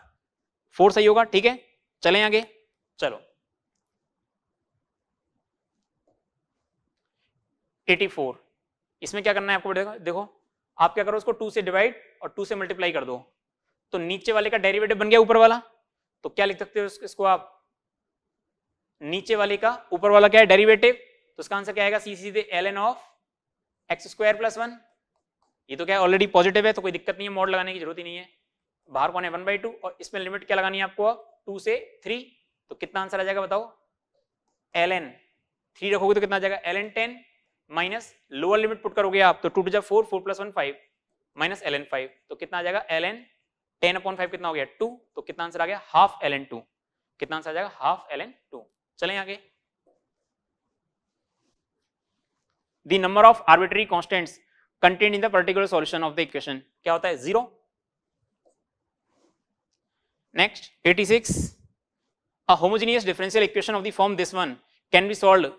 फोर सही होगा ठीक है चले आगे चलो एटी फोर इसमें क्या करना है आपको देखो देखो आप क्या करो उसको टू से डिवाइड और टू से मल्टीप्लाई कर दो तो नीचे वाले का डेरिवेटिव बन गया ऊपर वाला तो क्या लिख सकते हो इसको आप नीचे वाले का ऊपर वाला क्या है डेरिवेटिव तो इसका आंसर क्या आएगा C C L N of X square plus one ये तो क्या है ऑलरेडी पॉजिटिव है तो कोई दिक्कत नहीं है मॉड लगाने की जरूरत ही नहीं है बाहर कौन है वन बाई टू और इसमें लिमिट क्या लगानी है आपको टू से थ्री तो कितना आंसर आ जाएगा बताओ एल एन थ्री रखोगे तो कितना आ जाएगा L N ten minus lower limit put करोगे आप तो टू टू जब four four plus one five minus L N five तो कितना आ जाएगा L N ten upon five कितना हो गया टू तो कितना आंसर आ गया हाफ एल एन टू कितना आंसर आ जाएगा हाफ एल एन टू चले आगे the number of arbitrary constants content in the particular solution of the equation क्या होता है zero next 86 a homogeneous differential equation of the form this one can be solve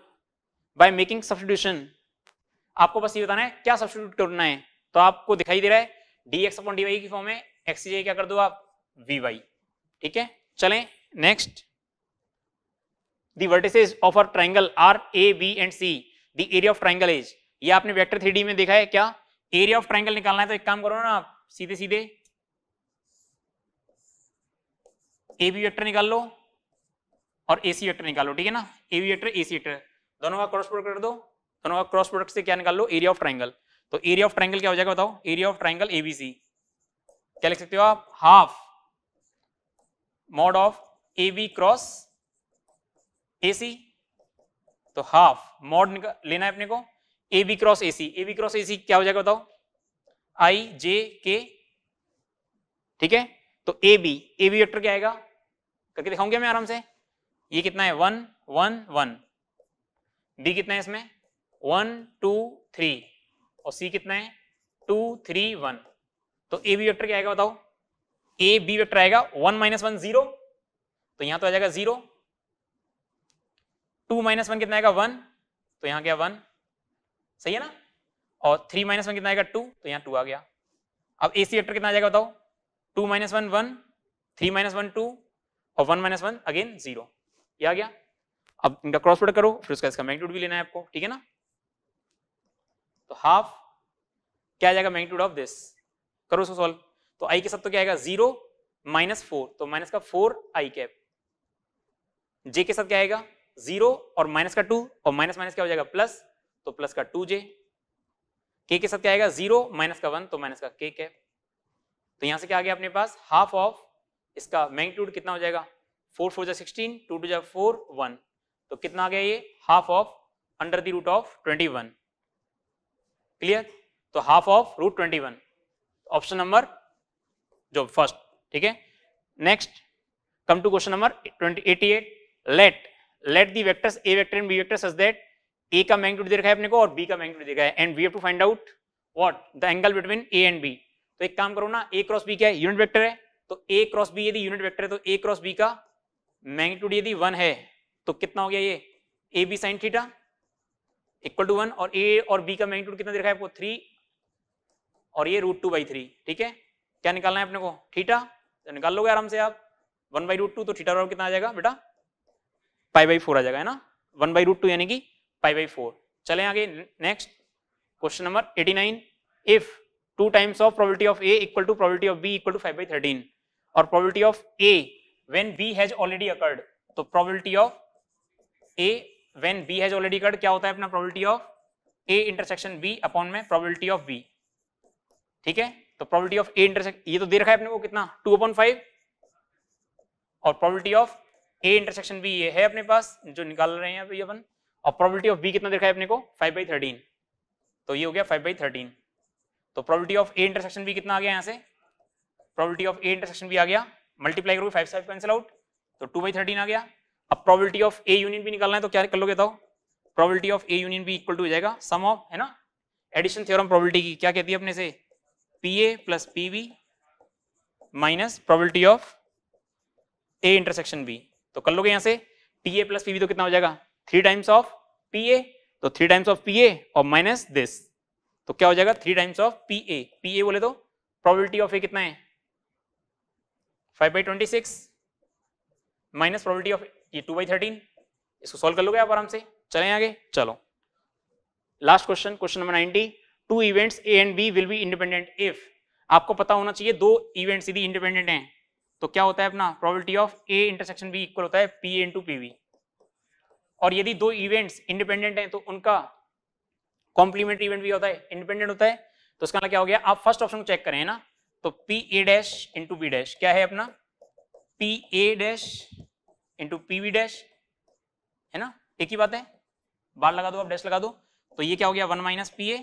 by making substitution आपको बस ये बताना है क्या सब्सिट्यूट करना है तो आपको दिखाई दे रहा है D X upon D Y की फॉर्म में एक्स की क्या कर दो आप वी वाई ठीक है चलें next the vertices of our triangle are A B and C the area of triangle is ये आपने वेक्टर थ्री में देखा है क्या एरिया ऑफ ट्राइंगल निकालना है तो एक काम करो ना आप सीधे सीधे ए बी वेक्टर निकाल लो और ए सी वेक्टर निकालो ठीक है ना A B vector A C vector दोनों का क्रॉस प्रोडक्ट कर दो दोनों का क्रॉस प्रोडक्ट से क्या निकाल लो एरिया ऑफ ट्राइंगल तो एरिया ऑफ ट्राइंगल क्या हो जाएगा बताओ एरिया ऑफ ट्राइंगल एबीसी क्या लिख सकते हो आप half mod of A B cross A C तो हाफ मॉड लेना है अपने को A B cross A C A B cross A C क्या हो जाएगा बताओ आई जे के ठीक है तो A B A B vector क्या आएगा करके दिखाऊंगा मैं आराम से ये कितना है वन वन वन बी कितना है इसमें वन टू थ्री और सी कितना है टू थ्री वन तो ए बी वेक्टर क्या आएगा बताओ ए बी वेक्टर आएगा वन माइनस वन जीरो तो यहां तो आ जाएगा जीरो टू माइनस वन कितना आएगा वन तो यहां क्या वन सही है ना और थ्री माइनस वन कितना आएगा टू तो यहाँ टू आ गया अब ए सी वेक्टर कितना आ जाएगा बताओ two minus one one three minus one two और one minus one again zero आ गया अब इनका क्रॉस प्रोडक्ट करो फिर उसका इसका मैग्नीट्यूड भी लेना है आपको ठीक है ना तो हाफ क्या आ जाएगा मैग्नीट्यूड ऑफ दिस करो उसको सॉल्व तो आई के साथ तो क्या आएगा जीरो माइनस फोर तो माइनस का फोर आई कैप जे के साथ क्या आएगा जीरो और माइनस का टू और माइनस माइनस क्या हो जाएगा प्लस तो प्लस का टू जे के के साथ क्या आएगा जीरो माइनस का वन तो माइनस का के कैप तो यहां से क्या आ गया अपने पास हाफ ऑफ इसका मैग्नीट्यूड कितना हो जाएगा फोर फोर जा सिक्सटीन टू टू जा फोर वन तो कितना आ गया ये half of under the root of twenty one clear तो half of root twenty one option number जो फर्स्ट ठीक है next come come to question eighty eight let let the vectors A vector and B vector such that A का magnitude दे रखा है अपने को और बी का मैग्नीट्यूड दे रखा है and we have to find out what the angle between A and B तो एक काम करो ना ए क्रॉस बी क्या है यूनिट वेक्टर है तो ए क्रॉस बी यदि यूनिट वेक्टर है तो ए क्रॉस बी का मैग्नीट्यूड यदि वन है तो कितना हो गया ये A B sine theta equal to one और ए और बी का मैग्नीट्यूड कितना देखा है आपको थ्री और ये रूट टू बाई थ्री ठीक है क्या निकालना है अपने को थीटा तो निकाल लोगे आराम से आप वन बाई रूट टू तो थीटा बराबर कितना आ जाएगा बेटा पाई बाई फोर आ जाएगा है ना वन बाई रूट टू यानी कि पाई बाई फोर चले आगे next question number eighty nine if two times of probability of A equal to probability of B equal to five by thirteen और probability of A when B has already occurred तो probability of A when B has already occurred, क्या होता है अपना probability of A intersection B upon में probability of B, ठीक है तो probability of A intersection ये तो दे रखा है अपने को कितना टू अपॉइंट फाइव और probability of A intersection B ये है अपने पास जो निकाल रहे हैं अभी अपन और प्रॉबिलिटी ऑफ बी कितना देखा है अपने को फाइव बाई थर्टीन तो ये हो गया फाइव बाई थर्टीन तो probability of A intersection B कितना आ गया यहाँ से probability of A intersection B आ गया मल्टीप्लाई करोगे फाइव फाइव कैंसिल आउट तो टू बाई थर्टीन आ गया अब probability of A union B निकालना है तो क्या कर लोगे बताओ probability of A union B equal to हो जाएगा सम ऑफ है ना एडिशन थ्योरम प्रोबेबिलिटी की क्या कहती है अपने से P A plus P B minus probability of A intersection B तो कर लोगे यहाँ से P A plus P B तो कितना हो जाएगा three times of P A तो three times of P A और माइनस दिस तो क्या हो जाएगा three times of P A P A बोले तो प्रोबेबिलिटी ऑफ ए कितना है five by twenty six minus probability of ये टू बाई थर्टीन इसको सॉल्व कर लोगे आप आराम से चले आगे चलो last question question number ninety two events A and B will be independent if आपको पता होना चाहिए दो इवेंट्स यदि इंडिपेंडेंट हैं तो क्या होता है अपना probability of A intersection B equal होता है पी इंटू पी वी और यदि दो इवेंट्स इंडिपेंडेंट हैं तो उनका कॉम्प्लीमेंट्री इवेंट भी होता है इंडिपेंडेंट होता है तो इसका मतलब क्या हो गया आप फर्स्ट ऑप्शन को चेक करें ना तो P A dash into B dash क्या है अपना P A dash into P B dash है ना एक ही बात है बार लगा दो आप डैश लगा दो तो ये क्या हो गया वन माइनस पी ए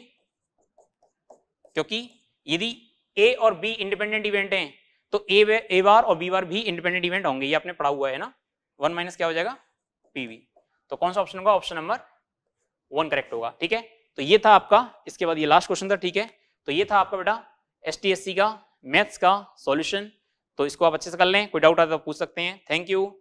क्योंकि यदि ए और बी इंडिपेंडेंट इवेंट हैं तो ए ए बार और बी बार भी इंडिपेंडेंट इवेंट होंगे ये आपने पढ़ा हुआ है ना वन माइनस क्या हो जाएगा पीवी तो कौन सा ऑप्शन होगा ऑप्शन नंबर वन करेक्ट होगा ठीक है तो ये था आपका इसके बाद ये लास्ट क्वेश्चन था ठीक है तो ये था आपका बेटा एस का मैथ्स का सॉल्यूशन तो इसको आप अच्छे से कर लें कोई डाउट आता है तो पूछ सकते हैं थैंक यू